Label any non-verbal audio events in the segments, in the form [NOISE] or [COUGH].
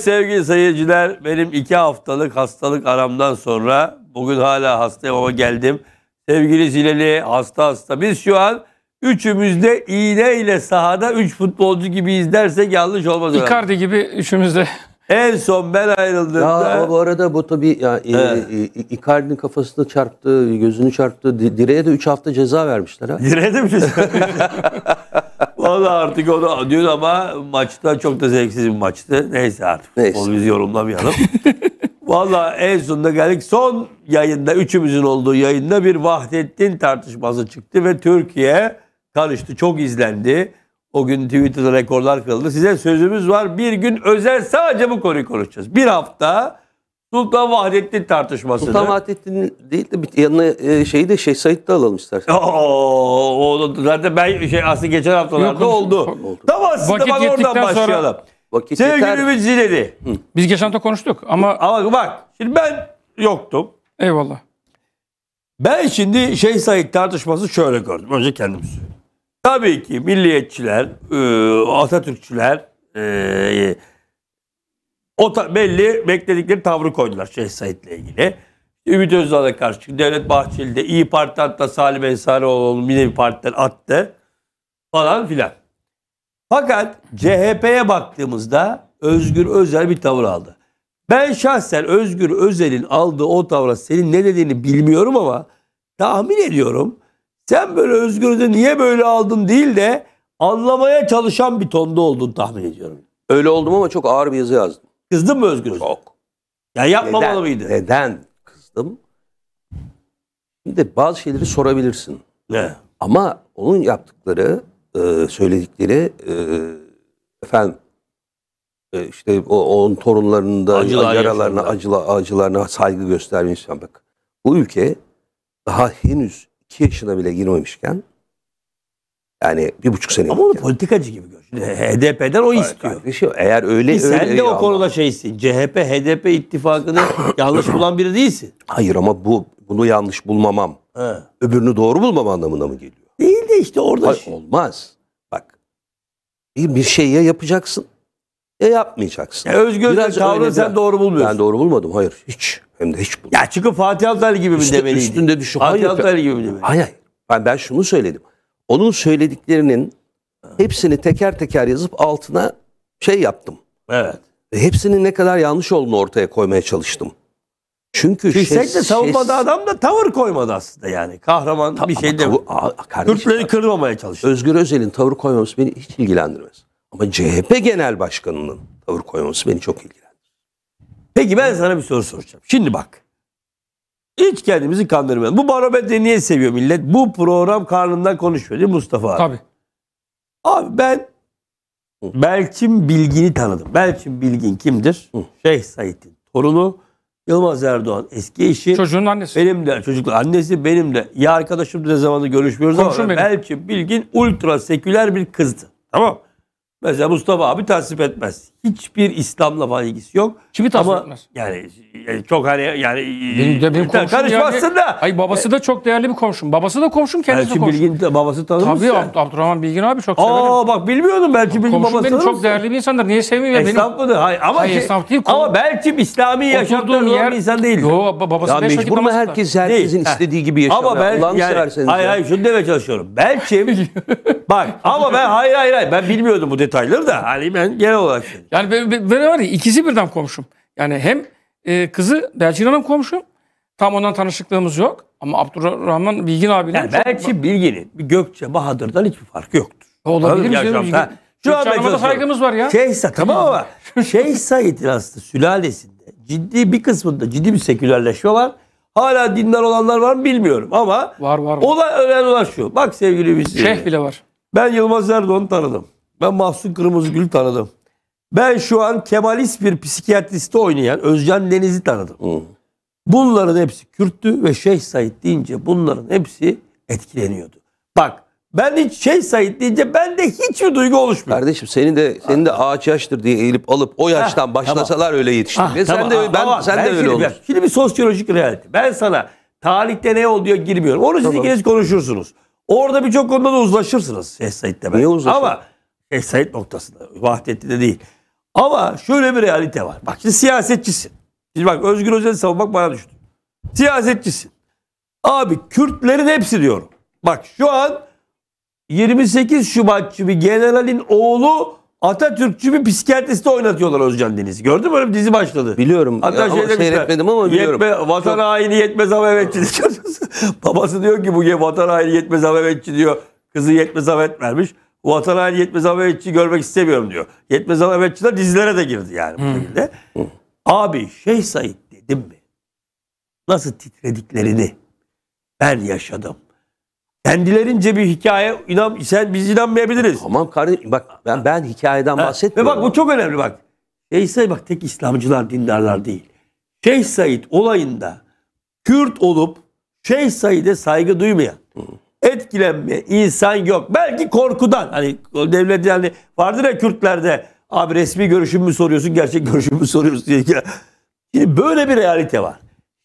Evet sevgili seyirciler benim iki haftalık hastalık aramdan sonra bugün hala hastayım ama geldim. Sevgili Zileli hasta hasta biz şu an üçümüzde ile sahada üç futbolcu gibi izlersek yanlış olmaz. Icardi gibi üçümüzde en son ben ayrıldım. Ya, bu arada bu tabi yani, evet. e, e, Icardi'nin kafasını çarptı, gözünü çarptı. Direğe de 3 hafta ceza vermişler. Ha? Direğe de mi ceza Valla [LAUGHS] artık onu diyor ama maçta çok da zevksiz bir maçtı. Neyse artık Neyse. onu biz yorumlamayalım. [LAUGHS] Valla en sonunda geldik. Son yayında, üçümüzün olduğu yayında bir Vahdettin tartışması çıktı ve Türkiye karıştı. Çok izlendi. O gün Twitter'da rekorlar kırıldı. Size sözümüz var. Bir gün özel sadece bu konuyu konuşacağız. Bir hafta Sultan Vahdettin tartışması. Sultan Vahdettin değil de yanına e, şeyi de Şeyh Said de alalım istersen. Oo, o zaten ben şey aslında geçen haftalarda oldu. oldu. Tam aslında Vakit bak oradan başlayalım. Vakit Sevgilimiz yeter. Zileli. Biz geçen hafta konuştuk ama... Ama bak şimdi ben yoktum. Eyvallah. Ben şimdi Şeyh Said tartışması şöyle gördüm. Önce kendim söyleyeyim. Tabii ki milliyetçiler, e, Atatürkçüler e, o ta, belli bekledikleri tavrı koydular Şeyh Said'le ilgili. Ümit Özdağ'a karşı çıktı. Devlet Bahçeli de İyi Parti hatta Salim Ensarioğlu'nu bir partiden attı falan filan. Fakat CHP'ye baktığımızda Özgür Özel bir tavır aldı. Ben şahsen Özgür Özel'in aldığı o tavra senin ne dediğini bilmiyorum ama tahmin ediyorum sen böyle özgürlüğü niye böyle aldın değil de anlamaya çalışan bir tonda oldun tahmin ediyorum. Öyle oldum ama çok ağır bir yazı yazdım. Kızdın mı Özgür? Çok. Ya yapmamalı neden, mıydı? Neden kızdım? Bir de bazı şeyleri sorabilirsin. Ne? Ama onun yaptıkları, e, söyledikleri e, efendim e, işte o, onun torunlarında acılar yaralarına, yaşamlar. acılarına saygı göstermeyi bak. Bu ülke daha henüz 2 yaşına bile girmemişken yani bir buçuk sene. Ama onu politikacı gibi gör. HDP'den o istiyor. Kardeşim, eğer öyle öyle. Sen de o ama. konuda şeysin. CHP HDP ittifakını [COUGHS] yanlış bulan biri değilsin. Hayır ama bu bunu yanlış bulmamam. He. Öbürünü doğru bulmam anlamına mı geliyor? Değil de işte orada. Hayır, şey. Olmaz. Bak bir bir şeye yapacaksın. E yapmayacaksın. Ya özgür Biraz tavrını sen doğru bulmuyorsun. Ben doğru bulmadım. Hayır. Hiç. Hem de hiç bulmadım. Ya çıkıp Fatih Altaylı gibi mi işte Üstünde düşün. Fatih hayır, Altaylı gibi mi demeliydi? Hayır. Ben, ben şunu söyledim. Onun söylediklerinin hepsini teker teker yazıp altına şey yaptım. Evet. Ve hepsinin ne kadar yanlış olduğunu ortaya koymaya çalıştım. Çünkü Çiçek şey, de savunmada şey, adam da tavır koymadı aslında yani. Kahraman bir şey de. Türkleri kırmamaya çalıştı. Özgür Özel'in tavır koymaması beni hiç ilgilendirmez. Ama CHP Genel Başkanı'nın tavır koyması beni çok ilgilendirir. Peki ben sana bir soru soracağım. Şimdi bak. Hiç kendimizi kandırmayalım. Bu Barometre niye seviyor millet? Bu program karnından konuşuyor değil mi Mustafa abi? Tabii. Abi ben Belçim Bilgin'i tanıdım. Belçim Bilgin kimdir? Şeyh Said'in torunu. Yılmaz Erdoğan eski eşi. Çocuğun annesi. Benim de çocuklar annesi benim de. Ya arkadaşım da zamanında görüşmüyoruz Komşum ama benim. Belçin Bilgin ultra seküler bir kızdı. Tamam Mesela Mustafa abi tasvip etmez. Hiçbir İslam'la falan ilgisi yok. Kimi tasvip etmez? Yani, yani e, çok hani yani benim de benim e, komşum karışmazsın yani, da. Ay babası e, da çok değerli bir komşum. Babası da komşum kendisi Belki de komşum. Bilgin de babası tanır Tabii Abd Abdurrahman Bilgin abi çok Aa, severim. Aa bak bilmiyordum belki Bilgin babası benim çok değerli bir insandır. Niye sevmiyor benim? mıdır? Hayır ama Hayır, şey- esnaf değil. Ama belki İslami yaşamdan yer, bir insan değil. Yo babası ya beş vakit herkes herkesin istediği gibi yaşamıyor. Ama ben Allah'ını yani, Hayır hayır şunu demeye çalışıyorum. Belki bak ama ben hayır hayır hayır ben bilmiyordum bu detayı detayları da hani ben genel olarak. Yani böyle var ya ikisi birden komşum. Yani hem e, kızı Belçin Hanım komşum. Tam ondan tanışıklığımız yok. Ama Abdurrahman Bilgin abiyle... Yani belki çok... Bilgin'in Gökçe Bahadır'dan hiçbir farkı yoktur. Olabilir mi canım? Şu an Hanım'a da şey saygımız var ya. Şeyh tamam ama [LAUGHS] Şeyh Said sülalesinde ciddi bir kısmında ciddi bir sekülerleşme var. Hala dindar olanlar var mı bilmiyorum ama var, var, var. olay önemli olan şu. Bak sevgili bir Şeyh bile var. Ben Yılmaz Erdoğan'ı tanıdım. Ben Mahsun Kırmızıgül tanıdım. Ben şu an Kemalist bir psikiyatristi oynayan Özcan Deniz'i tanıdım. Hı. Bunların hepsi Kürttü ve Şeyh Said deyince bunların hepsi etkileniyordu. Bak ben hiç Şeyh Said deyince bende bir duygu oluşmuyor. Kardeşim senin de senin de ağaç yaştır diye eğilip alıp o yaştan Heh, başlasalar tamam. öyle yetiştin. Ah, sen tamam, de ah, ben tamam, sen ben de öyle şimdi, olursun. Şimdi bir sosyolojik realite. Ben sana tarihte ne oluyor girmiyorum. Onu siz tamam. ikiniz konuşursunuz. Orada birçok konuda da uzlaşırsınız Şeyh Said'le ben. Niye uzlaşırsın? Ama Şeyh Said noktasında. de değil. Ama şöyle bir realite var. Bak şimdi siyasetçisin. Şimdi bak Özgür Özel'i savunmak bana düştü. Siyasetçisin. Abi Kürtlerin hepsi diyorum. Bak şu an 28 Şubatçı bir generalin oğlu Atatürkçü bir psikiyatriste oynatıyorlar Özcan Deniz'i. Gördün mü öyle bir dizi başladı. Biliyorum. Hatta ya, şey ama seyretmedim ama şey, biliyorum. Yetme, vatan Çok... haini yetmez ama evetçi [LAUGHS] Babası diyor ki bu vatan haini yetmez ama evetçi diyor. Kızı yetmez ama vermiş. O Atalay Yetmez Alavetçi görmek istemiyorum diyor. Yetmez Alavetçiler dizilere de girdi yani bu şekilde. Abi Şeyh Said dedim mi? Nasıl titrediklerini ben yaşadım. Kendilerince bir hikaye inan sen biz inanmayabiliriz. Tamam kardeşim bak ben ben hikayeden ha. bahsetmiyorum. Ve bak bu çok önemli bak. Şeyh Said bak tek İslamcılar dindarlar değil. Şeyh Said olayında Kürt olup Şeyh Said'e saygı duymayan. Hı etkilenme insan yok. Belki korkudan hani devlet yani vardır ya Kürtlerde abi resmi görüşümü soruyorsun gerçek görüşümü soruyorsun diye. Şimdi böyle bir realite var.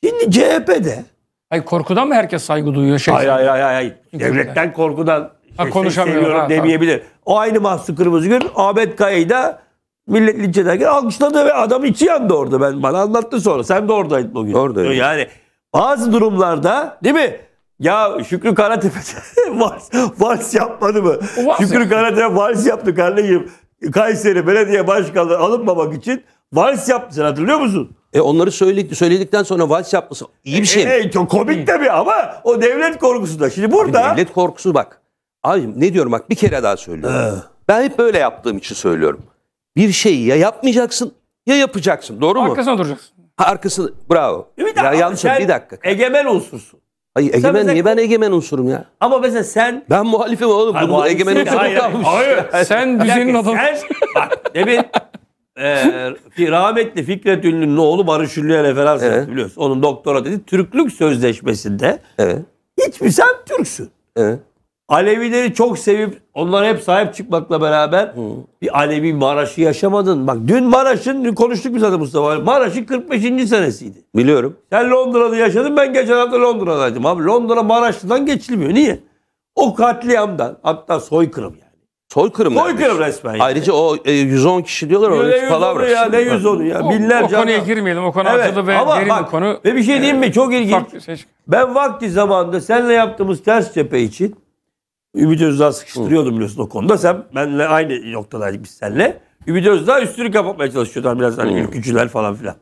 Şimdi CHP'de Hayır korkudan mı herkes saygı duyuyor? Şey hayır, hayır hayır hayır. Devletten korkudan ha, şey konuşamıyorum ha, demeyebilir. O aynı Mahsun Kırmızı Gün Ahmet Kaya'yı da millet linç alkışladı ve adam içi yandı orada. Ben, bana anlattı sonra. Sen de oradaydın o gün. Orada. Yani bazı durumlarda değil mi? Ya Şükrü Karatepe [LAUGHS] vals, vals yapmadı mı? Vals Şükrü yaptı. Karatepe vals yaptı kardeşim. Kayseri Belediye Başkanlığı alınmamak için vals yaptı. Sen hatırlıyor musun? E onları söyledik, söyledikten sonra vals yapması iyi bir e, şey. E, e, çok komik bir ama o devlet korkusu da. Şimdi burada... Abi devlet korkusu bak. Abicim ne diyorum bak bir kere daha söylüyorum. ben hep böyle yaptığım için söylüyorum. Bir şeyi ya yapmayacaksın ya yapacaksın. Doğru mu? Arkasına duracaksın. Ha, arkasını bravo. E, bir dakika, ya yanlış bir dakika. Egemen unsursun. Hayır egemen mesela, niye ben egemen unsurum ya? Ama mesela sen... Ben muhalifim oğlum. Hayır, bunu egemen unsurum. hayır, kalmış. Hayır, [LAUGHS] sen düzenin adamı. Sen, bak demin e, rahmetli Fikret Ünlü'nün oğlu Barış Ünlü'ye referans evet. etti biliyorsun. Onun doktora dedi. Türklük sözleşmesinde evet. hiçbir sen Türksün. Evet. Alevileri çok sevip onlara hep sahip çıkmakla beraber Hı. bir Alevi Maraş'ı yaşamadın. Bak dün Maraş'ın konuştuk biz zaten Mustafa. Maraş'ın 45. senesiydi. Biliyorum. Sen Londra'da yaşadın ben geçen hafta Londra'daydım. Abi Londra Maraş'tan geçilmiyor. Niye? O katliamdan hatta soykırım yani. Soykırım Soykırım resmen. Yani. Ayrıca o e, 110 kişi diyorlar o hiç Ya, ne 110 ya o, binlerce. O konuya adam. girmeyelim o konu evet, acılı ve ama derin bak, bir konu. Ve bir şey diyeyim mi çok ilginç. Farklı, şey. Ben vakti zamanında seninle yaptığımız ters cephe için Ümit Özdağ sıkıştırıyordum biliyorsun o konuda. Sen benle aynı noktadaydık biz seninle. Ümit Özdağ üstünü kapatmaya çalışıyordu. Hani biraz hani ülkücüler falan filan.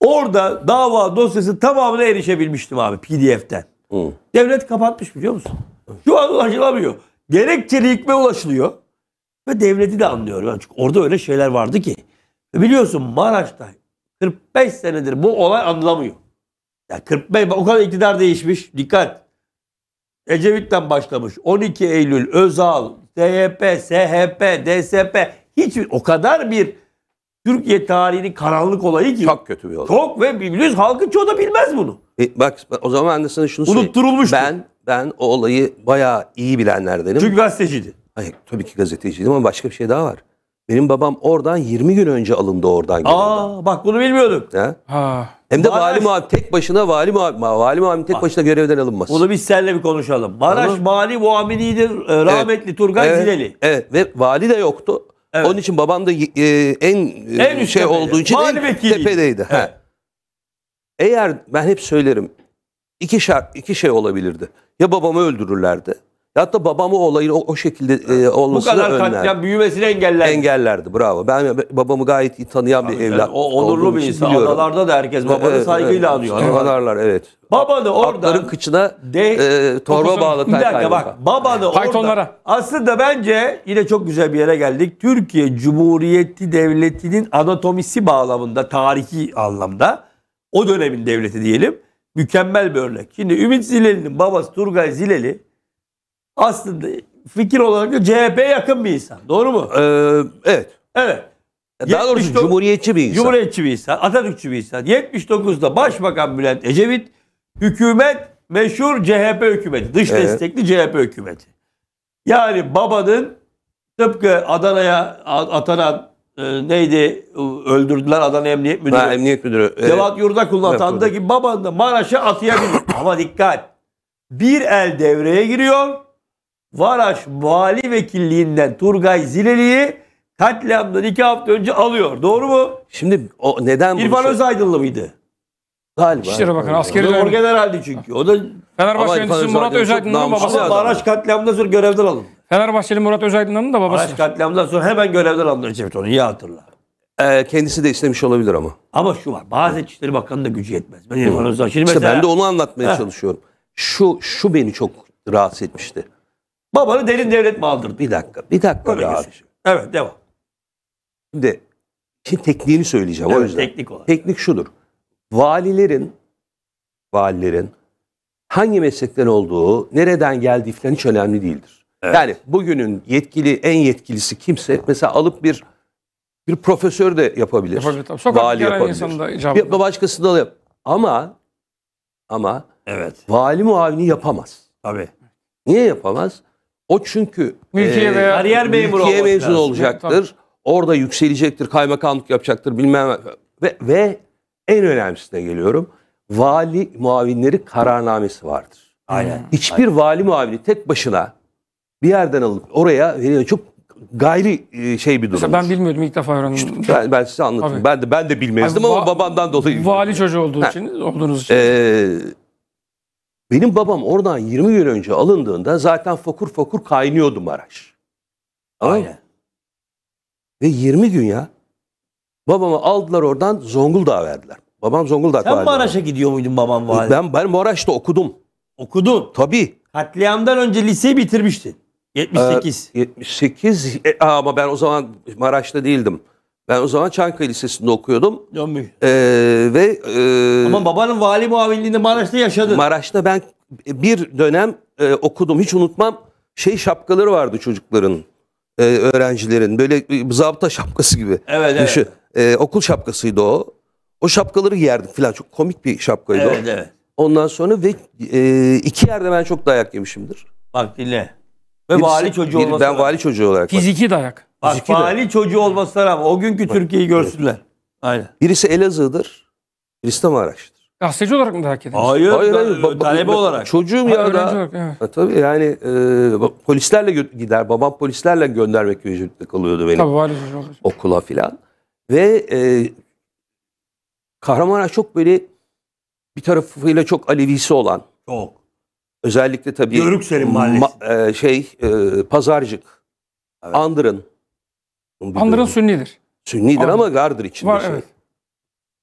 Orada dava dosyası tamamına erişebilmiştim abi PDF'ten. Hı. Devlet kapatmış biliyor musun? Şu an ulaşılamıyor. Gerekçeli hikme ulaşılıyor. Ve devleti de anlıyorum. Yani çünkü orada öyle şeyler vardı ki. Ve biliyorsun Maraş'ta 45 senedir bu olay anlamıyor. Ya 45 o kadar iktidar değişmiş. Dikkat. Ecevit'ten başlamış. 12 Eylül, Özal, DYP, SHP, DSP hiç o kadar bir Türkiye tarihinin karanlık olayı ki. Çok kötü bir olay. Çok ve biliyoruz halkın çoğu da bilmez bunu. E, bak o zaman ben de sana şunu söyleyeyim. Unutturulmuştu. Ben, ben o olayı bayağı iyi bilenlerdenim. Çünkü gazeteciydi. Hayır tabii ki gazeteciydim ama başka bir şey daha var. Benim babam oradan 20 gün önce alındı oradan. Aa bak bunu bilmiyordum. He? Ha. Hem de Maraş... vali muavin tek başına vali muavin, vali muavin tek başına görevden alınmaz. Bunu biz seninle bir konuşalım. Maraş tamam. vali muavinidir e, rahmetli evet. Turgay evet. Zileli. Evet ve vali de yoktu. Evet. Onun için babam da e, en, e, en şey tepede. olduğu için en tepedeydi. Evet. Eğer ben hep söylerim iki, şart, iki şey olabilirdi. Ya babamı öldürürlerdi Hatta babamı olayın o, o şekilde e, olmasını önlerdi. Bu kadar katliam büyümesini engellerdi. Engellerdi bravo. Ben babamı gayet iyi tanıyan Tabii bir evlat. Yani, o onurlu bir insan. Biliyorum. Adalarda da herkes babanı evet, saygıyla evet, anıyor. Anarlar evet. Babanı orada. Atların kıçına de, e, torba okusun, bağlatan Bir dakika bak. Babanı Pythonlara. orada. Aslında bence yine çok güzel bir yere geldik. Türkiye Cumhuriyeti Devleti'nin anatomisi bağlamında, tarihi anlamda o dönemin devleti diyelim. Mükemmel bir örnek. Şimdi Ümit Zileli'nin babası Turgay Zileli aslında fikir olarak da CHP'ye yakın bir insan. Doğru mu? Ee, evet. Evet. Daha 79, doğrusu cumhuriyetçi bir insan. Cumhuriyetçi bir insan, Atatürkçü bir insan. 79'da Başbakan Bülent Ecevit, hükümet meşhur CHP hükümeti, dış evet. destekli CHP hükümeti. Yani babanın tıpkı Adana'ya atanan e, neydi öldürdüler Adana Emniyet Müdürü. Ha, Emniyet Müdürü. Evet. Cevat Yurdakul atanda ki da Maraş'a atayabilir. Ama dikkat. Bir el devreye giriyor. Varaş vali vekilliğinden Turgay Zileli'yi katliamdan iki hafta önce alıyor. Doğru mu? Şimdi o neden bu? İrfan Özaydınlı mıydı? Galiba. İşte bakın askeri dönem. Orgeneraldi çünkü. O da Fenerbahçe yöneticisi Murat Özaydın'ın babası. Ama Varaş katliamdan sonra görevden alındı. Fenerbahçeli Murat Özaydın'ın da babası. Varaş katliamdan sonra hemen görevden alındı Recep onu iyi hatırla. Ee, kendisi de istemiş olabilir ama. Ama şu var. Bazı İçişleri Bakanı da gücü yetmez. Ben İrfan Özay. Şimdi işte mesela... ben de onu anlatmaya Heh. çalışıyorum. Şu, şu beni çok rahatsız etmişti. Babanı derin devlet mi aldırdı? Bir dakika. Bir dakika Öyle abi. Evet devam. Şimdi şimdi tekniğini söyleyeceğim evet, o yüzden. Teknik olarak. Teknik şudur. Valilerin valilerin hangi meslekten olduğu, nereden geldiği falan hiç önemli değildir. Evet. Yani bugünün yetkili en yetkilisi kimse mesela alıp bir bir profesör de yapabilir. Yapabilir vali yapabilir. Da icabında. bir başkası da yap. Ama ama evet. Vali muavini yapamaz. Tabii. Niye yapamaz? O çünkü mülkiye e, veya kariyer memuru mezun olacaktır. Evet, Orada yükselecektir, kaymakamlık yapacaktır bilmem ve, ve en önemlisine geliyorum. Vali muavinleri kararnamesi vardır. Aynen. Hmm. Hiçbir Aynen. vali muavini tek başına bir yerden alıp oraya veriyor. Çok gayri e, şey bir durum. ben bilmiyordum ilk defa öğrendim. İşte ben, ben size anlattım. Ben de ben de bilmezdim Abi, ama babamdan dolayı. Vali çocuğu olduğu ha. için olduğunuz için. Ee, benim babam oradan 20 yıl önce alındığında zaten fokur fokur kaynıyordu Maraş. Aynen. Ve 20 gün ya. Babamı aldılar oradan Zonguldak'a verdiler. Babam Zonguldak'ta. Sen Maraş'a gidiyor muydun babam e, var? Ben, ben Maraş'ta okudum. Okudun? Tabii. Katliamdan önce liseyi bitirmiştin. 78. Ee, 78 e, ama ben o zaman Maraş'ta değildim. Ben o zaman Çankaya Lisesi'nde okuyordum. Dönmüş. Ee, ve e, Ama babanın vali muavinliğinde Maraş'ta yaşadı. Maraş'ta ben bir dönem e, okudum. Hiç unutmam şey şapkaları vardı çocukların, e, öğrencilerin. Böyle bir zabıta şapkası gibi. Evet evet. Düşün. E, okul şapkasıydı o. O şapkaları giyerdik falan. Çok komik bir şapkaydı evet, o. Evet evet. Ondan sonra ve e, iki yerde ben çok dayak yemişimdir. Bak dinle. Ve Birisi, vali çocuğu bir, Ben vali çocuğu olarak. Fiziki dayak. Bak Fiziki vali dayak. çocuğu olmasına rağmen o günkü Bak, Türkiye'yi görsünler. Evet. Aynen. Birisi Elazığ'dır. Birisi de Maraş'tır. Gazeteci olarak mı dayak edilmiş? Hayır, hayır, hayır. Ba- talebe olarak. Çocuğum ha, ya da. evet. Ha, tabii yani e, polislerle gider. Babam polislerle göndermek mecburiyetinde kalıyordu benim. Tabii vali çocuğu olacak. Okula filan. Ve e, Kahramanmaraş çok böyle bir tarafıyla çok Alevisi olan. Çok. Özellikle tabii Yörüksel'in mahallesi. e, şey e, Pazarcık, evet. Andırın. Andırın Sünnidir. Sünnidir Andırın. ama gardır içinde. Var, şey. evet.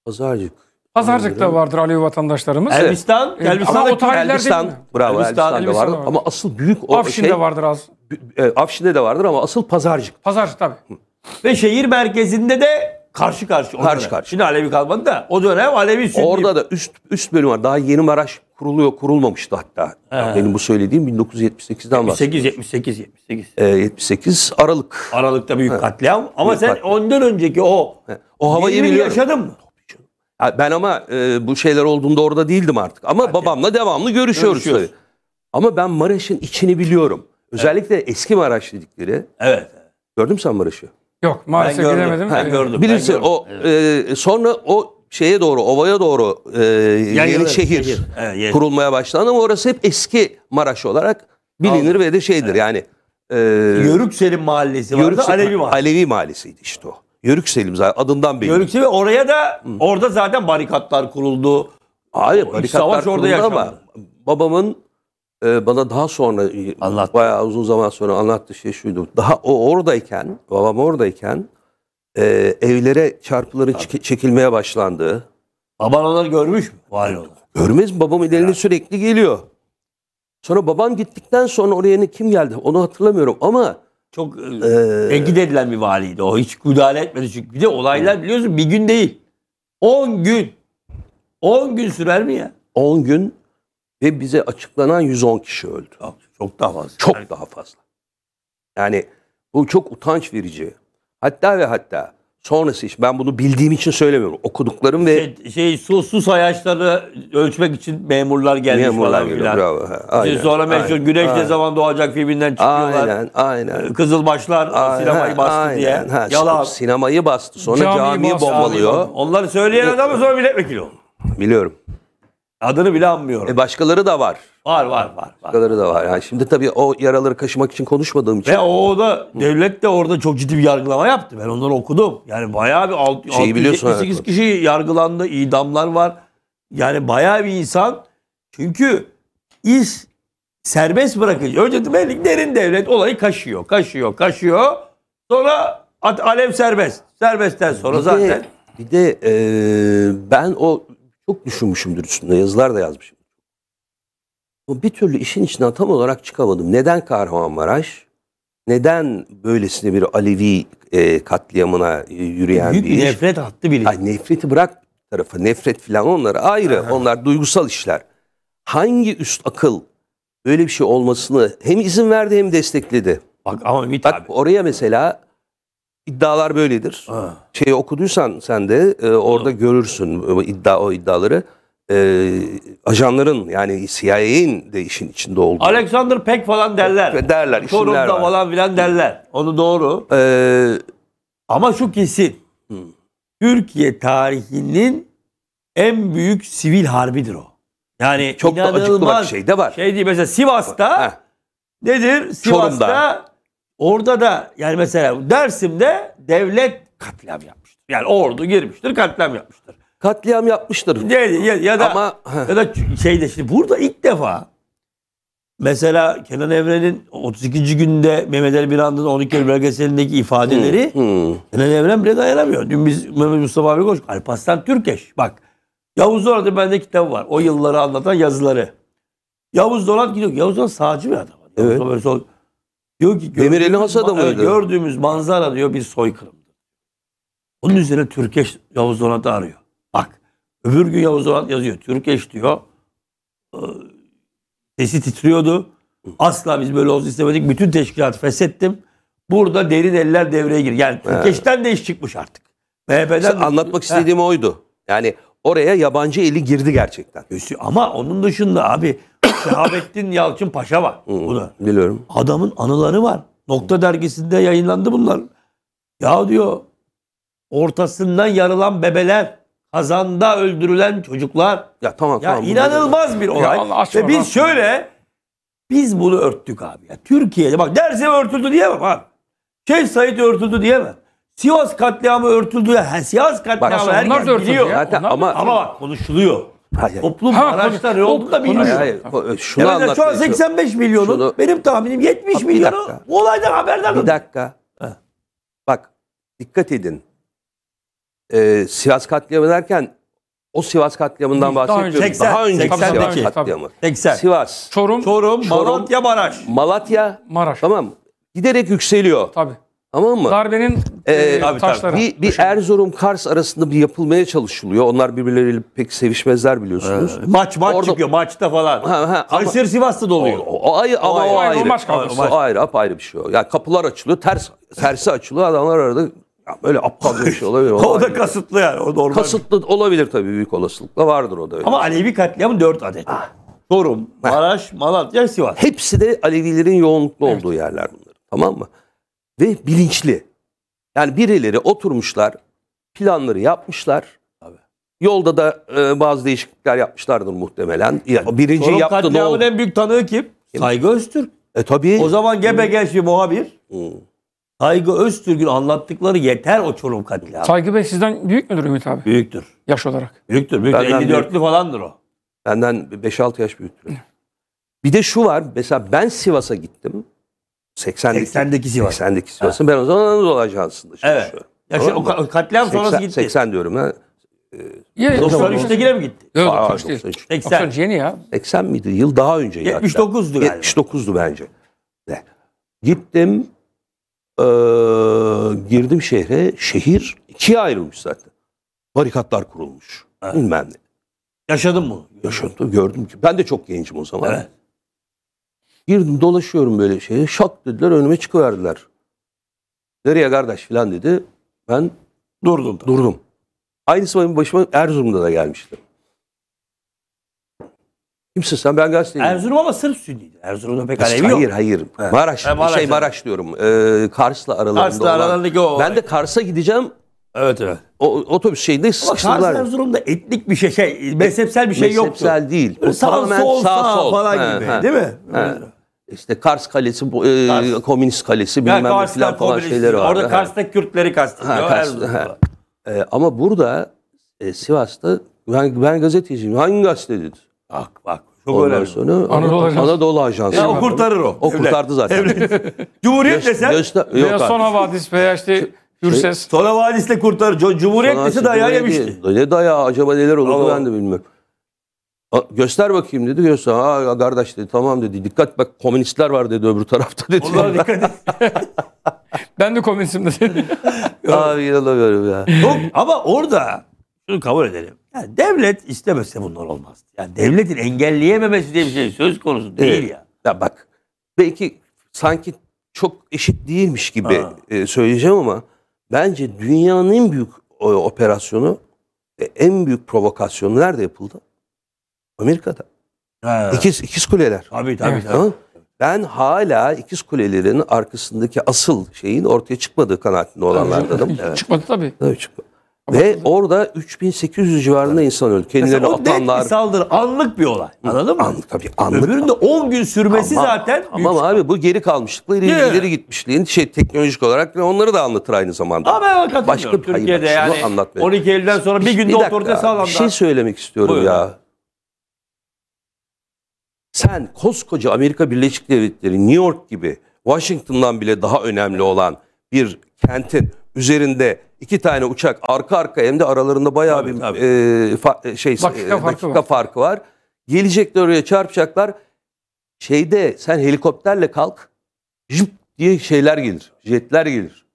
Pazarcık. Pazarcık'ta vardır Alevi vatandaşlarımız. Evet. Elbistan, e, Elbistan'da o Elbistan, bravo Elbistan'da, Elbistan'da vardır. vardır. Ama asıl büyük o Afşin'de şey, vardır az. E, Afşin'de de vardır ama asıl Pazarcık. Pazarcık tabii. Ve şehir merkezinde de karşı karşı. Karşı karşı. Şimdi Alevi kalmadı da o dönem Alevi Sünni. Orada da üst üst bölüm var. Daha Yeni Maraş kuruluyor, kurulmamıştı hatta. Ee. Benim bu söylediğim 1978'den bahsediyorum. 78, 78, 78. Ee, 78 Aralık. Aralık'ta büyük He. katliam ama büyük sen katliam. ondan önceki o He. o havayı biliyorum. yaşadın mı? Ben ama e, bu şeyler olduğunda orada değildim artık. Ama Hadi. babamla devamlı görüşüyoruz, görüşüyoruz. Ama ben Maraş'ın içini biliyorum. Özellikle evet. eski Maraş dedikleri. Evet. Gördün mü sen Maraş'ı? Yok maalesef ben göremedim. Ha, gördüm. Ee, Bilirsin ben gördüm. o evet. e, sonra o şeye doğru, ovaya doğru e, yeni şehir, şehir. Evet, evet. kurulmaya başlandı ama orası hep eski Maraş olarak bilinir Anladım. ve de şeydir evet. yani. E, Yörüksel'in mahallesi vardı, Yörüksel, Alevi mahallesi. Alevi mahallesiydi işte o. Yörüksel'im zaten adından belli. Yörüksel oraya da Hı. orada zaten barikatlar kuruldu. Hayır barikatlar kuruldu yaşandı. ama babamın e, bana daha sonra Anlattı. bayağı uzun zaman sonra anlattığı şey şuydu. Daha o oradayken, babam oradayken e, evlere çarpıların çek- çekilmeye başlandığı. Baban onları görmüş mü? Vali olur. Görmez mi? Babam elini sürekli geliyor. Sonra babam gittikten sonra oraya ne- kim geldi onu hatırlamıyorum ama Çok e, e, tenkit edilen bir valiydi o. Hiç müdahale etmedi çünkü. Bir de olaylar biliyorsun bir gün değil. 10 gün. 10 gün sürer mi ya? 10 gün ve bize açıklanan 110 kişi öldü. Çok daha fazla. Çok daha fazla. Yani bu çok utanç verici. Hatta ve hatta sonrası iş. Ben bunu bildiğim için söylemiyorum. Okuduklarım ve... Şey, şey su, sayaçları ölçmek için memurlar gelmiş memurlar falan filan. Bravo. Şey, aynen, sonra meşhur aynen, Güneş aynen. ne zaman doğacak filminden çıkıyorlar. Aynen, aynen. Ee, kızılbaşlar aynen, sinemayı bastı aynen, diye. Ha, Yalan. Sinemayı bastı. Sonra camiyi, camiyi bastı, bombalıyor. Onları söyleyen adamı sonra milletvekili oldu. Biliyorum. Adını bile anmıyorum. E başkaları da var. Var var var. var. Başkaları da var. Yani şimdi tabii o yaraları kaşımak için konuşmadığım için. Ve o da devlet de orada çok ciddi bir yargılama yaptı. Ben onları okudum. Yani bayağı bir alt, Şeyi biliyorsun 678 kişi yargılandı. idamlar var. Yani bayağı bir insan. Çünkü iş serbest bırakıcı. Önce belli derin devlet olayı kaşıyor, kaşıyor, kaşıyor. Sonra alev serbest. Serbestten sonra bir zaten. De, bir de e, ben o çok düşünmüşümdür üstünde. Yazılar da yazmışım. Ama bir türlü işin içinden tam olarak çıkamadım. Neden Kahramanmaraş? Neden böylesine bir Alevi e, katliamına e, yürüyen Büyük bir iş? nefret attı bile. Ay, nefreti bırak tarafa. Nefret falan onlara ayrı. Aha. Onlar duygusal işler. Hangi üst akıl böyle bir şey olmasını hem izin verdi hem destekledi? Bak ama Ümit Bak, abi. oraya mesela İddialar böyledir. Ha. Şeyi okuduysan sen de e, orada Yok. görürsün e, iddia o iddiaları. E, ajanların yani CIA'in de işin içinde olduğu. Alexander Peck falan derler. E, derler. Çorum'da var. falan filan derler. Onu doğru. Ee, Ama şu kesin. Hı. Türkiye tarihinin en büyük sivil harbidir o. Yani çok da acıklı bir şey de var. Şey değil mesela Sivas'ta Heh. nedir? Sivas'ta Çorum'da. Orada da yani mesela Dersim'de devlet katliam yapmıştır. Yani ordu girmiştir, katliam yapmıştır. Katliam yapmıştır. Ya, ya, ya da Ama... ya da şeyde şimdi burada ilk defa mesela Kenan Evren'in 32. günde Mehmet Ali Birand'ın 12 Eylül belgeselindeki ifadeleri Kenan Evren bile dayanamıyor. Dün biz Mehmet Mustafa abi koş Alparslan Türkeş bak Yavuz Donat'ın bende kitabı var. O yılları anlatan yazıları. Yavuz Donat gidiyor. Yavuz Donat sağcı bir adam. Evet. Yavuz Donat, Diyor ki Demirel'in has adamıydı. Gördüğümüz manzara diyor bir soykırımdı. Onun üzerine Türkeş Yavuz Donat'ı arıyor. Bak öbür gün Yavuz Donat yazıyor. Türkeş diyor. E, sesi titriyordu. Asla biz böyle olsun istemedik. Bütün teşkilat feshettim. Burada derin eller devreye gir. Yani Türkeş'ten de iş çıkmış artık. MHP'den işte anlatmak istediğim oydu. Yani Oraya yabancı eli girdi gerçekten. Ama onun dışında abi [COUGHS] Şehabettin Yalçın Paşa var. Bu da. Biliyorum. Adamın anıları var. Nokta dergisinde yayınlandı bunlar. Ya diyor ortasından yarılan bebeler, kazanda öldürülen çocuklar. Ya tamam ya tamam. inanılmaz bir olay. Ya Ve biz şöyle biz bunu örttük abi. Ya Türkiye'de bak Dersim örtüldü diyemem abi. Şey Said örtüldü diye mi? Sivas katliamı örtüldü. Ha, Sivas katliamı Bak, onlar herkes biliyor. ya. Zaten Onlar ama- Ama bak konuşuluyor. Hayır. Toplum Ha, araçta konu- ne bilmiyor. şu an 85 milyonu, Şunu- benim tahminim 70 Bak, bir milyonu dakika. olaydan haberdar. Bir dakika. Bak dikkat edin. Ee, Sivas katliamı derken o Sivas katliamından Daha daha önceki 80'deki. Sivas katliamı. 80. Sivas, Çorum, Çorum, Malatya, Maraş. Malatya Maraş. tamam Giderek yükseliyor. Tabii. Aman mı? Darbenin ee, e, tabii, taşları. Bir, bir Erzurum Kars arasında bir yapılmaya çalışılıyor. Onlar birbirleriyle pek sevişmezler biliyorsunuz. Ee, maç maç Orada... çıkıyor maçta falan. Ha, ha, Kayseri Sivas'ta da oluyor. O, o, ay, ama o, o, o ayrı. O, maç o, şey. o ayrı apayrı bir şey o. Yani kapılar açılıyor, ters tersi açılıyor. Adamlar arada ya böyle aptal bir şey olabilir. o, [LAUGHS] o da şey. kasıtlı yani. O normal. Kasıtlı olabilir tabii büyük olasılıkla vardır o da. Öyle. Ama Alevi katliamı 4 adet. Ah. Çorum, Maraş, Malatya, Sivas. Hepsi de Alevilerin yoğunluklu evet. olduğu yerler bunlar. Tamam mı? ve bilinçli. Yani birileri oturmuşlar, planları yapmışlar. Yolda da e, bazı değişiklikler yapmışlardır muhtemelen. Yani birinci Sorun yaptı ne oldu? en büyük tanığı kim? Saygı Öztürk. E tabii. O zaman gebe GBG'si bir muhabir. Hmm. Saygı Öztürk'ün anlattıkları yeter o Çorum katliamı. Saygı Bey sizden büyük müdür Ümit abi? Büyüktür. Yaş olarak. Büyüktür. büyüktür. Benden 54'lü büyük. falandır o. Benden 5-6 yaş büyüktür. Bir de şu var. Mesela ben Sivas'a gittim. 80'deki, 80'deki Sivas. 80'deki Sivas'ın. Ben o zaman Anadolu Ajansı'nda çalışıyorum. Evet. Ya şu, o katliam 80, sonrası gitti. 80 diyorum ha. Ya, 93'te gire mi gitti? Yok, Aa, 80. 93 yeni ya. 80 miydi? Yıl daha önce. 79'du galiba. 79'du bence. De. Gittim, e, girdim şehre. Şehir ikiye ayrılmış zaten. Barikatlar kurulmuş. Evet. Bilmem ne. Yaşadın mı? Yaşadım, gördüm ki. Ben de çok gençim o zaman. Evet. Girdim dolaşıyorum böyle şeye. Şak dediler önüme çıkıverdiler. Nereye kardeş falan dedi. Ben durdum. da. Durdum. Aynısı benim başıma Erzurum'da da gelmişti. Kimsin sen? Ben gazeteciyim. Erzurum ama sırf Sünniydi. Erzurum'da pek Alevi yok. Hayır hayır. Maraş. He, Maraş. Şey Maraş diyorum. Ee, Kars'la aralarında Kars'la olan. aralarındaki o. Ben de Kars'a gideceğim. Evet evet. O, otobüs şeyinde sıkıştırdılar. Kars Erzurum'da etnik bir şey, şey mezhepsel bir şey mezhepsel yoktu. Mezhepsel değil. O sağ, tamamen sol, sağ, sol. falan he, gibi he. değil mi? He. İşte Kars Kalesi, e, Kars. Komünist Kalesi bilmem ne falan, falan şeyleri var. Orada Kars'taki Kürtleri kastediyor. Kars, E, ama burada e, Sivas'ta ben, ben gazeteciyim. Hangi gazetedir? Bak bak. Çok Ondan önemli. sonra Anadolu Ajansı. Anadolu Ajansı. Ya, o kurtarır o. O kurtardı zaten. Evet. [LAUGHS] Cumhuriyet Göz, desen. Göster, yok veya Sona Vadis veya işte şey- Hürses. Şey, Sona Vadis'le kurtarır. Cumhuriyet dese dayağı yemişti. Ne dayağı acaba neler olurdu ben de bilmiyorum. Göster bakayım dedi. Göster. Ha kardeş dedi. Tamam dedi. Dikkat bak komünistler var dedi öbür tarafta dedi. Onlara [LAUGHS] dikkat et. [LAUGHS] ben de komünistim dedi. [LAUGHS] Abi inanamıyorum ya. Yok, ama orada şunu kabul edelim. Yani devlet istemese bunlar olmaz. Yani devletin engelleyememesi diye bir şey söz konusu değil ya. Ya bak belki sanki çok eşit değilmiş gibi ha. E, söyleyeceğim ama bence dünyanın en büyük operasyonu en büyük provokasyonu nerede yapıldı? Amerika'da. Ha. İkiz, ikiz kuleler. Abi tabii. Evet. tabii. Ben hala ikiz kulelerin arkasındaki asıl şeyin ortaya çıkmadığı kanaatinde olanlardanım. Evet. Çıkmadı tabii. Tabii çıkmadı. Ama Ve orada 3800 civarında insan öldü. Kendilerini Mesela o atanlar. bir saldırı anlık bir olay. Anladın mı? Anlık tabii anlık. Öbüründe 10 gün sürmesi ama, zaten büyük Ama abi bu geri kalmışlıkla ileri, evet. gitmişliğin şey teknolojik olarak onları da anlatır aynı zamanda. Ama ben katılmıyorum. Başka bir Türkiye'de hayır, yani 12 Eylül'den sonra bir günde bir otorite sağlandı. Bir şey söylemek istiyorum Buyurun. ya. Sen koskoca Amerika Birleşik Devletleri, New York gibi Washington'dan bile daha önemli olan bir kentin üzerinde iki tane uçak arka arka hem de aralarında bayağı tabii, bir tabii. E, fa, e, şey dakika, e, dakika farkı, farkı var. var. Gelecekler oraya çarpacaklar. Şeyde sen helikopterle kalk. Jip diye şeyler gelir. Jetler gelir.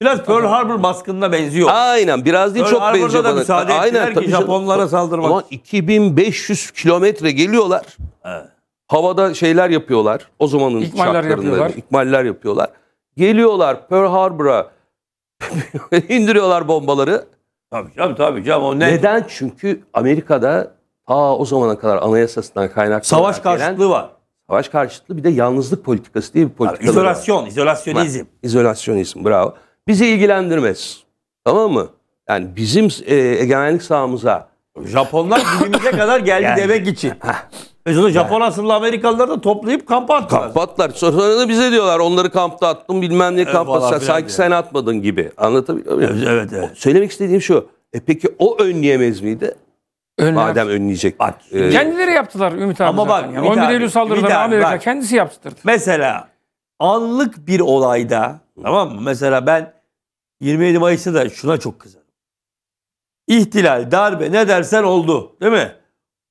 Biraz Pearl Harbor baskınına benziyor. Aynen biraz değil Pearl çok Harbor'da benziyor. Pearl Harbor'da da müsaade ettiler ki Japonlara saldırmak. Ama 2500 kilometre geliyorlar. Evet. Havada şeyler yapıyorlar. O zamanın ikmaller şartlarında yapıyorlar. İkmaller yapıyorlar. Geliyorlar Pearl Harbor'a [LAUGHS] indiriyorlar bombaları. Tabii tabii tabii canım o ne? Neden? Çünkü Amerika'da aa o zamana kadar anayasasından kaynaklı savaş karşıtlığı var. Savaş karşıtlığı bir de yalnızlık politikası diye bir politika var. İzolasyon, izolasyonizm. İzolasyonizm bravo. Bizi ilgilendirmez. Tamam mı? Yani bizim e, egemenlik sahamıza Japonlar dibimize [LAUGHS] kadar geldi yani. demek için. E sonra Japon yani. asıllı Amerikalılar da toplayıp kampa attılar. Kampa attılar. Sonra da bize diyorlar onları kampta attım bilmem ne kampa sen, sanki sen atmadın gibi. Anlatabiliyor muyum? Evet, evet, evet. söylemek istediğim şu. E peki o önleyemez miydi? Önler. Madem önleyecek. Bak, e, Kendileri yaptılar Ümit abi. Ama zaten. bak yani. 11 Eylül saldırıları Amerika bak, kendisi yaptırdı. Mesela anlık bir olayda tamam mı? Mesela ben 27 Mayıs'ta da şuna çok kızarım. İhtilal, darbe ne dersen oldu değil mi?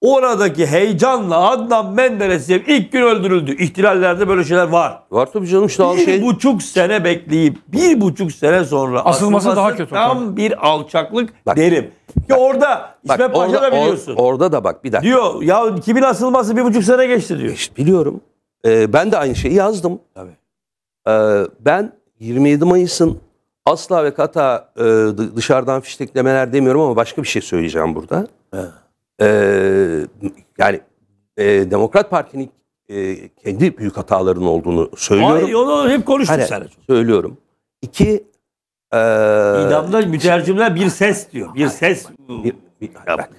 Oradaki heyecanla Adnan Menderes diye ilk gün öldürüldü. İhtilallerde böyle şeyler var. Var tabii canım işte bir şey. buçuk sene bekleyip bir buçuk sene sonra Asılması daha kötü tam tabii. bir alçaklık Bak, derim. Ki bak, orada bak, İsmet Paşa orada, da biliyorsun. Or, orada da bak bir dakika. Diyor ya kimin asılması bir buçuk sene geçti diyor. İşte biliyorum. Ee, ben de aynı şeyi yazdım. Tabii. Ee, ben 27 Mayıs'ın asla ve kata e, dışarıdan fişteklemeler demiyorum ama başka bir şey söyleyeceğim burada. Evet e, yani e, Demokrat Parti'nin e, kendi büyük hatalarının olduğunu söylüyorum. Hayır onu hep konuştuk hani, sen. Söylüyorum. İki e, İdamda mütercimler bir ses diyor. Bir hayır, ses. Bir, bir, bak,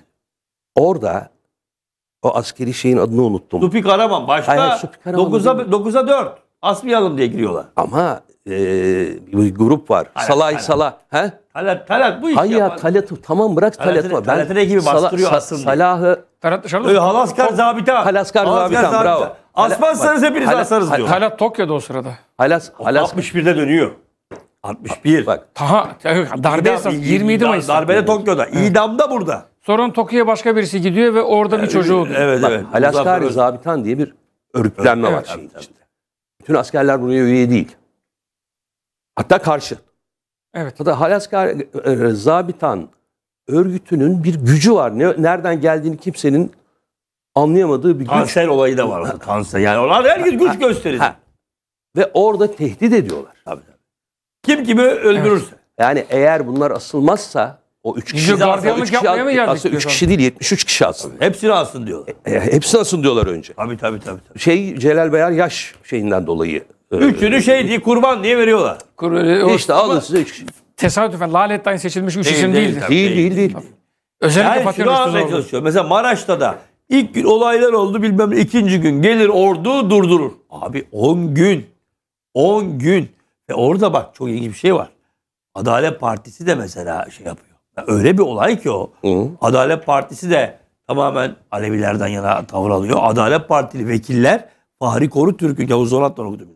orada o askeri şeyin adını unuttum. Supik Araman başta 9'a 9'a 4 asmayalım diye giriyorlar. Ama e, bir grup var. Hayır, Salay hayır. Sala. He? Talat, Talat bu iş Hayır yapar. Talat, tamam bırak Talat'ı. Talat, Talat ne gibi bastırıyor Sala, aslında. Salah'ı. Talat dışarıda mı? Halaskar Zabita. Halaskar Zabita bravo. Asmazsanız hepiniz asarız diyor. Talat Tokyo'da o sırada. Halas, Halas. 61'de dönüyor. 61. Bak. Taha, darbe esas 27 Mayıs. Darbede Tokyo'da. İdamda burada. Sonra Tokyo'ya başka birisi gidiyor ve orada bir çocuğu oluyor. Evet, evet. Halaskar Zabitan diye bir örgütlenme var şeyin içinde. Bütün askerler buraya üye değil. Hatta karşı. Evet. Hatta Halaskar e, e, Zabitan örgütünün bir gücü var. Ne, nereden geldiğini kimsenin anlayamadığı bir güç. Kanser olayı da var. Kanser. Yani onlar gün güç gösterir. Ve orada tehdit ediyorlar. Tabii tabii. Kim kimi öldürürse. Evet. Yani eğer bunlar asılmazsa o üç kişi asıl, üç üç kişi değil 73 kişi asıl. Hepsini alsın diyorlar. E, e, hepsini alsın diyorlar önce. Tabii tabii tabii. tabii. Şey Celal Bayar yaş şeyinden dolayı Üçünü şey, şey diye kurban diye veriyorlar. Kur, e, o, alın size üç. Tesadüfen Laletten seçilmiş üç isim değildir. Değil değil değil. Özellikle yani şunu anlamaya çalışıyor. Mesela Maraş'ta da ilk gün olaylar oldu bilmem ikinci gün gelir ordu durdurur. Abi 10 gün. 10 gün. Ve orada bak çok ilginç bir şey var. Adalet Partisi de mesela şey yapıyor. Yani öyle bir olay ki o. Hı. Adalet Partisi de tamamen Alevilerden yana tavır alıyor. Adalet Partili vekiller Fahri Korutürk'ün Yavuz Donat'tan okudu.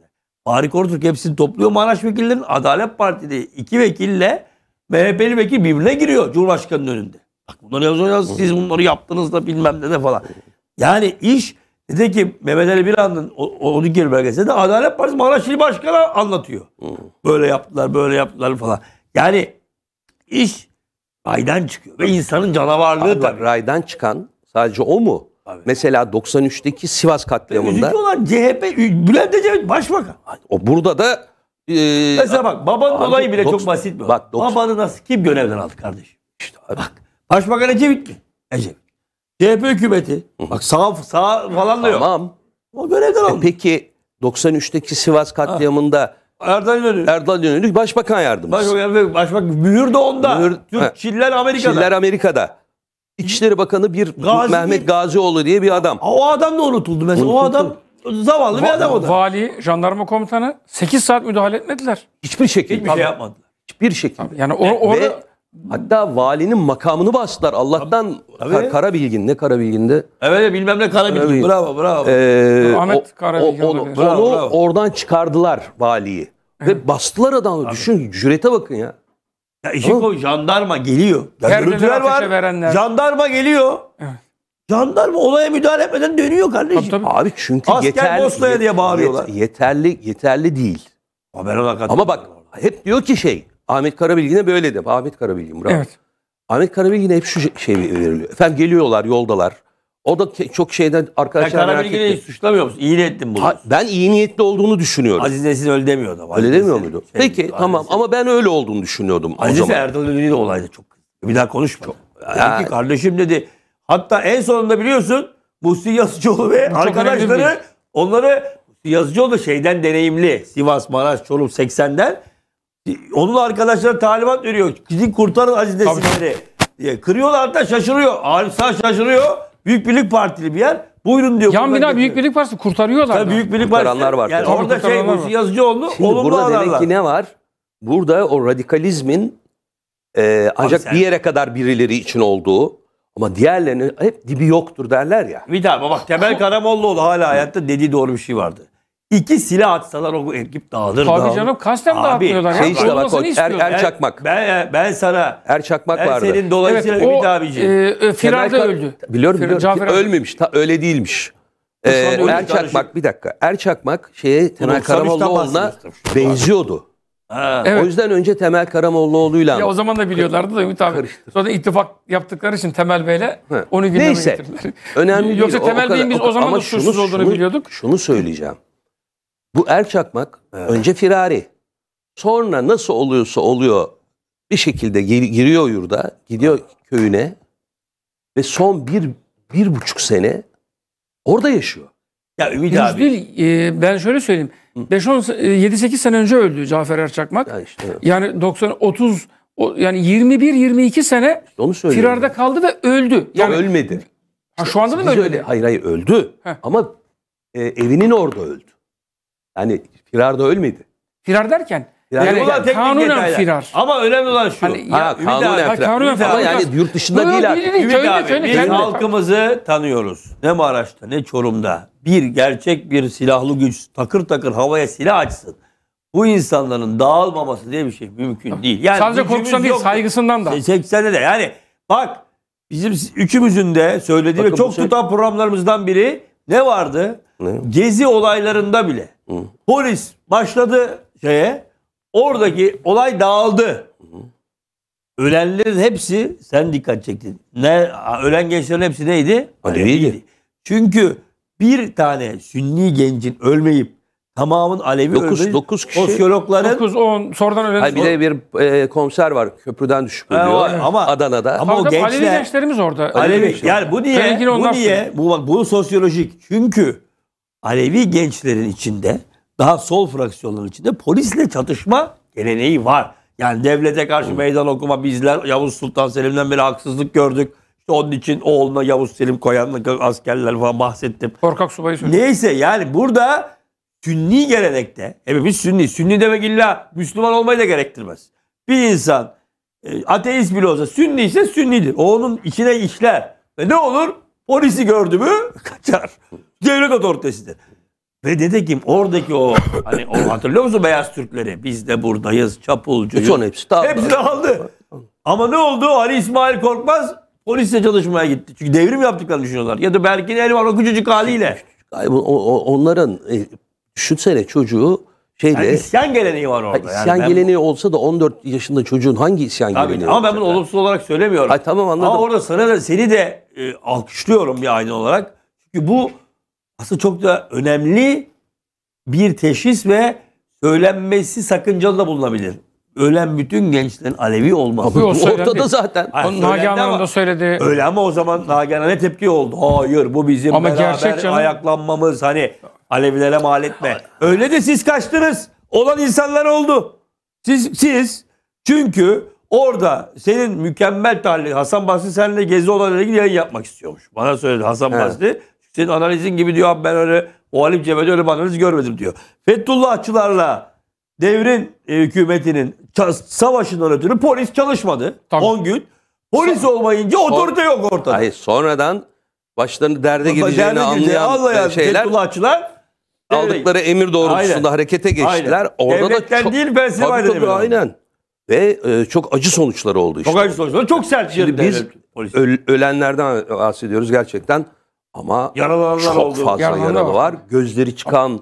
Farik Ortuk hepsini topluyor Maraş vekillerinin. Adalet Partili iki vekille MHP'li vekil birbirine giriyor Cumhurbaşkanı'nın önünde. Bak bunları yazıyor. siz bunları yaptınız da bilmem ne de falan. Yani iş nitekim Mehmet Ali Birand'ın 12 belgesinde de Adalet Partisi Maraş İl Başkanı anlatıyor. Böyle yaptılar böyle yaptılar falan. Yani iş raydan çıkıyor ve insanın canavarlığı Abi, Raydan çıkan sadece o mu? Abi. Mesela 93'teki Sivas katliamında. Üzücü olan CHP, Bülent Ecevit başbakan. O burada da e, Mesela bak babanın abi, olayı bile 90, çok basit bir bak, 90, Babanı nasıl kim görevden aldı kardeşim? İşte abi. Bak başbakan Ecevit mi? Ecevit. CHP hükümeti. Bak sağ, sağ falan da yok. Tamam. O görevden e aldı. E peki 93'teki Sivas katliamında ha. Erdoğan İnönü. Erdoğan İnönü başbakan yardımcısı. Başbakan, başbakan mühür de onda. Mühür, Türk, Çiller Amerika'da. Çiller Amerika'da. İçişleri Bakanı bir Gazi Mehmet Gazioğlu diye bir adam. O adam da unutuldu mesela. Unutuldu. O adam zavallı Va bir adam o da. Vali, jandarma komutanı 8 saat müdahale etmediler. Hiçbir şekilde. Hiçbir şey yapmadılar. Hiçbir şekilde. Tabii. Yani or orada... Ve hatta valinin makamını bastılar. Allah'tan tabii, tabii. Kar Karabilgin ne Karabilgin'de? Evet bilmem ne Karabilgin. Karabilgin. Bravo bravo. Ee, Ahmet Karabilgin. O, onu, bravo, onu oradan çıkardılar valiyi. Ve bastılar adamı. Düşün cürete bakın ya. Ya işi koy jandarma geliyor. Ya görüntüler var. verenler. Jandarma geliyor. Evet. Jandarma olaya müdahale etmeden dönüyor kardeşim. Tabii, tabii. Abi çünkü Asker yeterli, Bosna'ya diye bağırıyorlar. yeterli yeterli değil. Haber olarak Ama bak hep diyor ki şey Ahmet Karabilgin'e böyle de. Ahmet Karabilgin bravo. Evet. Ahmet Karabilgin'e hep şu şey-, şey veriliyor. Efendim geliyorlar yoldalar. O da çok şeyden arkadaşlar Sen merak etti. suçlamıyor musun? İyi niyetli bunu. Ha, ben iyi niyetli olduğunu düşünüyorum. Aziz Nesin öyle demiyordu. ama. Öyle demiyor muydu? Şey, Peki Aziz tamam Nesin- ama ben öyle olduğunu düşünüyordum Aziz Nesin zaman. Erdal Ünlü de olaydı çok. kızdı. Bir daha konuşma. Dedi ki kardeşim dedi. Hatta en sonunda biliyorsun Muhsin Yazıcıoğlu ve önemli arkadaşları onları Muhsin Yazıcıoğlu da şeyden deneyimli. Sivas, Maraş, Çorum 80'den. Onun arkadaşları talimat veriyor. Gidin kurtarın Aziz Nesinleri. Kırıyorlar hatta şaşırıyor. Arif Sağ şaşırıyor. Büyük Birlik Partili bir yer. Buyurun diyor. Yan bina Büyük Birlik Partisi kurtarıyorlar. Tabii Büyük Birlik Partisi. var. Yani orada şey Yazıcıoğlu Şimdi olumlu burada alarlar. demek ki ne var? Burada o radikalizmin e, ancak sen... bir yere kadar birileri için olduğu ama diğerlerinin hep dibi yoktur derler ya. Bir daha bak Temel Karamollaoğlu hala hayatta dediği doğru bir şey vardı. İki silah atsalar o ekip dağılır. Tabii dağılır. canım kasten Abi, dağıtmıyorlar. Şey işte bak o, er, er Çakmak. Ben, ben, sana. Er Çakmak ben vardı. senin dolayısıyla evet, Ümit abiciğim. E, e Firar'da öldü. Biliyorum Fir, biliyorum. Cafer Ölmemiş. Ta, öyle değilmiş. Ee, er Çakmak bir dakika. Er Çakmak şeye Temel Karamollaoğlu'na benziyordu. Ha. Evet. O yüzden önce Temel Karamollaoğlu'yla... Ya o zaman da biliyorlardı da Ümit abi. Karıştır. Sonra ittifak yaptıkları için Temel Bey'le onu gündeme Neyse. getirdiler. Önemli Yoksa Temel Bey'in biz o, zaman da suçsuz olduğunu biliyorduk. Şunu söyleyeceğim. Bu Er Çakmak evet. önce firari. Sonra nasıl oluyorsa oluyor bir şekilde giriyor yurda, gidiyor evet. köyüne ve son bir, bir buçuk sene orada yaşıyor. Ya Ümit abi. Değil, e, ben şöyle söyleyeyim. 5-10, 7-8 e, sene önce öldü Cafer Erçakmak. Ya işte, evet. Yani 90, 30, o, yani 21-22 sene işte firarda ben. kaldı ve öldü. Yani, Yok ölmedi. Ha, şu anda mı öldü? hayır hayır öldü. Heh. Ama e, evinin orada öldü. Yani Firar da ölmedi. Firar derken yani, yani kanunen detaylar. firar. Ama önemli olan şu. Hani ya, ha, kanunen abi, firar. Kanunen firar. Yani yurt dışında değil artık. Ümit köyde, abi köyde, biz köyde. halkımızı tanıyoruz. Ne Maraş'ta ne Çorum'da. Bir gerçek bir silahlı güç takır takır havaya silah açsın. Bu insanların dağılmaması diye bir şey mümkün değil. Yani Sadece korkusundan değil saygısından da. 80'de de yani bak bizim üçümüzün de söylediği Bakın ve çok şey... tutan programlarımızdan biri ne vardı? Ne? Gezi olaylarında bile Hı. polis başladı şeye oradaki olay dağıldı. Ölenlerin hepsi sen dikkat çektin. Ne ölen gençlerin hepsi neydi? Aleviydi. Aleviydi. Çünkü bir tane Sünni gencin ölmeyip tamamın Alevi dokuz, ölmüş. 9 kişi. Sosyologların 9 10 sonradan ölen. Hayır, bir de bir e, konser var köprüden düşüp ölüyor e, ama, Adana'da. Ama o gençler Alevi gençlerimiz orada. Alevi. Alevi. Yani bu niye? Bu niye? Bu bak bu sosyolojik. Çünkü Alevi gençlerin içinde daha sol fraksiyonların içinde polisle çatışma geleneği var. Yani devlete karşı meydan okuma bizler Yavuz Sultan Selim'den beri haksızlık gördük. İşte onun için oğluna Yavuz Selim koyan askerler falan bahsettim. Korkak subayı söyledim. Neyse yani burada sünni gelenekte, hepimiz sünni. Sünni demek illa Müslüman olmayı da gerektirmez. Bir insan e, ateist bile olsa sünni ise sünnidir. O onun içine işler. Ve ne olur? Polisi gördü mü [LAUGHS] kaçar. Devlet otoritesidir. Ve dedekim oradaki o hani o hatırlıyor musun beyaz Türkleri? Biz de buradayız çapulcu. Bütün hepsi dağıldı. Hepsi dağıldı. Ama ne oldu? Ali İsmail Korkmaz polisle çalışmaya gitti. Çünkü devrim yaptıklarını düşünüyorlar. Ya da belki de var o küçücük haliyle. O, onların e, düşünsene çocuğu şeyde Yani isyan geleneği var orada. Ha, isyan geleneği bu... olsa da 14 yaşında çocuğun hangi isyan Tabii, geleneği Ama ben bunu olumsuz olarak söylemiyorum. Ay, tamam anladım. Ama orada sana da, seni de e, alkışlıyorum bir aynı olarak. Çünkü bu aslında çok da önemli bir teşhis ve söylenmesi sakıncalı da bulunabilir. Ölen bütün gençlerin Alevi olması. Yok, bu ortada zaten. Hayır, Nagihan Hanım da söyledi. Öyle ama o zaman Nagihan'a ne tepki oldu? Hayır bu bizim ama beraber gerçek canım... ayaklanmamız hani Alevilere mal etme. Öyle de siz kaçtınız. Olan insanlar oldu. Siz, siz çünkü orada senin mükemmel tahlil Hasan Basri seninle gezi olaylarıyla ilgili yayın yapmak istiyormuş. Bana söyledi Hasan evet. Basri. Senin analizin gibi diyor ben öyle o Halim Cebe'de öyle bir analiz görmedim diyor. Fethullahçılarla devrin e, hükümetinin savaşından ötürü polis çalışmadı. 10 gün. Polis Son, olmayınca otorite son, yok ortada. Hayır sonradan başlarını derde Bak, derde anlayan, e, anlayan şeyler Fethullahçılar aldıkları emir doğrultusunda aynen. harekete geçtiler. Aynen. Orada Devletten da çok, değil felsefeyle tabii, tabii, aynen. Ve e, çok acı sonuçları oldu işte. Çok acı sonuçları. Çok sert Şimdi biz ölenlerden bahsediyoruz gerçekten. Ama Yaralananlar çok oldu. fazla Yaralananlar yaralı var. Gözleri çıkan,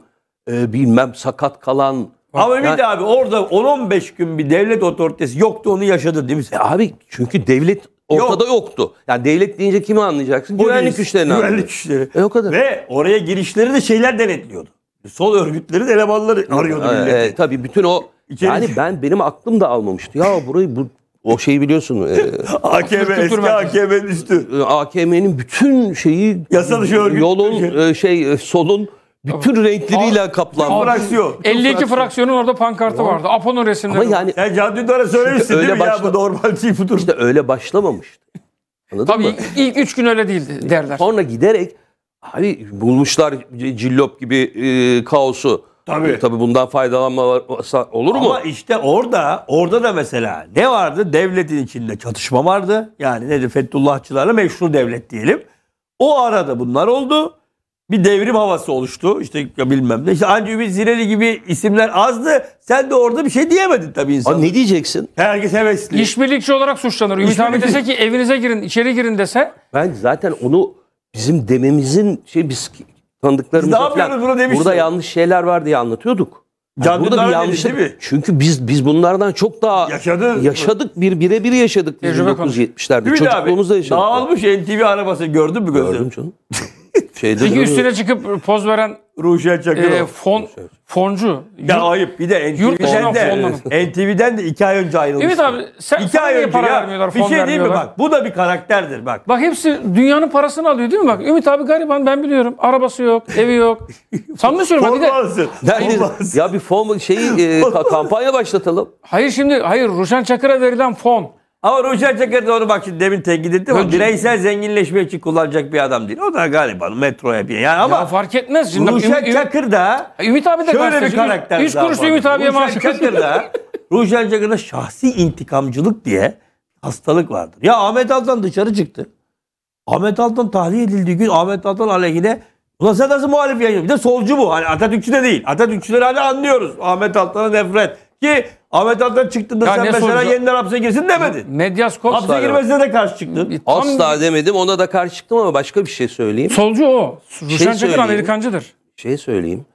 e, bilmem sakat kalan. Ama bir de abi orada 10-15 gün bir devlet otoritesi yoktu onu yaşadı değil mi E abi çünkü devlet ortada yoktu. Yani devlet deyince kimi anlayacaksın? Güvenlik güçlerini Güvenlik güçleri. E o kadar. Ve oraya girişleri de şeyler denetliyordu. Sol örgütlerin elemanları arıyordu Ee, e, tabii bütün o İçeri- yani ben benim aklım da almamıştı. Ya burayı bu o şeyi biliyorsun. E, AKM [LAUGHS] eski AKM'nin üstü. AKM'nin bütün şeyi yasal dışı örgüt. Yolun e, şey e, solun bütün renkleriyle kaplanmış. Fraksiyon. 52 fraksiyon. fraksiyonun orada pankartı vardı. Apo'nun resimleri. Ama yani Sen Caddüdar'a söylemişsin işte değil mi başla, ya bu normal değil budur. İşte öyle başlamamıştı. Anladın Tabii mı? ilk üç gün öyle değildi derler. Sonra giderek abi bulmuşlar cillop gibi e, kaosu. Tabii. Tabii bundan faydalanma olur mu? Ama işte orada orada da mesela ne vardı? Devletin içinde çatışma vardı. Yani nedir? Fethullahçılarla meşru devlet diyelim. O arada bunlar oldu. Bir devrim havası oluştu. İşte bilmem ne. İşte ancak bir Zireli gibi isimler azdı. Sen de orada bir şey diyemedin tabii insan. ne diyeceksin? Herkes hevesli. İşbirlikçi olarak suçlanır. Ümit abi dese ki evinize girin, içeri girin dese. Ben zaten onu bizim dememizin şey biz tanıdıklarımız ne yapıyoruz bunu demiştim. Burada yanlış şeyler var diye anlatıyorduk. Yani burada bir yanlış değil mi? Çünkü biz biz bunlardan çok daha yaşadık, yaşadık bir birebir yaşadık 1970'lerde. Çocukluğumuzda yaşadık. Dağılmış NTV arabası gördün mü gözlerim? Gördüm canım. [LAUGHS] Şeyde Peki üstüne çıkıp poz veren Ruşen e, Çakırov. e, fon, foncu. Ya ayıp bir de Yurt dışına NTV'den de, fonlanır. NTV'den de iki ay önce ayrılmış. Ümit abi sen, İki sana ay önce para ya vermiyorlar, bir şey fon şey değil mi bak bu da bir karakterdir bak. Bak hepsi dünyanın parasını alıyor değil mi bak? Ümit abi gariban ben biliyorum. Arabası yok, evi yok. [LAUGHS] sen mi söylüyorsun bir de- Olmazsın. Ya bir fon şeyi e, [LAUGHS] kampanya başlatalım. hayır şimdi hayır Ruşen Çakır'a verilen fon. Ama Ruşen Çakır da onu bak şimdi demin tenkit etti ama bireysel zenginleşme için kullanacak bir adam değil. O da galiba metro hep yani ama ya fark etmez. Şimdi Ruşen Ümit, Çakır da Ümit abi de şöyle bir karakter. Üç kuruş Ümit abiye maaş. Ruşen Çakır da [LAUGHS] Ruşen Çakır'da şahsi intikamcılık diye hastalık vardır. Ya Ahmet Altan dışarı çıktı. Ahmet Altan tahliye edildiği gün Ahmet Altan aleyhine Ulan sen nasıl muhalif yayın? Bir de solcu bu. Hani Atatürkçü de değil. Atatürkçüleri hala anlıyoruz. Ahmet Altan'a nefret. Ki Ahmet Altan çıktığında Ya sen mesela sonucu- yeniden hapse girsin demedin. Medyas Koç Hapse girmesine de karşı çıktın. Tam Asla demedim. Ona da karşı çıktım ama başka bir şey söyleyeyim. solcu o. Şey Ruşen Çakır söyleyeyim. Amerikancıdır. Şey söyleyeyim.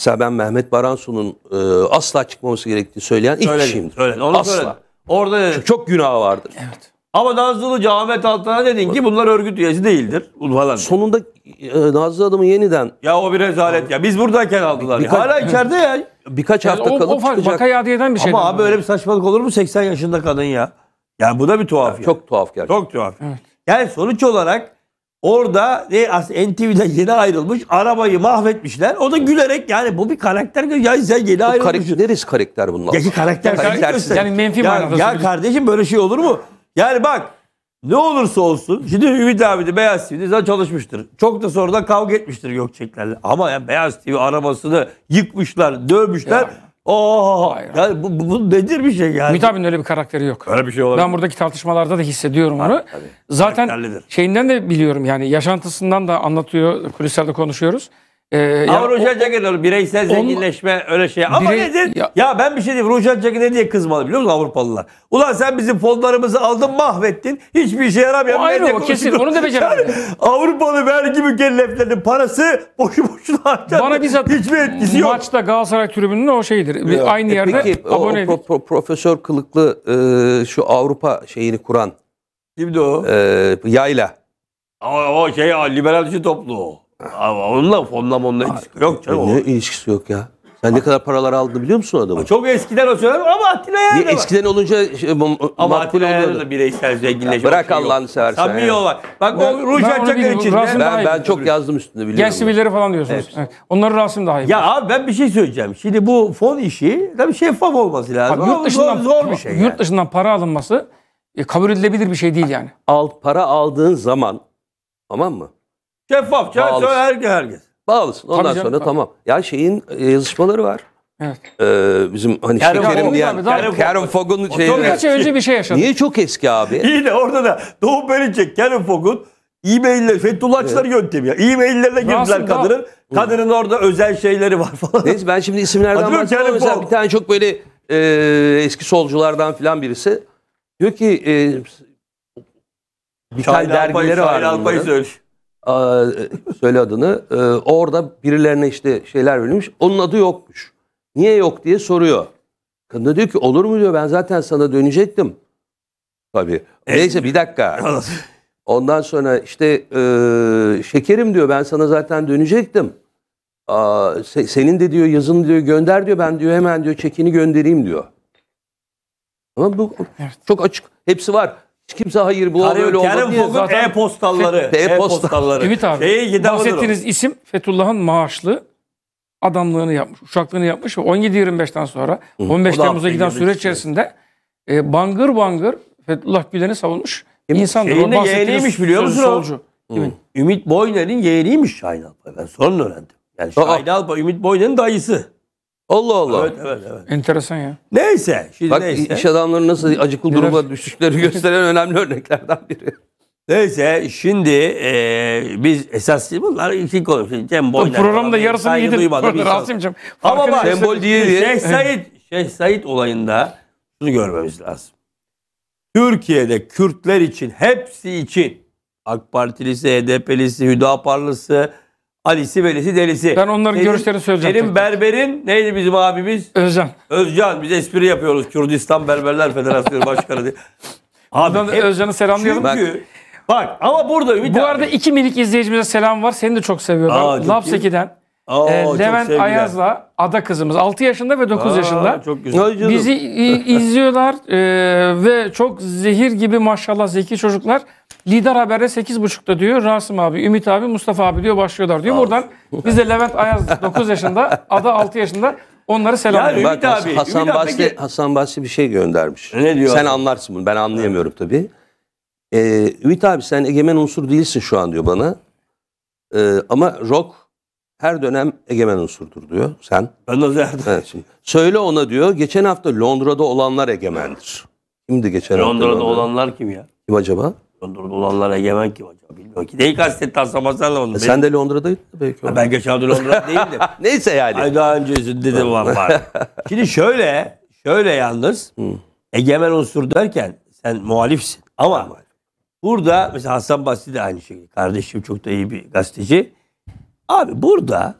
Mesela ben Mehmet Baransu'nun e, asla çıkmaması gerektiğini söyleyen ilk Söyledin, kişiyimdir. söyledin, Onu asla. söyledin. Orada Çok günah vardır. Evet. Ama Nazlılı Ahmet Altan'a dedin ki bunlar örgüt üyesi değildir. Falan. Sonunda e, Nazlı adamı yeniden... Ya o bir rezalet ya. Biz buradayken aldılar. Birkaç, Hala içeride ya. Birkaç yani hafta o, kalıp o fark, çıkacak. Vakayadiyeden bir şey. Ama abi öyle bir saçmalık olur mu 80 yaşında kadın ya? Yani bu da bir tuhaf. Ya, yani. Çok tuhaf gerçekten. Çok tuhaf. Evet. Yani sonuç olarak orada e, NTV'den yeni ayrılmış arabayı mahvetmişler. O da gülerek yani bu bir karakter. Ya sen yeni ayrılmışsın. Neresi karakter bunlar? Ya ki karakter. karakter yani menfi manada. Ya, ya kardeşim böyle şey olur mu? Yani bak ne olursa olsun şimdi Ümit abi de Beyaz TV'de zaten çalışmıştır. Çok da sonradan kavga etmiştir Gökçeklerle. Ama yani Beyaz TV arabasını yıkmışlar, dövmüşler. Ya. Oo, oh! yani bu, bu, bu nedir bir şey yani? Ümit abinin öyle bir karakteri yok. Öyle bir şey olabilir. Ben buradaki tartışmalarda da hissediyorum onu. Zaten şeyinden de biliyorum yani yaşantısından da anlatıyor, kulislerde konuşuyoruz. Ee, Ama yani Rojal Cagir'in bireysel zenginleşme on, öyle şey. Ama birey, nedir? Ya, ya ben bir şey diyeyim. Rojal Cagir'e niye kızmalı biliyor musun Avrupalılar? Ulan sen bizim fonlarımızı aldın mahvettin. Hiçbir işe yaramayan. O ayrı o kesin. Onu da beceremedi. Yani, Avrupalı vergi mükelleflerinin parası boşu boşuna harcandı. Bana bizzat Hiçbir etkisi yok. Maçta Galatasaray tribününün o şeyidir. Ya, e Aynı e, yerde peki, abonelik. O, o, pro, profesör kılıklı e, şu Avrupa şeyini kuran. Kimdi o? E, yayla. O, o şey liberalci toplu o. Ama onunla fonla monla ilgisi yok canım. Ne ilişkisi yok ya? Sen ne kadar paralar aldı biliyor musun adamı? Çok eskiden o söyler ama Atilla Yayar'da Eskiden olunca şey, Ama makbul Atilla da bireysel zenginleşme. Bırak şey yok. Allah'ını seversen Samimi ya. var. Bak Ben- o ruj ben onu açacaklar Ben, ben çok yazdım üstünde Genç biliyorum. sivilleri falan diyorsunuz. Evet. Onları Rasim daha iyi. Ya abi ben bir şey söyleyeceğim. Şimdi bu fon işi tabii şeffaf olması lazım. Abi Ama yurt dışından, zor, zor bir şey. yani. yurt dışından para alınması e, kabul edilebilir bir şey değil yani. Al, para aldığın zaman tamam mı? Şeffaf. Bağlısın. Şeffaf herkes herkes. Bağlısın. Ondan canım, sonra tabii. tamam. Ya şeyin e, yazışmaları var. Evet. Ee, bizim hani Kerem şekerim Fogg diyen abi, tabii. Karen Çok şeyleri. önce bir şey yaşadık. Niye çok eski abi? [LAUGHS] İyi de orada da Doğu Perinçek, Karen Fogg'un e-mail'le Fethullahçılar yöntemi ya. E-mail'lerine girdiler Rasim kadının. Kadının orada özel şeyleri var falan. Neyse ben şimdi isimlerden Hatırlıyorum, bahsediyorum. Mesela Fogg. bir tane çok böyle e, eski solculardan filan birisi. Diyor ki e, bir tane Şahin Alpay- dergileri var. Alpay bunların. söylüyor. E, söyle adını. E, orada birilerine işte şeyler verilmiş. Onun adı yokmuş. Niye yok diye soruyor. Kadın da diyor ki olur mu diyor ben zaten sana dönecektim. Tabii. E, Neyse bir dakika. [LAUGHS] Ondan sonra işte e, şekerim diyor ben sana zaten dönecektim. Aa, se, senin de diyor yazın diyor gönder diyor ben diyor hemen diyor çekini göndereyim diyor. Ama bu evet. çok açık. Hepsi var. Hiç kimse hayır bu Karim, öyle olmadı diye zaten... e-postaları. e postalları Ümit abi Şeyi bahsettiğiniz isim Fethullah'ın maaşlı adamlığını yapmış, uşaklığını yapmış ve 17-25'ten sonra 15 Temmuz'a giden süre içerisinde e, bangır bangır Fethullah Gülen'i savunmuş insandır. Şeyin de yeğeniymiş biliyor musun solcu. Ümit Boyner'in yeğeniymiş Şahin Alpay. Ben sonradan öğrendim. Yani Şahin Alpay Ümit Boyner'in dayısı. Allah Allah. Evet evet evet. Enteresan ya. Neyse. Şimdi Bak neyse. iş adamları nasıl acıklı duruma düşüşleri gösteren [LAUGHS] önemli örneklerden biri. Neyse şimdi e, biz esas bunlar iki konuşuyoruz. Cem Boyner. Programda yarısını yedin. Rasim'cim. Ama bak sembol diye diye. Şeyh Said, Şeyh Said olayında şunu görmemiz lazım. Türkiye'de Kürtler için hepsi için AK Partilisi, HDP'lisi, Hüdaparlısı, Alisi, velisi, delisi. Ben onların Selim, görüşlerini söyleyeceğim. Selim Berber'in neydi bizim abimiz? Özcan. Özcan. Biz espri yapıyoruz. Kürdistan Berberler Federasyonu Başkanı diye. Abi, Özcan'ı selamlayalım. Çünkü bak, bak ama burada Ümit Bu abi. arada iki minik izleyicimize selam var. Seni de çok seviyorum. Lapseki'den. Oo, e, ee, Levent Ayaz'la ada kızımız 6 yaşında ve 9 Aa, yaşında. Çok güzel. Bizi izliyorlar [LAUGHS] e, ve çok zehir gibi maşallah zeki çocuklar. Lider Haber'de 8.30'da diyor Rasim abi, Ümit abi, Mustafa abi diyor başlıyorlar diyor. Aa. Buradan [LAUGHS] biz de Levent Ayaz 9 yaşında, Ada 6 yaşında onları selamlıyoruz. Yani, Ümit abi, Hasan Ümit Basri, abi. Hasan Basri bir şey göndermiş. Ne diyor? Sen abi? anlarsın bunu ben anlayamıyorum evet. tabii. Ee, Ümit abi sen egemen unsur değilsin şu an diyor bana. Ee, ama rock her dönem egemen unsurdur diyor sen. Ben nasıl her evet, şimdi. Söyle ona diyor geçen hafta Londra'da olanlar egemendir. Şimdi geçen Londra'da hafta? Londra'da olanlar kim ya? Kim acaba? Londra'da olanlar egemen kim acaba? Bilmiyorum ki. Neyi kastetti Asamasal'la onu. E sen de Londra'daydın belki. Ha, ben geçen hafta Londra'da [LAUGHS] değildim. Neyse yani. Ay daha öncesi dedim var. var. [LAUGHS] şimdi şöyle, şöyle yalnız Hı. egemen unsur derken sen muhalifsin ama Burada mesela Hasan Basri de aynı şekilde. Kardeşim çok da iyi bir gazeteci. Abi burada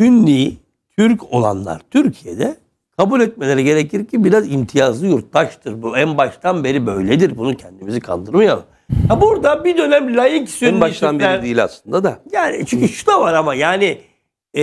Sünni Türk olanlar Türkiye'de kabul etmeleri gerekir ki biraz imtiyazlı yurttaştır. Bu en baştan beri böyledir. Bunu kendimizi kandırmayalım. Ha burada bir dönem layık sünni En baştan beri değil aslında da. Yani çünkü şu da var ama yani ee,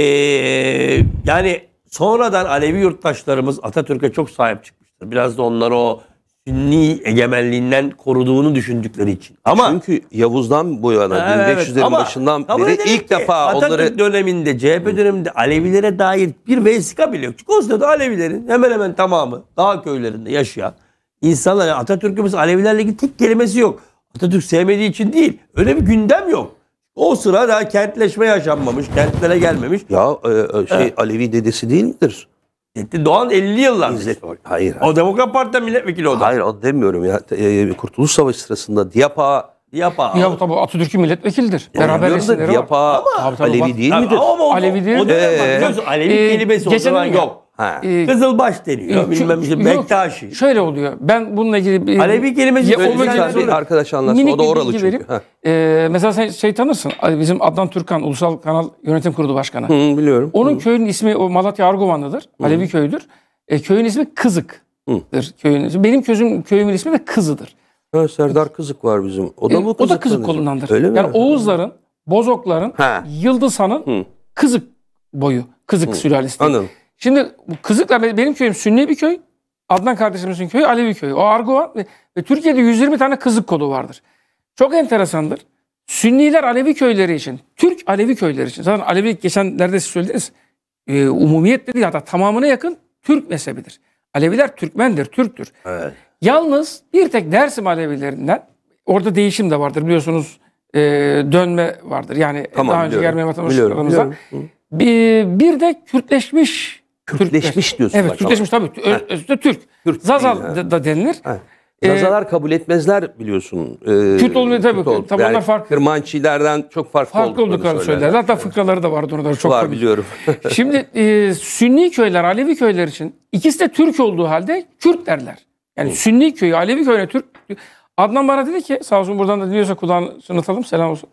yani sonradan Alevi yurttaşlarımız Atatürk'e çok sahip çıkmıştır. Biraz da onlar o Sünni egemenliğinden koruduğunu düşündükleri için. Ama Çünkü Yavuz'dan bu yana ha, 1500'lerin evet, başından beri ilk defa Atatürk onları... döneminde CHP döneminde Alevilere dair bir vesika bile yok. Çünkü Alevilerin hemen hemen tamamı dağ köylerinde yaşayan insanlar yani Atatürk'ün mesela Alevilerle ilgili tek kelimesi yok. Atatürk sevmediği için değil. Öyle bir gündem yok. O sıra daha kentleşme yaşanmamış, kentlere gelmemiş. Ya e, e şey ha. Alevi dedesi değil midir? Fethi Doğan 50 yıllar. hayır, hayır. O Demokrat partiden milletvekili o Hayır onu demiyorum ya. E, e, Kurtuluş Savaşı sırasında Diyapa Diyapa. Ya tabii Atatürk'ün milletvekilidir. Yani Beraber resimleri var. Diyapa Alevi değil tabii, midir? Ama o, Alevi değil. O dönem ee, biliyorsun Alevi ee, kelimesi o zaman yok. Ha. Ee, Kızılbaş deniyor. Çünkü, e, bilmem işte Bektaşi. Şöyle oluyor. Ben bununla ilgili... Bir, Alevi kelimesi... Ya, o böyle arkadaş anlatsın. O da oralı çünkü. Verip, e, ee, mesela sen şey tanırsın. Bizim Adnan Türkan Ulusal Kanal Yönetim Kurulu Başkanı. Hı, biliyorum. Onun Hı. köyün ismi o Malatya Arguvanlı'dır. Hı. Alevi köyüdür. E, köyün ismi Kızık'dır. Hı. Köyün ismi. Benim közüm, köyümün ismi de Kızı'dır. Ha, Serdar Kızık var bizim. O da e, mı Kızık? O da Kızık kolundandır. Öyle mi? Yani Oğuzların, Bozokların, ha. Yıldızhan'ın Kızık boyu. Kızık Hı. sülalesi. Anladım. Şimdi Kızıklar benim köyüm Sünni bir köy. Adnan kardeşimizin köyü Alevi köyü. O argo ve, ve Türkiye'de 120 tane Kızık kolu vardır. Çok enteresandır. Sünniler Alevi köyleri için, Türk Alevi köyleri için. Zaten Alevi geçenlerde siz söylediniz. E, ee, umumiyetle değil hatta tamamına yakın Türk mezhebidir. Aleviler Türkmendir, Türktür. Evet. Yalnız bir tek Dersim Alevilerinden orada değişim de vardır biliyorsunuz e, dönme vardır. Yani tamam, daha önce biliyorum, gelmeye Bir, bir de Kürtleşmiş Kürtleşmiş Türk. diyorsun. Evet bakalım. Kürtleşmiş tabii. Özde Türk. Türk Zazal değil, da, denilir. Evet. Zazalar ee, kabul etmezler biliyorsun. Ee, Kürt olmuyor tabii. oldu. Tabii yani onlar farklı. Kırmançilerden çok farklı, farklı olduklarını söylerler. Hatta evet. fıkraları da vardı orada. Çok Var biliyorum. [LAUGHS] Şimdi e, Sünni köyler, Alevi köyler için ikisi de Türk olduğu halde Kürt derler. Yani Hı. Sünni köyü, Alevi köyüne Türk. Adnan bana dedi ki sağ olsun buradan da dinliyorsa kulağını sınıtalım selam olsun.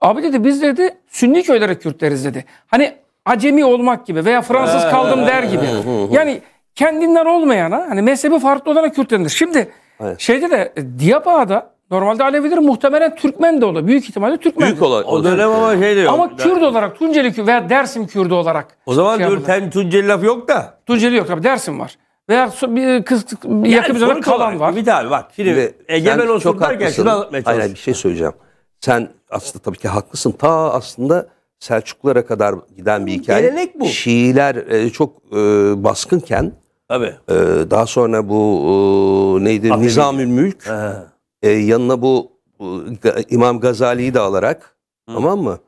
Abi dedi biz dedi Sünni köylere Kürt deriz dedi. Hani acemi olmak gibi veya Fransız ee, kaldım der ee, gibi. Yani kendinden olmayana hani mezhebi farklı olana Kürt Şimdi evet. şeyde de e, Diyarbakır'da Normalde Alevidir muhtemelen Türkmen de olur. Büyük ihtimalle Türkmen. Büyük olarak. O dönem ama şey de yok. Ama Kürt olarak Tunceli veya Dersim Kürdü olarak. O zaman şey diyor ten Tunceli laf yok da. Tunceli yok tabi Dersim var. Veya bir e, kız yani yakın bir kalan var. Bir daha bak şimdi, şimdi egemen olsun derken şunu anlatmaya çalışıyorum. Aynen bir şey söyleyeceğim. Sen aslında tabii ki haklısın. Ta aslında Selçuklulara kadar giden bir hikaye. Gelenek bu. Şiiler e, çok e, baskınken Tabii. E, daha sonra bu e, neydi? Afemin. Nizamül Mülk. E, yanına bu e, İmam Gazali'yi de alarak Hı. tamam mı?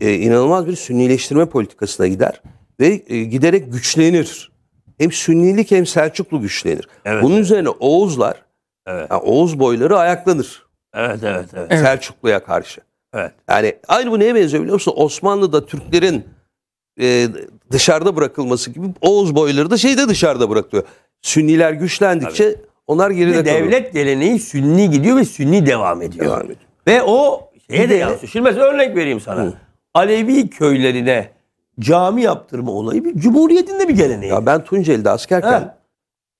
E, inanılmaz bir sünnileştirme politikasına gider ve e, giderek güçlenir. Hem sünnilik hem Selçuklu güçlenir. Evet, Bunun üzerine Oğuzlar, evet. yani Oğuz boyları ayaklanır. Evet, evet, evet. Selçuklu'ya karşı. Evet. Yani aynı bu neye benziyor biliyor musun? Osmanlı'da Türklerin e, dışarıda bırakılması gibi Oğuz boyları da şeyde dışarıda bırakılıyor. Sünniler güçlendikçe Tabii. onlar geride kalıyor. Devlet geleneği sünni gidiyor ve sünni devam ediyor. Devam ediyor. Ve o şeye de yansıyor. Şimdi mesela örnek vereyim sana. Hı. Alevi köylerine cami yaptırma olayı bir cumhuriyetinde bir geleneği. Ya ben Tunceli'de askerken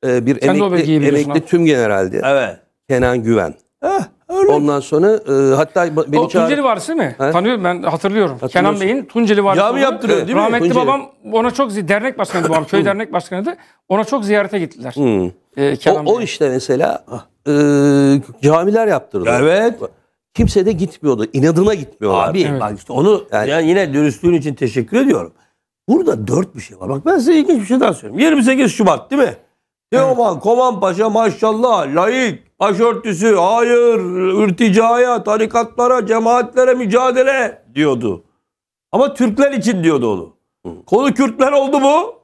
e, bir Sen emekli, emekli tüm generaldi. Evet. Kenan Güven. Heh. Öyle. Ondan sonra e, hatta beni o, çağır... Tunceli varisi mi? He? Tanıyorum ben hatırlıyorum. Kenan Bey'in Tunceli varisi. Cami yaptırıyor evet. değil mi? Rahmetli Tunceli. babam ona çok dernek başkanıydı babam. Köy dernek başkanıydı. Ona çok ziyarete gittiler. Hmm. E, Kenan o, o işte mesela e, camiler yaptırdı. Evet. Kimse de gitmiyordu. İnadına gitmiyorlar. Abi evet. bak işte onu yani, yani yine dürüstlüğün için teşekkür ediyorum. Burada dört bir şey var. Bak ben size ilginç bir şey daha söyleyeyim. 28 Şubat değil mi? Teoman, evet. Kovan Paşa maşallah layık aşörtüsü, hayır, irticaya, tarikatlara, cemaatlere mücadele diyordu. Ama Türkler için diyordu onu. Konu Kürtler oldu mu?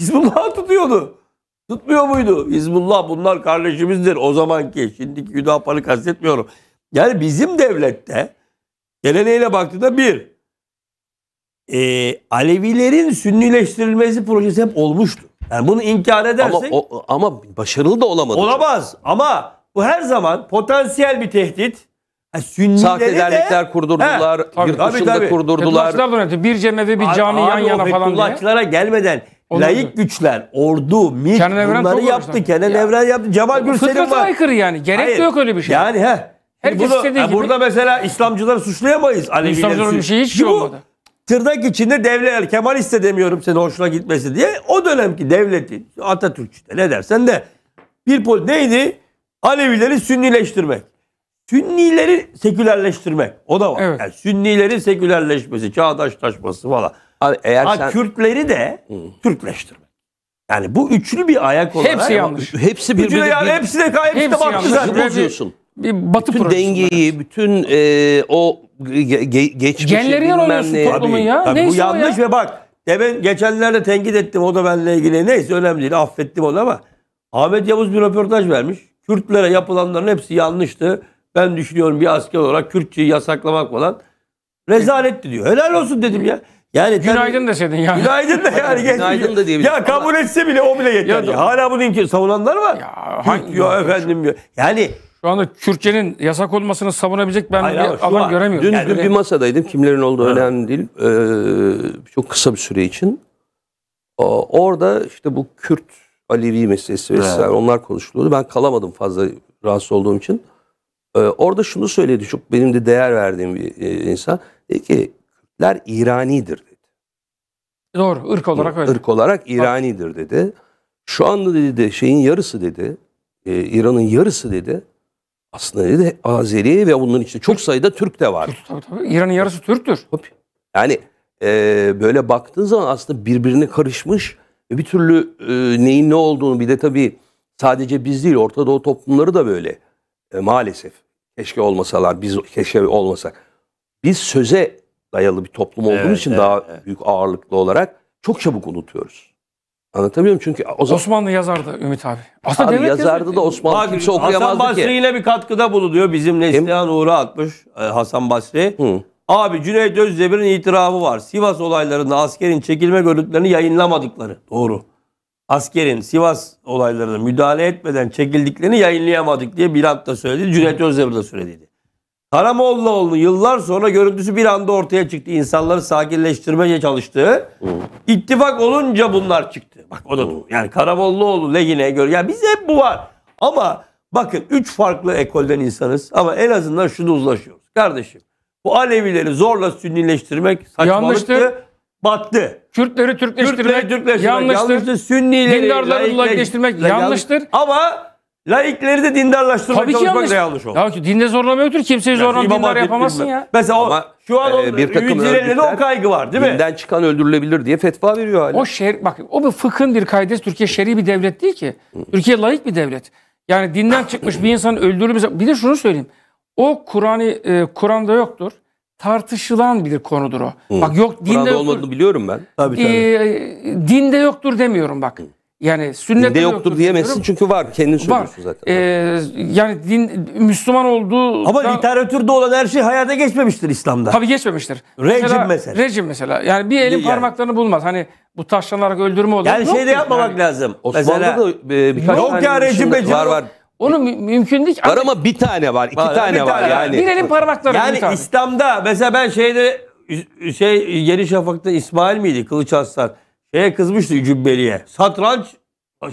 Hizbullah'ı [LAUGHS] tutuyordu. Tutmuyor muydu? Hizbullah bunlar kardeşimizdir o zamanki. Şimdiki Hüdapar'ı kastetmiyorum. Yani bizim devlette geleneğine baktığında bir, e, Alevilerin sünnileştirilmesi projesi hep olmuştu. Yani bunu inkar edersek... Ama, o, ama başarılı da olamadı. Olamaz çok. ama bu her zaman potansiyel bir tehdit. Yani e, Sahte dernekler de, kurdurdular, he, tabii, yurt tabii, dışında tabii. kurdurdular. Bir cemevi bir cami abi, yan yana falan diye. Fethullahçılara gelmeden layık güçler, ordu, MİT Kenan Evren bunları yaptı. Kenan ya. Evren yaptı. Cemal Gürsel'in var. Fıtrata aykırı yani. Gerek Hayır. yok öyle bir şey. Yani he. Herkes bunu, istediği e, gibi. Burada mesela İslamcıları suçlayamayız. İslamcıların bir şey hiç şey olmadı. Tırnak içinde devlet, Kemal istedemiyorum demiyorum hoşuna gitmesi diye. O dönemki devleti, Atatürk'te ne dersen de bir pol neydi? Alevileri Sünnileştirmek. Sünnileri sekülerleştirmek. O da var. Evet. Yani Sünnileri sekülerleşmesi, çağdaşlaşması falan. Abi, hani eğer ha, sen... Kürtleri de Hı. Türkleştirmek. Yani bu üçlü bir ayak olarak. Hepsi yanlış. Hepsi birbirine. Yani hepsi de kayıp. Hepsi de baktı zaten. Bozuyorsun. Bir batı bütün dengeyi, bütün e, o ge, ge, geçmişi Genleri yanılıyorsun ne. toplumun ya. Tabii, Neyse bu yanlış ya. ve bak. E ben geçenlerde tenkit ettim o da benimle ilgili. Neyse önemli değil affettim onu ama Ahmet Yavuz bir röportaj vermiş. Kürtlere yapılanların hepsi yanlıştı. Ben düşünüyorum bir asker olarak Kürtçeyi yasaklamak falan rezaletti diyor. Helal olsun dedim ya. Yani Günaydın tabii, deseydin yani. Günaydın da yani. [LAUGHS] Günaydın da diyebilirsin. Ya kabul etse bile o bile yeter. Ya, ya. Hala bunun inkar savunanlar var. Ya, Kürt diyor efendim diyor. Yani şu anda Kürtçenin yasak olmasını savunabilecek ben Hayır, bir alan an, göremiyorum. Dün, yani, dün bir masadaydım. Kimlerin olduğu önemli değil. Ee, çok kısa bir süre için. Ee, orada işte bu Kürt Alevi meselesi vesaire evet. onlar konuşuluyordu. Ben kalamadım fazla rahatsız olduğum için. Ee, orada şunu söyledi çok benim de değer verdiğim bir e, insan. Dedi ki Kürtler İranidir dedi. Doğru ırk olarak öyle. Irk olarak İranidir dedi. Şu anda dedi de şeyin yarısı dedi. E, İran'ın yarısı dedi. Aslında dedi Azeri ve bunların içinde çok sayıda Türk de var. Türk, tabii, tabii. İran'ın yarısı Türktür. Tabii. Yani e, böyle baktığın zaman aslında birbirine karışmış e, bir türlü e, neyin ne olduğunu bir de tabii sadece biz değil Orta Doğu toplumları da böyle e, maalesef. Keşke olmasalar biz keşke olmasak. Biz söze dayalı bir toplum olduğumuz evet, için evet, daha evet. büyük ağırlıklı olarak çok çabuk unutuyoruz. Anlatamıyorum çünkü o zaman... Osmanlı yazardı Ümit abi. Aslında abi yazardı da Osmanlı Bak, kimse okuyamazdı Hasan Basri ile bir katkıda bulunuyor. Bizim Neslihan Uğur'a atmış e, Hasan Basri. Hı. Abi Cüneyt Özdemir'in itirafı var. Sivas olaylarında askerin çekilme görüntülerini yayınlamadıkları. Doğru. Askerin Sivas olaylarına müdahale etmeden çekildiklerini yayınlayamadık diye Bilat da söyledi. Cüneyt Özdemir de söyledi. Karamollaoğlu'nun yıllar sonra görüntüsü bir anda ortaya çıktı. İnsanları sakinleştirmeye çalıştığı. İttifak olunca bunlar çıktı. Bak o da doğru. Yani Karamollaoğlu lehine göre. Ya biz hep bu var. Ama bakın üç farklı ekolden insanız. Ama en azından şunu uzlaşıyoruz. Kardeşim bu Alevileri zorla Sünnileştirmek saçmalıktı. Yanlıştı. Battı. Kürtleri Türkleştirmek, Kürtleri Türkleştirmek yanlıştır. yanlıştır. Sünnileri laikleştirmek yanlıştır. Ama laikleri de dindarlaştırmak Tabii ki yanlış. da yanlış oldu. Ya, dinde zorlamıyordur. Kimseyi zorlamak dindar yapamazsın ya. Mesela Ama şu an e, bir takım de o kaygı var değil mi? Dinden çıkan öldürülebilir diye fetva veriyor hala. O şer, bak o bir fıkhın bir kaydesi. Türkiye şer'i bir devlet değil ki. Türkiye laik bir devlet. Yani dinden çıkmış bir insan öldürülmesi... Bir de şunu söyleyeyim. O Kur'an'ı e, Kur'an'da yoktur. Tartışılan bir konudur o. Hı. Bak yok dinde Kur'an'da yoktur. olmadığını biliyorum ben. Tabii e, tabii. E, dinde yoktur demiyorum bak. Yani sünnette dinde yoktur, yoktur diyemezsin diyorum. çünkü var. Kendin söylüyorsun var. zaten. Ee, yani din Müslüman olduğu Ama da, literatürde olan her şey hayata geçmemiştir İslam'da. Tabii geçmemiştir. Rejim mesela. mesela. Rejim mesela. Yani bir elin yani. parmaklarını bulmaz. Hani bu taşlanarak öldürme olur. Yani şey de yapmamak yani. lazım. Osmanlı'da mesela, da e, birkaç Yok ya rejim var var. Onu mü- mümkün değil. Var ama bir tane var, iki Var, tane var tane var. yani. Binelim parmaklarını. Yani abi. İslam'da mesela ben şeyde şey Yeni Şafak'ta İsmail miydi Kılıç Aslan? Şeye kızmıştı Cübbeli'ye. Satranç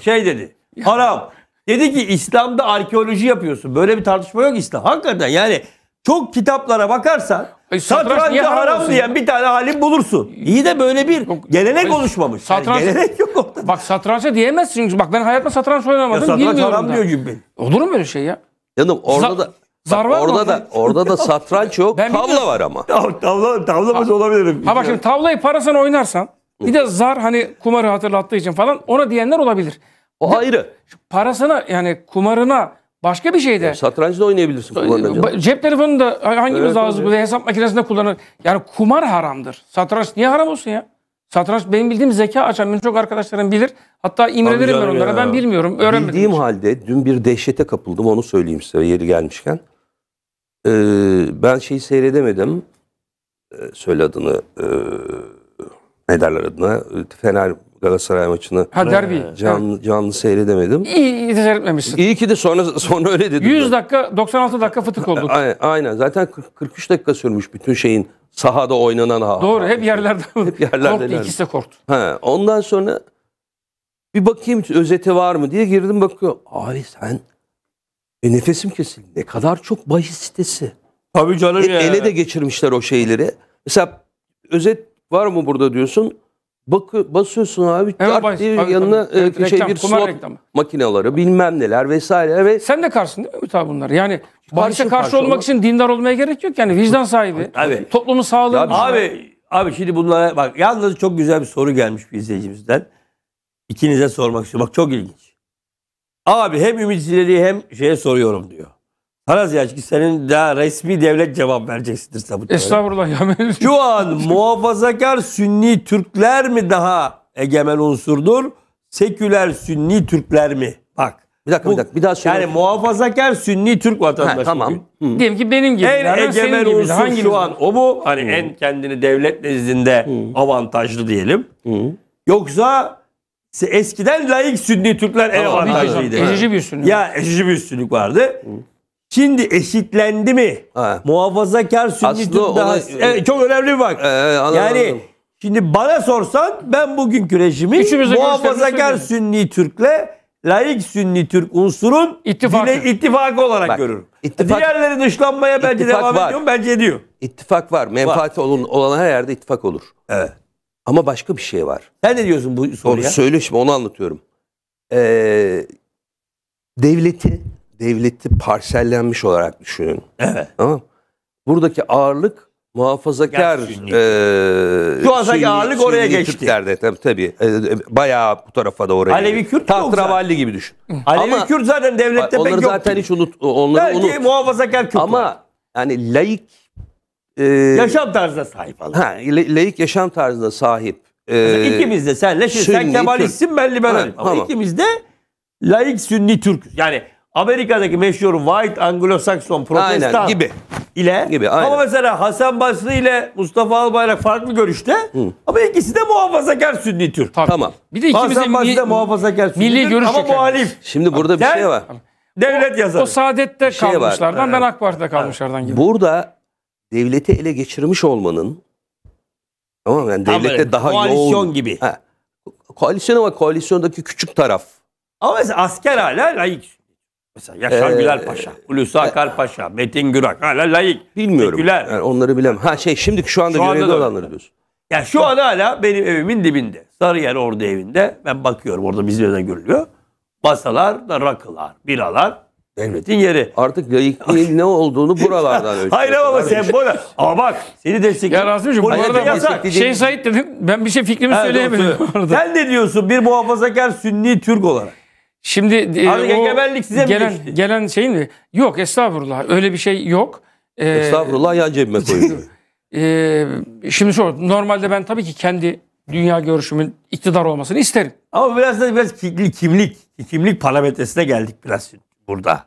şey dedi. Haram. Dedi ki İslam'da arkeoloji yapıyorsun. Böyle bir tartışma yok İslam. Hakikaten yani çok kitaplara bakarsan satranç satrancı haram, haram diyen bir tane alim bulursun. İyi de böyle bir yok, gelenek e, oluşmamış. Satranç, yani gelenek yok ortada. Bak satrança diyemezsin. Çünkü bak ben hayatımda satranç oynamadım. Ya satranç haram da. diyor gibi. Olur mu böyle şey ya? Yanım orada Sa da Zar var orada mı? da orada da [LAUGHS] satranç yok. Ben tavla biliyorum. var ama. Ya, tavla tavlamaz olabilirim. Ha bak şimdi tavlayı parasını oynarsan bir de zar hani kumarı hatırlattığı için falan ona diyenler olabilir. O ayrı. Parasına yani kumarına Başka bir şeyde. Satrancı da oynayabilirsin Cep telefonunu da hangimiz evet, ağzı ve hesap makinesinde kullanır. Yani kumar haramdır. Satranç niye haram olsun ya? Satranç benim bildiğim zeka açan. Benim çok arkadaşlarım bilir. Hatta imrenirim ben onlara. Ya. Ben bilmiyorum. Öğrenmedim. Bildiğim hiç. halde dün bir dehşete kapıldım. Onu söyleyeyim size yeri gelmişken. Ee, ben şeyi seyredemedim. Ee, söyle adını. Ee, ne derler adına? Fener Galatasaray maçını. Ha derbi. Ee, canlı, evet. canlı seyredemedim. İyi, iyi seyretmemişsin. İyi ki de sonra sonra öyle dedim. 100 dakika, 96 dakika fıtık olduk. Aynen, aynen. Zaten 43 dakika sürmüş bütün şeyin sahada oynanan ha. Doğru, hep yerlerde. hep yerlerde. Korktu, ikisi de korktu. He, ondan sonra bir bakayım özeti var mı diye girdim bakıyor. Abi sen e, nefesim kesildi. Ne kadar çok bahis sitesi. Tabii canım e, ya. Ele de geçirmişler o şeyleri. Mesela özet var mı burada diyorsun. Bakı, basıyorsun abi evet, bak, diye yanına tabii. E, evet, şey reklam, bir slot reklamı. makineleri bilmem neler vesaire ve sen de karşısın değil mi Ümit bunlar? Yani barışa karşı, karşı olmak, için dindar olmaya gerek yok yani vicdan sahibi. Abi, toplumun sağlığı. Abi, abi abi şimdi bunlara bak yalnız çok güzel bir soru gelmiş bir izleyicimizden. İkinize sormak istiyorum. Bak çok ilginç. Abi hem ümitsileri hem şeye soruyorum diyor. Haraz ya çünkü senin daha resmi devlet cevap vereceksindir sabit. Estağfurullah ya. Şu an muhafazakar Sünni Türkler mi daha egemen unsurdur? Seküler Sünni Türkler mi? Bak. Bir dakika Bu, bir dakika. Bir daha söyle. Yani muhafazakar Sünni Türk vatandaşı. He, tamam. Hı. Diyelim ki benim gibi. En egemen unsur hangi şu an o mu? Hani Hı. en kendini devlet nezdinde Hı. avantajlı diyelim. Hı. Yoksa eskiden laik Sünni Türkler tamam, en avantajlıydı. Ezici bir üstünlük. Ya ezici bir üstünlük vardı. Hı. Şimdi eşitlendi mi? Ha. Muhafazakar sünni daha... E, evet, çok önemli bir bak. Ee, anladım, yani anladım. şimdi bana sorsan ben bugünkü rejimin Üçümüzü muhafazakar sünni Türk'le laik sünni Türk unsurun ittifakı, ittifakı olarak bak, görürüm. Ittifak, Diğerleri dışlanmaya bence devam var. ediyor bence ediyor. İttifak var. Menfaati olun Olan, olan her yerde ittifak olur. Evet. Ama başka bir şey var. Sen ne diyorsun bu soruya? Onu söyle şimdi onu anlatıyorum. Ee, devleti devleti parsellenmiş olarak düşünün. Evet. Tamam Buradaki ağırlık muhafazakar e, şu andaki ağırlık Sünni oraya geçti. Türklerde tabii tabii. E, bayağı bu tarafa doğru. Alevi gidiyor. Kürt Tahtravalli gibi düşün. Alevi Ama, Kürt zaten devlette pek yok. Onları zaten hiç unut onları Belki unut. muhafazakar Kürt. Ama yani laik e, yaşam tarzına sahip. Adam. Ha, laik yaşam tarzına sahip. E, Mesela de senle şimdi sen Kemalistsin ben liberal. Ama tamam. ikimiz de laik Sünni Türk. Yani Amerika'daki meşhur White anglo saxon protestan Aynen, gibi. ile gibi, aynen. ama mesela Hasan Basri ile Mustafa Albayrak farklı görüşte ama ikisi de muhafazakar Sünni Türk. Tamam. Bir de ikimizin Hasan Basri de muhafazakar Sünni milli Türk görüş ama muhalif. Şimdi burada bir Sen- şey var. Devlet yazarı. o saadette şey kalmışlardan ben AK Parti'de kalmışlardan gibi. Burada devleti ele geçirmiş olmanın tamam yani Tabii, devlette daha koalisyon yoğun. gibi. Ha, koalisyon ama koalisyondaki küçük taraf. ama mesela asker hala layık Mesela Yaşar ee, Güler Paşa, Hulusi e, Akar e, Paşa, Metin Gürak. Hala layık. Bilmiyorum. Güler. Yani onları bilemem. Ha şey şimdiki şu anda şu görevde anda olanları diyorsun. Ya şu an hala benim evimin dibinde. Sarıyer orada evinde. Ben bakıyorum orada bizim evden görülüyor. Masalar da rakılar, biralar. Devletin yeri. Artık layıklığın ne olduğunu buralardan [LAUGHS] ölçüyorsun. Hayır ama sen bana. Ama bak seni destekliyorum. Ya Rasim'cim bu arada yasak. Şey Said dedim ben bir şey fikrimi evet, söyleyemedim Sen ne diyorsun bir muhafazakar sünni Türk olarak? Şimdi e, Abi engebellik size gelen, mi geçti? Gelen şey mi? Yok estağfurullah öyle bir şey yok. Ee, estağfurullah yan cebime koyuyor. [LAUGHS] e, ee, şimdi şu Normalde ben tabii ki kendi dünya görüşümün iktidar olmasını isterim. Ama biraz da biraz kimlik, kimlik, kimlik parametresine geldik biraz burada.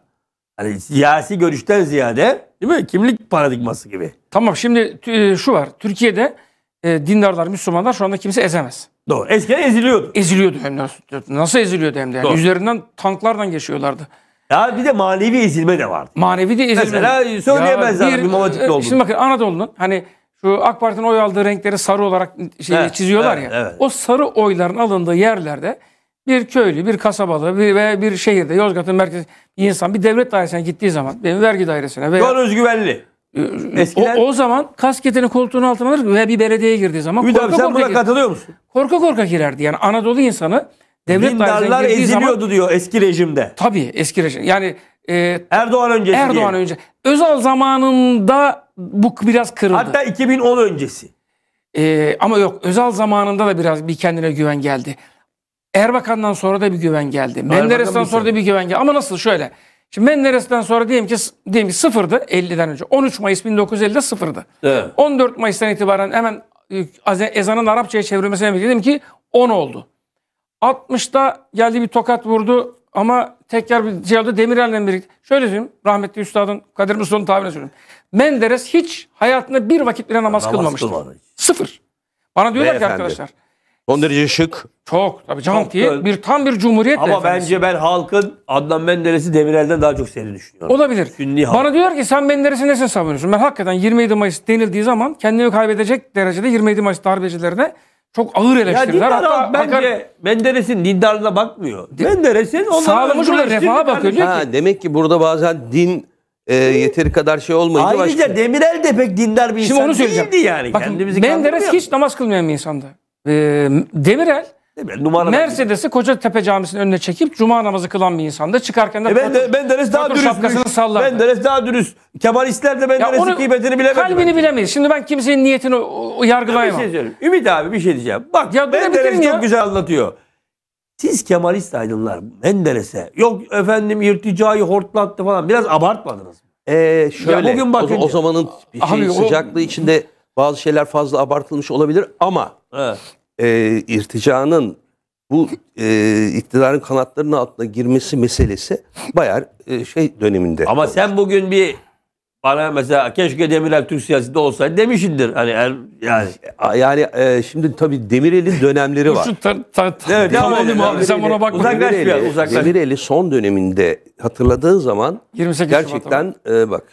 Hani siyasi görüşten ziyade değil mi? Kimlik paradigması gibi. Tamam şimdi e, şu var. Türkiye'de e, dindarlar, Müslümanlar şu anda kimse ezemez. Doğru. Eskiden eziliyordu. Eziliyordu hem de. Nasıl eziliyordu hem de. Yani Üzerinden tanklardan geçiyorlardı. Ya bir de manevi ezilme de vardı. Manevi de ezilme. Mesela söyleyemezler bir, bir mamatikli e, olduğunu. Şimdi bakın Anadolu'nun hani şu AK Parti'nin oy aldığı renkleri sarı olarak şey, evet, çiziyorlar evet, ya. Evet. O sarı oyların alındığı yerlerde bir köylü, bir kasabalı bir, veya bir şehirde Yozgat'ın merkezi bir insan bir devlet dairesine gittiği zaman, bir vergi dairesine veya... Doğru özgüvenli. Ee, Eskiden... O, o zaman kasketini koltuğun altına alır ve bir belediyeye girdiği zaman Ümit korka abi, sen buna katılıyor musun? Korka korka girerdi. Yani Anadolu insanı devlet Dindarlar eziliyordu zaman, diyor eski rejimde. Tabii eski rejim. Yani e, Erdoğan öncesi Erdoğan diyelim. önce. Özal zamanında bu biraz kırıldı. Hatta 2010 öncesi. E, ama yok Özal zamanında da biraz bir kendine güven geldi. Erbakan'dan sonra da bir güven geldi. Menderes'ten sonra da bir güven geldi. Ama nasıl şöyle. Şimdi Menderes'ten sonra diyelim ki diyelim ki sıfırdı 50'den önce. 13 Mayıs 1950'de sıfırdı. Evet. 14 Mayıs'tan itibaren hemen e, e, ezanın Arapçaya çevrilmesine dedim ki 10 oldu. 60'ta geldi bir tokat vurdu ama tekrar bir oldu Demirel'le birlikte. Şöyle söyleyeyim rahmetli üstadın Kadir Mustafa'nın tabirine söyleyeyim. Menderes hiç hayatında bir vakit bile namaz, namaz kılmamıştı. Sıfır. Bana diyorlar Beyefendi. ki arkadaşlar Son derece şık. Çok tabii Can diye bir tam bir cumhuriyet Ama bence ben halkın Adnan Menderes'i Demirel'den daha çok seni düşünüyorum. Olabilir. Sünni halk. Bana diyorlar ki sen Menderes'i nesin savunuyorsun? Ben hakikaten 27 Mayıs denildiği zaman kendini kaybedecek derecede 27 Mayıs darbecilerine çok ağır eleştiriler. Ya Hatta bence akar... Menderes'in dindarlığına bakmıyor. Di... Menderes'in sağlamcılar refaha bakıyor. ha, Demek ki burada bazen din e, yeteri kadar şey olmayınca Ayrıca başka. Demirel de pek dindar bir Şimdi insan onu söyleyeceğim. değildi yani. Bakın, Kendimizi Menderes hiç namaz kılmayan bir insandı e, Demirel Demirel numara Mercedes'i Kocatepe Camisi'nin önüne çekip cuma namazı kılan bir insanda çıkarken de, e ben, de ben Deniz daha dürüst. Sallardı. Ben Deniz daha dürüst. Kemalistler de ben Deniz'in kıymetini bilemedim. Kalbini ben. bilemeyiz. Şimdi ben kimsenin niyetini o, o, yargılayamam. Bir şey söyleyeyim. Ümit abi bir şey diyeceğim. Bak ya, ben Deniz çok güzel anlatıyor. Siz Kemalist aydınlar Menderes'e yok efendim irticayı hortlattı falan biraz abartmadınız Ee, şöyle ya bugün bakın, o, o zamanın bir şey, abi, sıcaklığı o... içinde bazı şeyler fazla abartılmış olabilir ama evet e, irticanın bu e, iktidarın kanatlarının altına girmesi meselesi bayağı e, şey döneminde. Ama olmuş. sen bugün bir bana mesela keşke Demirel Türk siyasetinde olsaydı demişindir. Hani er, yani yani e, şimdi tabii Demirel'in dönemleri var. Şu tar, tar, tar, evet, tamam, tamam, tamam. sen ona bak. Demirel'i, uzaklaş. son döneminde hatırladığın zaman 28 gerçekten e, bak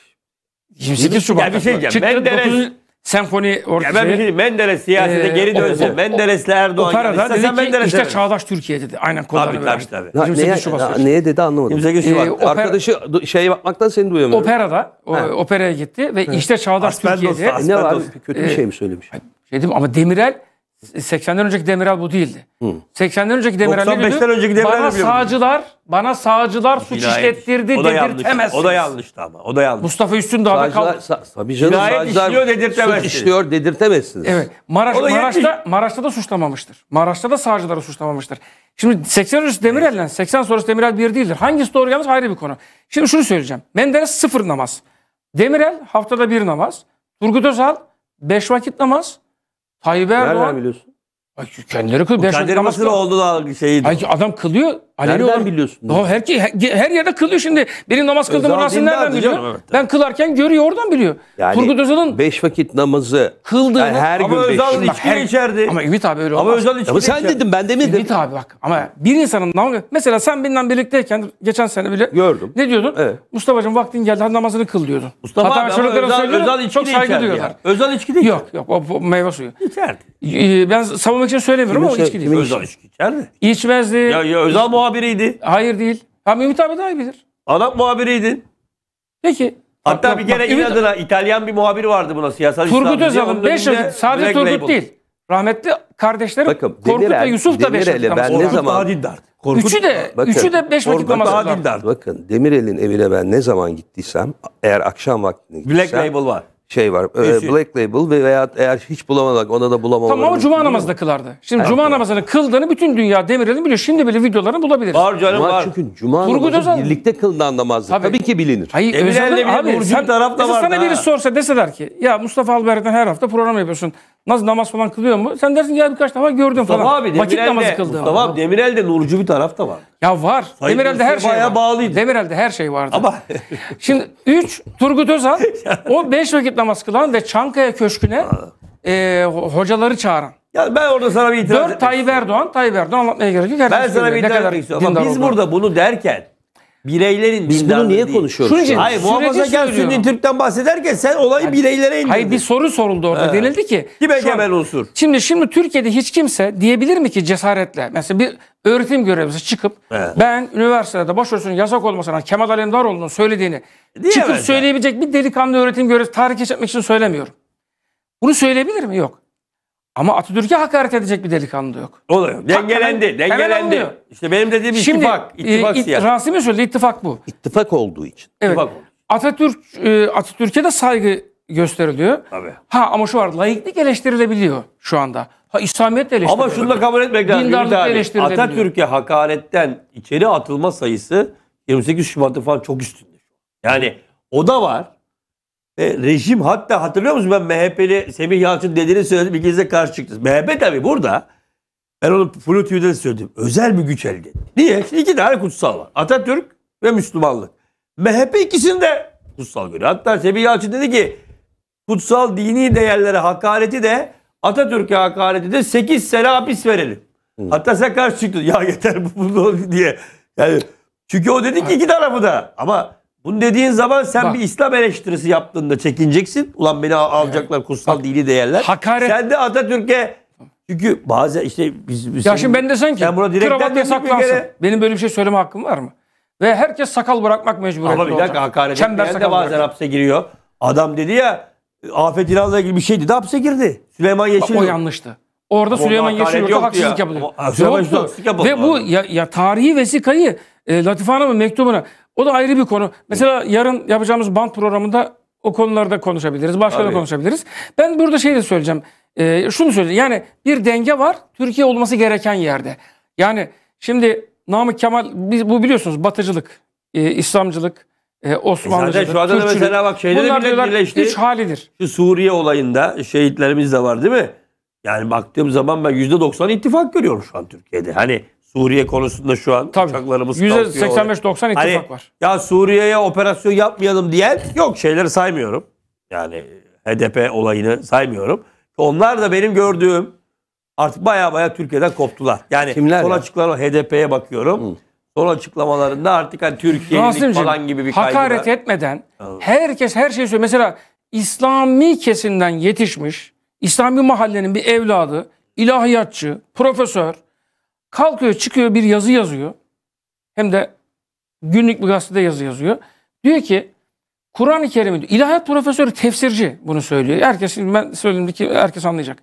28 Şubat. Ya bir şey diyeceğim. Ben Menderes, senfoni orkestrası. Ya ben şey, Menderes siyasete ee, geri dönse, Menderes'le Erdoğan operada dedi ki Menderes işte Çağdaş Türkiye dedi. Aynen kullanıyor. Tabii tabii. tabii. Ya, neye, Şubat neye dedi anlamadım. 28 Şubat. Ee, opera, Arkadaşı şeye bakmaktan seni duyamıyorum. Operada, o, operaya gitti ve He. işte Çağdaş Asperdos, Türkiye diye. E, ne var? Kötü bir ee, şey mi söylemiş? Şey dedim ama Demirel 80'den önceki Demirel bu değildi. Hı. 80'den önceki Demirel 95'ten önceki Demirel bana sağcılar, bana sağcılar suç Vilayet. işlettirdi o dedirtemezsiniz. O da yanlıştı ama. O da yanlış. Mustafa Üstün daha da kaldı. Tabii canım Vilayet işliyor dedirtemezsiniz. Suç işliyor dedirtemezsiniz. Evet. Maraş, Maraş'ta, Maraş'ta da suçlamamıştır. Maraş'ta da sağcıları suçlamamıştır. Şimdi 80 öncesi Demirel'le evet. 80 sonrası Demirel bir değildir. Hangisi doğru yanlış ayrı bir konu. Şimdi şunu söyleyeceğim. Menderes sıfır namaz. Demirel haftada bir namaz. Turgut Özal beş vakit namaz. Tayyip Erdoğan. Nereden biliyorsun? Ay, kendileri kılıyor. Kendileri Mısır oldu da şeyi. Ay, adam kılıyor. Aleni nereden olarak, biliyorsun? Ya her, her yerde kılıyor şimdi. Benim namaz kıldım. Rasim nereden biliyor? evet. Ben kılarken görüyor oradan biliyor. Yani Turgut Özal'ın beş vakit namazı kıldı. yani her gün ama beş. Özal içki her, içerdi. Ama Ümit abi öyle olmaz. Ama Özal içki Ama sen içerdi. dedin ben demedim. Ümit abi bak ama bir insanın namazı mesela sen benimle birlikteyken geçen sene bile gördüm. Ne diyordun? Evet. Mustafa'cığım vaktin geldi hadi namazını kıl diyordun. Mustafa Hatta abi, çocuklara Özal, Özal içki çok saygı duyuyorlar. Özal içki değil. Yok yok o, meyve suyu. İçerdi. Ee, ben savunmak için söylemiyorum ama o içki değil. Özal içki içerdi. İçmezdi. Ya, ya Özal bu muhabiriydi. Hayır değil. Ha Ümit abi daha iyi bilir. Arap muhabiriydi. Peki. Hatta bak, bir kere bak, inadına Ümit... İtalyan bir muhabir vardı buna siyasal Turgut Özal'ın 5 yıl sadece Turgut label. değil. Rahmetli kardeşleri Bakın, Korkut Demirel, ve Yusuf da 5 vakit Ben ne zaman, daha dindardı. Korkut, üçü de, bakın, üçü de beş vakit namaz kılardı. Bakın Demirel'in evine ben ne zaman gittiysem eğer akşam vaktinde gitsem. Black Label var şey var. E, Üsü. Black Label ve veya eğer hiç bulamadık ona da bulamamaları. Tamam ama cuma namazı da kılardı. Şimdi evet. cuma namazını kıldığını bütün dünya Demirel'in biliyor. Şimdi bile videolarını bulabiliriz. Var canım cuma, var. Çünkü cuma Turgut namazı Özal... birlikte kılınan namazdır. Tabii. Tabii ki bilinir. Hayır, Demirel'le bile abi, sen tarafta var. Sana biri sorsa deseler ki ya Mustafa Albert'ten her hafta program yapıyorsun. Nasıl namaz falan kılıyor mu? Sen dersin ya birkaç defa gördüm Mustafa falan. Abi, Demirel'de, Vakit namazı kıldı. Mustafa abi Demirel'de Nurcu bir tarafta var. Ya var. Sayın Demirel'de her şey bayağı var. bağlıydı. Demirel'de her şey vardı. Ama şimdi 3 Turgut Özal [LAUGHS] o 5 vakit namaz kılan ve Çankaya Köşkü'ne e, hocaları çağıran. Yani ben orada sana bir itiraz Dört Tayyip Erdoğan, Tayyip Erdoğan anlatmaya gerek yok. Herkes ben sana bir itiraz etmek istiyorum. Ama biz burada bunu derken bireylerin Biz bunu niye değil. konuşuyoruz? Şunun için, Hayır muhafazakar Sünni Türk'ten bahsederken sen olayı bireylere indirdin. Hayır bir soru soruldu orada. Evet. Denildi ki. Kim egemen unsur? Şimdi şimdi Türkiye'de hiç kimse diyebilir mi ki cesaretle? Mesela bir öğretim görevlisi çıkıp evet. ben üniversitede başörtüsünün yasak olmasına Kemal Alemdaroğlu'nun söylediğini Diyemez çıkıp söyleyebilecek yani. bir delikanlı öğretim görevlisi tahrik etmek için söylemiyorum. Bunu söyleyebilir mi? Yok. Ama Atatürk'e hakaret edecek bir delikanlı da yok. Oluyor. Dengelendi. Hemen, dengelendi. Hemen İşte benim dediğim Şimdi, ittifak. E, ittifak e, it, Rasim'in söylediği ittifak bu. İttifak olduğu için. Evet. Atatürk, e, Atatürk'e de saygı gösteriliyor. Tabii. Ha ama şu var laiklik eleştirilebiliyor şu anda. Ha İslamiyet eleştirilebiliyor. Ama şunu da kabul etmek lazım. Dindarlık eleştirilebiliyor. Atatürk'e hakaretten içeri atılma sayısı 28 Şubat'ta falan çok üstünde. Yani o da var. E, rejim hatta hatırlıyor musun ben MHP'li Semih Yalçın dediğini söyledim ikinize karşı çıktı. MHP tabii burada. Ben onu Flu TV'de söyledim. Özel bir güç elde etti. Niye? Şimdi iki tane kutsal var. Atatürk ve Müslümanlık. MHP ikisini de kutsal görüyor. Hatta Semih Yalçın dedi ki kutsal dini değerlere hakareti de Atatürk'e hakareti de 8 sene hapis verelim. Hı. Hmm. Hatta sen karşı çıktın. Ya yeter bu, bu diye. Yani çünkü o dedi ki iki tarafı da. Ama bunu dediğin zaman sen Bak. bir İslam eleştirisi yaptığında çekineceksin. Ulan beni alacaklar evet. kutsal Bak. dini değerler. Hakaret. Sen de Atatürk'e çünkü bazen işte biz... biz ya şimdi ben desen ki kravat yasaklansın. Kere... Benim böyle bir şey söyleme hakkım var mı? Ve herkes sakal bırakmak mecbur. olacak. Ama bir dakika hakaret etmeyen de bazen bırakıyor. hapse giriyor. Adam dedi ya Afet İnan'la ilgili bir şey dedi hapse girdi. Süleyman Yeşil. Bak, o yanlıştı. Orada Süleyman Yeşilurt'a haksızlık ya. yapıldı. Ama, Süleyman Yeşilurt'a haksızlık yapıldı. Ve bu ya, ya tarihi vesikayı e, Latife Hanım'ın mektubuna o da ayrı bir konu. Mesela Hı. yarın yapacağımız band programında o konularda konuşabiliriz. Başka da konuşabiliriz. Ben burada şey de söyleyeceğim. E, şunu söyleyeceğim. Yani bir denge var. Türkiye olması gereken yerde. Yani şimdi Namık Kemal biz, bu biliyorsunuz batıcılık, e, İslamcılık, e, Osmanlıcılık, Zaten şu anda Türkçülük. mesela bak şeyde de birleşti. üç halidir. Şu Suriye olayında şehitlerimiz de var değil mi? Yani baktığım zaman ben %90 ittifak görüyorum şu an Türkiye'de. Hani Suriye konusunda şu an Tabii. uçaklarımız %85-90 ittifak hani, var. Ya Suriye'ye operasyon yapmayalım diyen yok şeyleri saymıyorum. Yani HDP olayını saymıyorum. Onlar da benim gördüğüm artık baya baya Türkiye'den koptular. Yani Kimler son ya? açıklama HDP'ye bakıyorum. Hı. Son açıklamalarında artık hani Türkiye'lik falan gibi bir kaygı Hakaret var. etmeden herkes her şeyi söylüyor. Mesela İslami kesimden yetişmiş, İslami mahallenin bir evladı, ilahiyatçı, profesör, Kalkıyor çıkıyor bir yazı yazıyor. Hem de günlük bir gazetede yazı yazıyor. Diyor ki Kur'an-ı Kerim'i ilahiyat profesörü tefsirci bunu söylüyor. Herkes ben söyledim ki herkes anlayacak.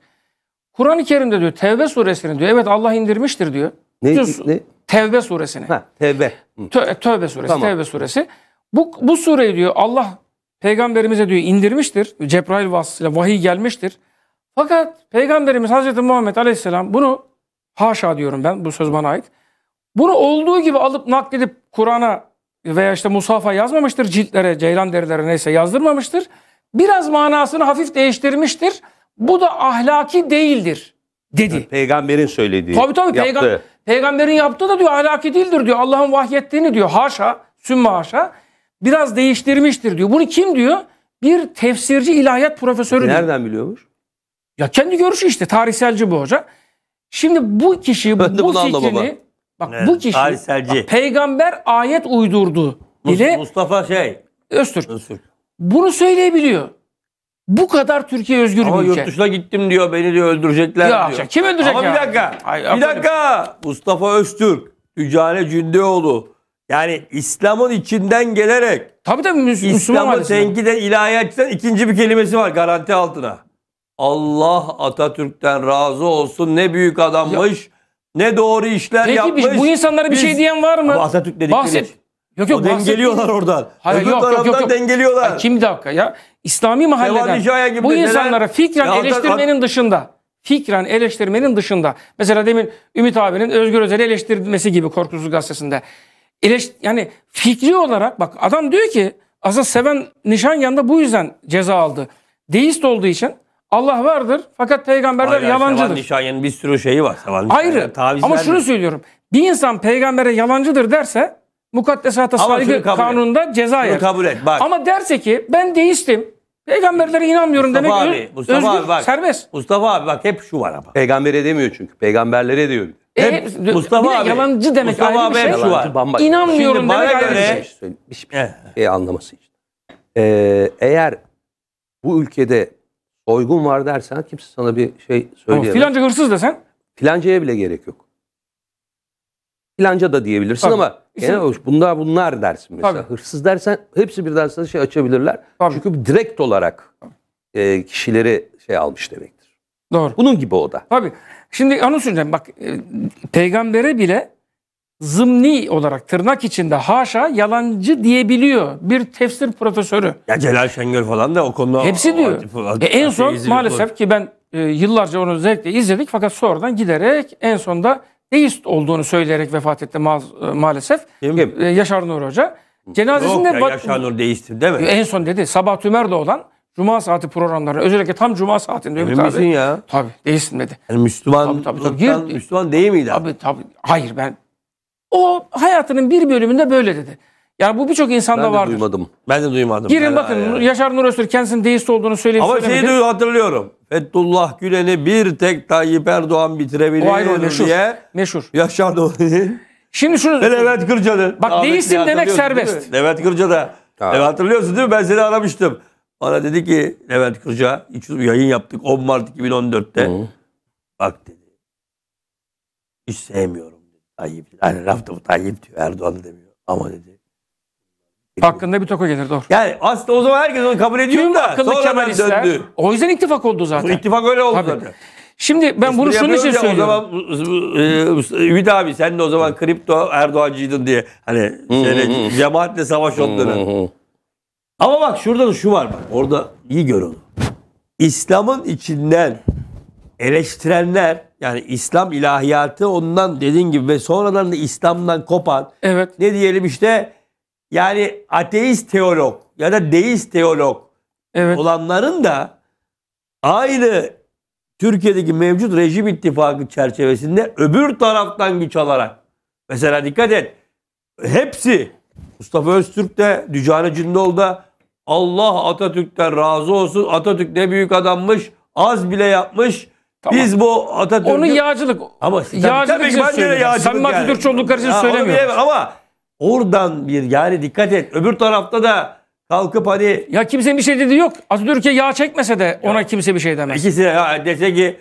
Kuran-ı Kerim'de diyor Tevbe suresini diyor. Evet Allah indirmiştir diyor. Ne? diyor, ne? Tevbe suresini. Ha, tevbe. Tö tövbe suresi. Tamam. Tevbe suresi. Bu, bu sureyi diyor Allah peygamberimize diyor indirmiştir. Cebrail vasıtasıyla vahiy gelmiştir. Fakat peygamberimiz Hazreti Muhammed Aleyhisselam bunu Haşa diyorum ben bu söz bana ait. Bunu olduğu gibi alıp nakledip Kur'an'a veya işte Musaf'a yazmamıştır ciltlere, ceylan derilere neyse yazdırmamıştır. Biraz manasını hafif değiştirmiştir. Bu da ahlaki değildir dedi. Peygamberin söylediği. Tabii tabii yaptığı. Peygam peygamberin yaptığı da diyor ahlaki değildir diyor. Allah'ın vahyettiğini diyor. Haşa, sümme haşa. Biraz değiştirmiştir diyor. Bunu kim diyor? Bir tefsirci ilahiyat profesörü Nereden diyor. Nereden biliyormuş? Ya kendi görüşü işte tarihselci bu hoca. Şimdi bu kişi bu [LAUGHS] Ben de fikrini anlamadım. bak Evet, bu kişi bak, peygamber ayet uydurdu Mus- dedi Mustafa şey. Öztürk. Öztürk. Bunu söyleyebiliyor. Bu kadar Türkiye özgür Ama bir ülke. yurt gittim diyor. Beni diyor öldürecekler Ya diyor. Şey, kim öldürecek Ama ya? bir dakika. Ay, bir dakika. Mustafa Öztürk. Tüccar Cündeoğlu. Yani İslam'ın içinden gelerek Tabii tabii Müslüman İslam'ı ailesinden. tenkiden ilahiyatçıdan ikinci bir kelimesi var garanti altına. Allah Atatürk'ten razı olsun. Ne büyük adammış. Ya. Ne doğru işler Peki, yapmış. Peki bu insanlara bir şey Biz, şey diyen var mı? Atatürk dedikleri. Bahset. Şey- yok yok. O dengeliyorlar oradan. Hayır, yok yok, yok, yok. dengeliyorlar. Hayır, kim dakika ya? İslami mahalleden bu insanlara neler? fikren ya, eleştirmenin at, dışında fikren eleştirmenin dışında mesela demin Ümit abinin Özgür Özel'i eleştirmesi gibi Korkusuz Gazetesi'nde eleşt yani fikri olarak bak adam diyor ki aslında seven Nişanyan da bu yüzden ceza aldı. Deist olduğu için Allah vardır fakat peygamberler Hayır, yalancıdır. Seval Nişayi'nin bir sürü şeyi var. Seval Ayrı ama şunu mi? söylüyorum. Bir insan peygambere yalancıdır derse mukaddesata saygı kanununda et. ceza yer. kabul et bak. Ama derse ki ben deistim. Peygamberlere inanmıyorum Mustafa demek abi, Mustafa özgür, abi bak, serbest. Mustafa abi bak hep şu var ama. Peygambere demiyor çünkü. Peygamberlere diyor. E, hep, e, Mustafa abi. yalancı demek Mustafa ayrı bir şey. Şu var. Bambaşka. İnanmıyorum Şimdi demek ayrı göre... Şey. bir şey. Hiçbir şey, şey, şey anlaması için. Ee, eğer bu ülkede soygun var dersen kimse sana bir şey söyleyemez. Ama filanca hırsız desen? Filancaya bile gerek yok. Filanca da diyebilirsin Tabii. ama İsim... genel hoş bunlar bunlar dersin mesela. Tabii. Hırsız dersen hepsi birden sana şey açabilirler. Tabii. Çünkü direkt olarak e, kişileri şey almış demektir. Doğru. Bunun gibi o da. Tabii. Şimdi onu söyleyeceğim. Bak e, peygambere bile zımni olarak tırnak içinde haşa yalancı diyebiliyor bir tefsir profesörü. Ya Celal Şengör falan da o konuda... Hepsi diyor. O, o, e, en son maalesef ki ben e, yıllarca onu zevkle izledik fakat sonradan giderek en sonda deist olduğunu söyleyerek vefat etti ma e, maalesef. Kim? E, Yaşar Nur Hoca. Cenazesinde... Yok ya, Yaşar Nur deisttir değil mi? E, en son dedi Sabah Tümer'de olan Cuma saati programları özellikle tam cuma saatinde Ümit abi. misin ya? Tabii değilsin dedi. Yani Müslüman tabii, tabii, tabii. Müslüman değil miydi abi? Tabii tabii. Hayır ben o hayatının bir bölümünde böyle dedi. Yani bu birçok insanda ben de vardır. duymadım. Ben de duymadım. Girin bakın yani. Yaşar Nur Öztürk kendisinin deist olduğunu söyleyip Ama şeyi duyu hatırlıyorum. Fethullah Gülen'i bir tek Tayyip Erdoğan bitirebilir o ayrı, meşhur, diye. Meşhur. Yaşar Nur [LAUGHS] Şimdi şunu... Ve Levent Kırca'nın. Bak değilsin demek serbest. Levent Kırca'da. Evet hatırlıyorsun değil mi? Ben seni aramıştım. Bana dedi ki Levent Kırca yayın yaptık 10 Mart 2014'te. Hı. Bak dedi. Hiç sevmiyorum Tayyip. Yani Raftı Tayyip diyor. Erdoğan demiyor. Ama dedi. Hakkında bir toka gelir doğru. Yani aslında o zaman herkes onu kabul ediyor Tüm da akıllı sonradan Kemalistler. döndü. O yüzden ittifak oldu zaten. Bu ittifak öyle oldu Tabii. zaten. Şimdi ben bunu şunun için söylüyorum. O zaman e, Ümit abi sen de o zaman kripto Erdoğancıydın diye hani şeyle, cemaatle savaş otları. Ama bak şurada da şu var bak. Orada iyi gör onu. İslam'ın içinden eleştirenler yani İslam ilahiyatı ondan dediğin gibi ve sonradan da İslam'dan kopan evet. ne diyelim işte yani ateist teolog ya da deist teolog evet. olanların da aynı Türkiye'deki mevcut rejim ittifakı çerçevesinde öbür taraftan güç alarak mesela dikkat et hepsi Mustafa Öztürk de Dücane Cündol da Allah Atatürk'ten razı olsun Atatürk ne büyük adammış az bile yapmış Tamam. Biz bu Atatürk'ü... Onu yağcılık. Ama tabii, yağcılık tabii, için söylüyorum. Yağcılık Sen yani. Atatürkçülükler için ya, söylemiyorum. Ama oradan bir yani dikkat et. Öbür tarafta da kalkıp hani... Ya kimsenin bir şey dediği yok. Atatürk'e yağ çekmese de ona ya, kimse bir şey demez. İkisi ya dese ki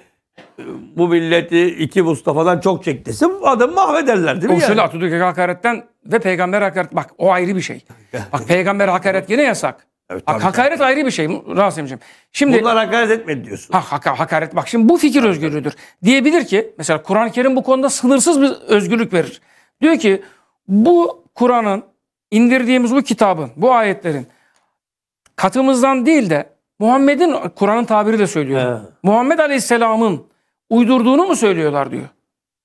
bu milleti iki Mustafa'dan çok çek dese adamı mahvederler değil mi? O yani? Atatürk'e hakaretten ve peygamber hakaret bak o ayrı bir şey. bak peygamber hakaret yine yasak. Evet, tabii, hakaret tabii. ayrı bir şey rahatsız Rasim'ciğim. Şimdi Bunlar hakaret etmedi diyorsun. Ha, hak, hakaret bak şimdi bu fikir tabii, özgürlüğüdür. Tabii. Diyebilir ki mesela Kur'an-ı Kerim bu konuda sınırsız bir özgürlük verir. Diyor ki bu Kur'an'ın indirdiğimiz bu kitabın, bu ayetlerin katımızdan değil de Muhammed'in Kur'an'ın tabiri de söylüyor. He. Muhammed Aleyhisselam'ın uydurduğunu mu söylüyorlar diyor.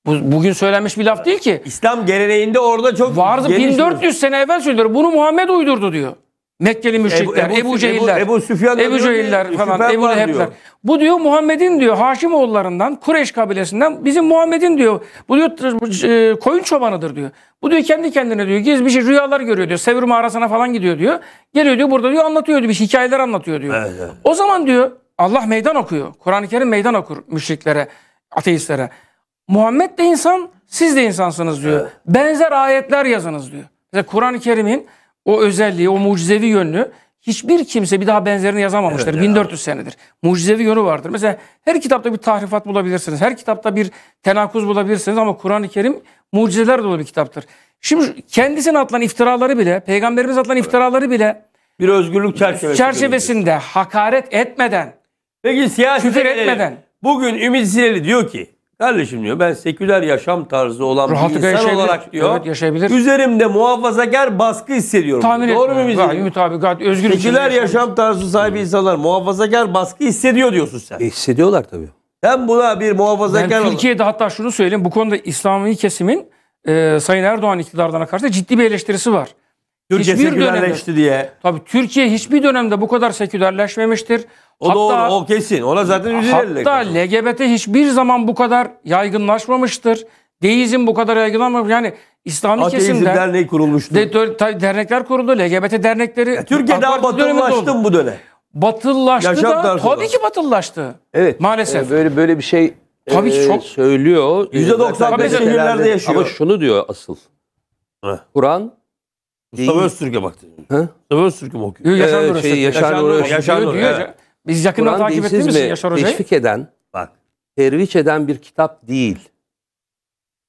Bu, bugün söylenmiş bir laf değil ki. İslam geleneğinde orada çok vardı. 1400 sene evvel söylüyor. Bunu Muhammed uydurdu diyor. Mekkeli müşrikler, Ebu, Ebu, Ebu Cehiller, Ebu, Ebu Süfyan Ebu Cehiller falan, Süfyan Ebu Lehebler. Bu diyor Muhammed'in diyor Haşimoğullarından, Kureş kabilesinden bizim Muhammed'in diyor bu diyor e, koyun çobanıdır diyor. Bu diyor kendi kendine diyor gez bir şey rüyalar görüyor diyor. Sevr mağarasına falan gidiyor diyor. Geliyor diyor burada diyor anlatıyor diyor bir hikayeler anlatıyor diyor. Evet, evet. O zaman diyor Allah meydan okuyor. Kur'an-ı Kerim meydan okur müşriklere, ateistlere. Muhammed de insan, siz de insansınız diyor. Evet. Benzer ayetler yazınız diyor. Mesela Kur'an-ı Kerim'in o özelliği, o mucizevi yönünü hiçbir kimse bir daha benzerini yazamamıştır. Evet, 1400 ya. senedir. Mucizevi yönü vardır. Mesela her kitapta bir tahrifat bulabilirsiniz. Her kitapta bir tenakuz bulabilirsiniz ama Kur'an-ı Kerim mucizeler dolu bir kitaptır. Şimdi kendisine atılan iftiraları bile, peygamberimiz atılan evet. iftiraları bile bir özgürlük çerçevesi çerçevesinde hakaret etmeden, Peki, küfür etmeden. Bugün Ümit Sineli diyor ki Kardeşim diyor ben seküler yaşam tarzı olan Rahatlık bir insan olarak diyor. Evet yaşayabilir. Üzerimde muhafazakar baskı hissediyorum. Tahmin Doğru mu bizim? Gayet mütabıkat, özgür Seküler yaşam tarzı sahibi insanlar muhafazakar baskı hissediyor diyorsun sen. E, hissediyorlar tabii. Sen buna bir muhafazakar... Yani Türkiye'de hatta şunu söyleyeyim bu konuda İslami kesimin e, Sayın Erdoğan iktidarına karşı ciddi bir eleştirisi var. Türkiye hiçbir sekülerleşti dönemde, diye. Tabii Türkiye hiçbir dönemde bu kadar sekülerleşmemiştir. O hatta, doğru, o kesin. Ona zaten üzülerek. Hatta LGBT hiçbir zaman bu kadar yaygınlaşmamıştır. Deizm bu kadar yaygınlaşmamış. Yani İslami Ateizm kesimde... derneği kurulmuştu. De, dernekler kuruldu. LGBT dernekleri... Ya, Türkiye daha batılılaştı mı bu dönem? Batıllaştı da tarzında. tabii ki batıllaştı. Evet. Maalesef. E, böyle böyle bir şey tabii ki e, çok e, söylüyor. %95 şehirlerde yaşıyor. Ama şunu diyor asıl. Kur'an Mustafa Öztürk'e baktın. Hı? Mustafa Öztürk'e mi okuyor? Ee, Yaşar Nur şey, Yaşar Nur Yaşar, Yaşar Nur. Evet. Biz yakından Kur'an takip ettiğimiz için Yaşar Hoca'yı. Teşvik eden, bak, terviç eden bir kitap değil.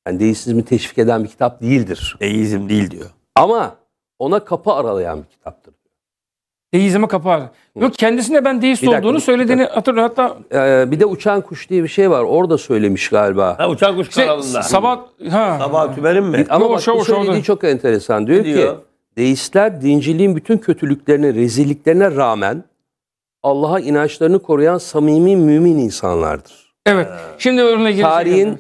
Yani deizmi teşvik eden bir kitap değildir. Deizm değil diyor. Ama ona kapı aralayan bir kitaptır. Deizme kapı aralayan. Yok kendisine ben deist bir olduğunu bir söylediğini hatırlıyorum. Hatta ee, bir de uçan kuş diye bir şey var. Orada söylemiş galiba. Ha, uçan kuş şey, kanalında. Sabah ha. Sabah tümerim mi? Ama Yo, bak, şov, söylediği şovda. çok enteresan. Diyor, diyor ki Deistler dinciliğin bütün kötülüklerine, rezilliklerine rağmen Allah'a inançlarını koruyan samimi mümin insanlardır. Evet. Şimdi örneğe girecek. Tarihin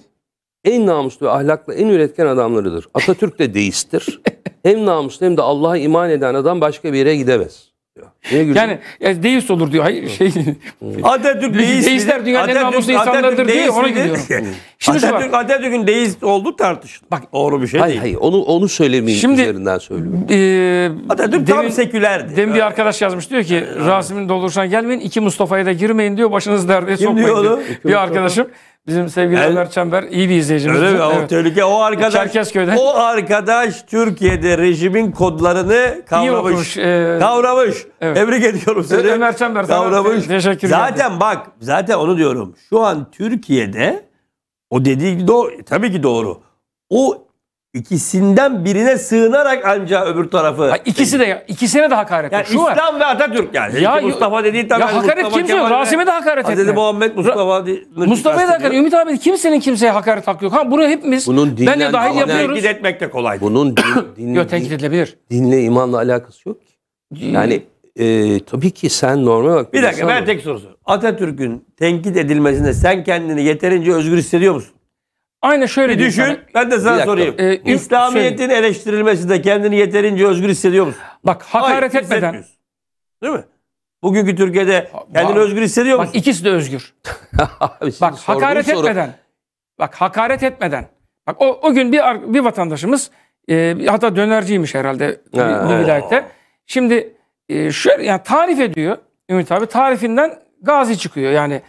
en namuslu ve ahlaklı en üretken adamlarıdır. Atatürk de deisttir. [LAUGHS] hem namuslu hem de Allah'a iman eden adam başka bir yere gidemez diyor. Yani ya, e, deist olur diyor. Hayır şey. [LAUGHS] Atatürk deist. Deistler dünyanın en namuslu insanlarıdır diyor. Ona gidiyorum. [LAUGHS] Şimdi Atatürk, Atatürk'ün deist oldu tartışılır. Bak doğru bir şey hayır, değil. Hayır hayır onu onu söylemeyin Şimdi, üzerinden söylüyorum. E, Atatürk demin, tam sekülerdi. Demin bir arkadaş yazmış diyor ki Rasim'in dolduruşuna gelmeyin. iki Mustafa'ya da girmeyin diyor. başınız derde sokmayın diyor. diyor. Bir arkadaşım. Bizim sevgili El, Ömer Çember iyi bir izleyicimiz. Öyle mi? O tehlike. O arkadaş, Çerkezköy'den. o arkadaş Türkiye'de rejimin kodlarını kavramış. İyi okumuş, e, kavramış. Evet. Tebrik ediyorum seni. Ömer Çember. Kavramış. Sana, teşekkür ederim. Zaten geldi. bak zaten onu diyorum. Şu an Türkiye'de o dediği doğru, tabii ki doğru. O İkisinden birine sığınarak ancak öbür tarafı. Ha, ikisi de ikisine de hakaret. Yani şu İslam var. ve Atatürk yani. Ya, Mustafa dediği tabii. Ya hakaret Mustafa kimse Kemal yok. Rasim'e de hakaret etti. Hazreti Muhammed Mustafa Mustafa'ya da hakaret. Ümit abi kimsenin kimseye hakaret hakkı yok. Ha bunu hepimiz Bunun dinlen, ben de dahil yapıyoruz. Tenkit etmek de kolay. Bunun din, [COUGHS] din, yok, tenkit edilebilir. Dinle imanla alakası yok ki. Yani e, tabii ki sen normal bak. Bir dakika ben tek soru Atatürk'ün tenkit edilmesinde sen kendini yeterince özgür hissediyor musun? Aynen şöyle bir düşün. Sana. Ben de sana sorayım. Ee, İslamiyet'in söyleyeyim. eleştirilmesinde kendini yeterince özgür hissediyor musun? Bak hakaret Hayır, etmeden. Değil mi? Bugünkü Türkiye'de kendini Var. özgür hissediyor musun? Bak ikisi de özgür. [LAUGHS] bak hakaret soru. etmeden. Bak hakaret etmeden. Bak o, o gün bir bir vatandaşımız e, hatta dönerciymiş herhalde bu vilayette. Şimdi e, şöyle yani tarif ediyor Ümit abi tarifinden gazi çıkıyor. Yani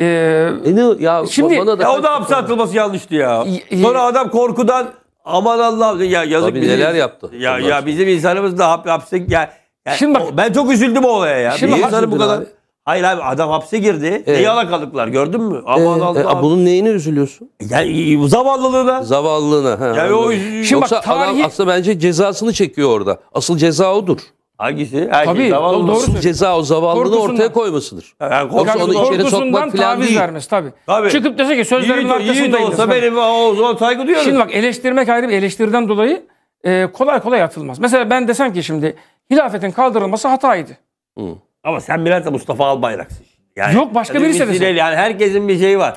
ee, e ne, ya şimdi bana da ya o da hapse atılması yanlıştı ya. E, Sonra adam korkudan aman Allah ya yazık Tabii bizim, neler yaptı. Ya ya sonra. bizim insanımız da hap, hapse ya, ya şimdi bak, o, ben çok üzüldüm o olaya ya. Şimdi insanı bu kadar abi. Hayır abi adam hapse girdi. Ee, Neyi alakalıklar gördün mü? Ee, aman e, Allah. E, bunun neyine üzülüyorsun? Yani zavallılığına. Zavallılığına. He, yani o, Şimdi Yoksa bak, tarihi... adam aslında bence cezasını çekiyor orada. Asıl ceza odur. Hangisi? Her şey Tabii, zavallı. Doğru Asıl ceza o zavallılığı ortaya koymasıdır. Yani Yoksa onu içeri sokmak falan değil. vermesi tabii. tabii. Çıkıp dese ki sözlerimin arkasındayım. olsa benim o zaman saygı duyuyorum. Şimdi bak eleştirmek ayrı bir eleştiriden dolayı e, kolay kolay atılmaz. Mesela ben desem ki şimdi hilafetin kaldırılması hataydı. Hı. Ama sen biraz da Mustafa Albayrak'sın. Yani, Yok başka birisi de. Yani herkesin bir şeyi var.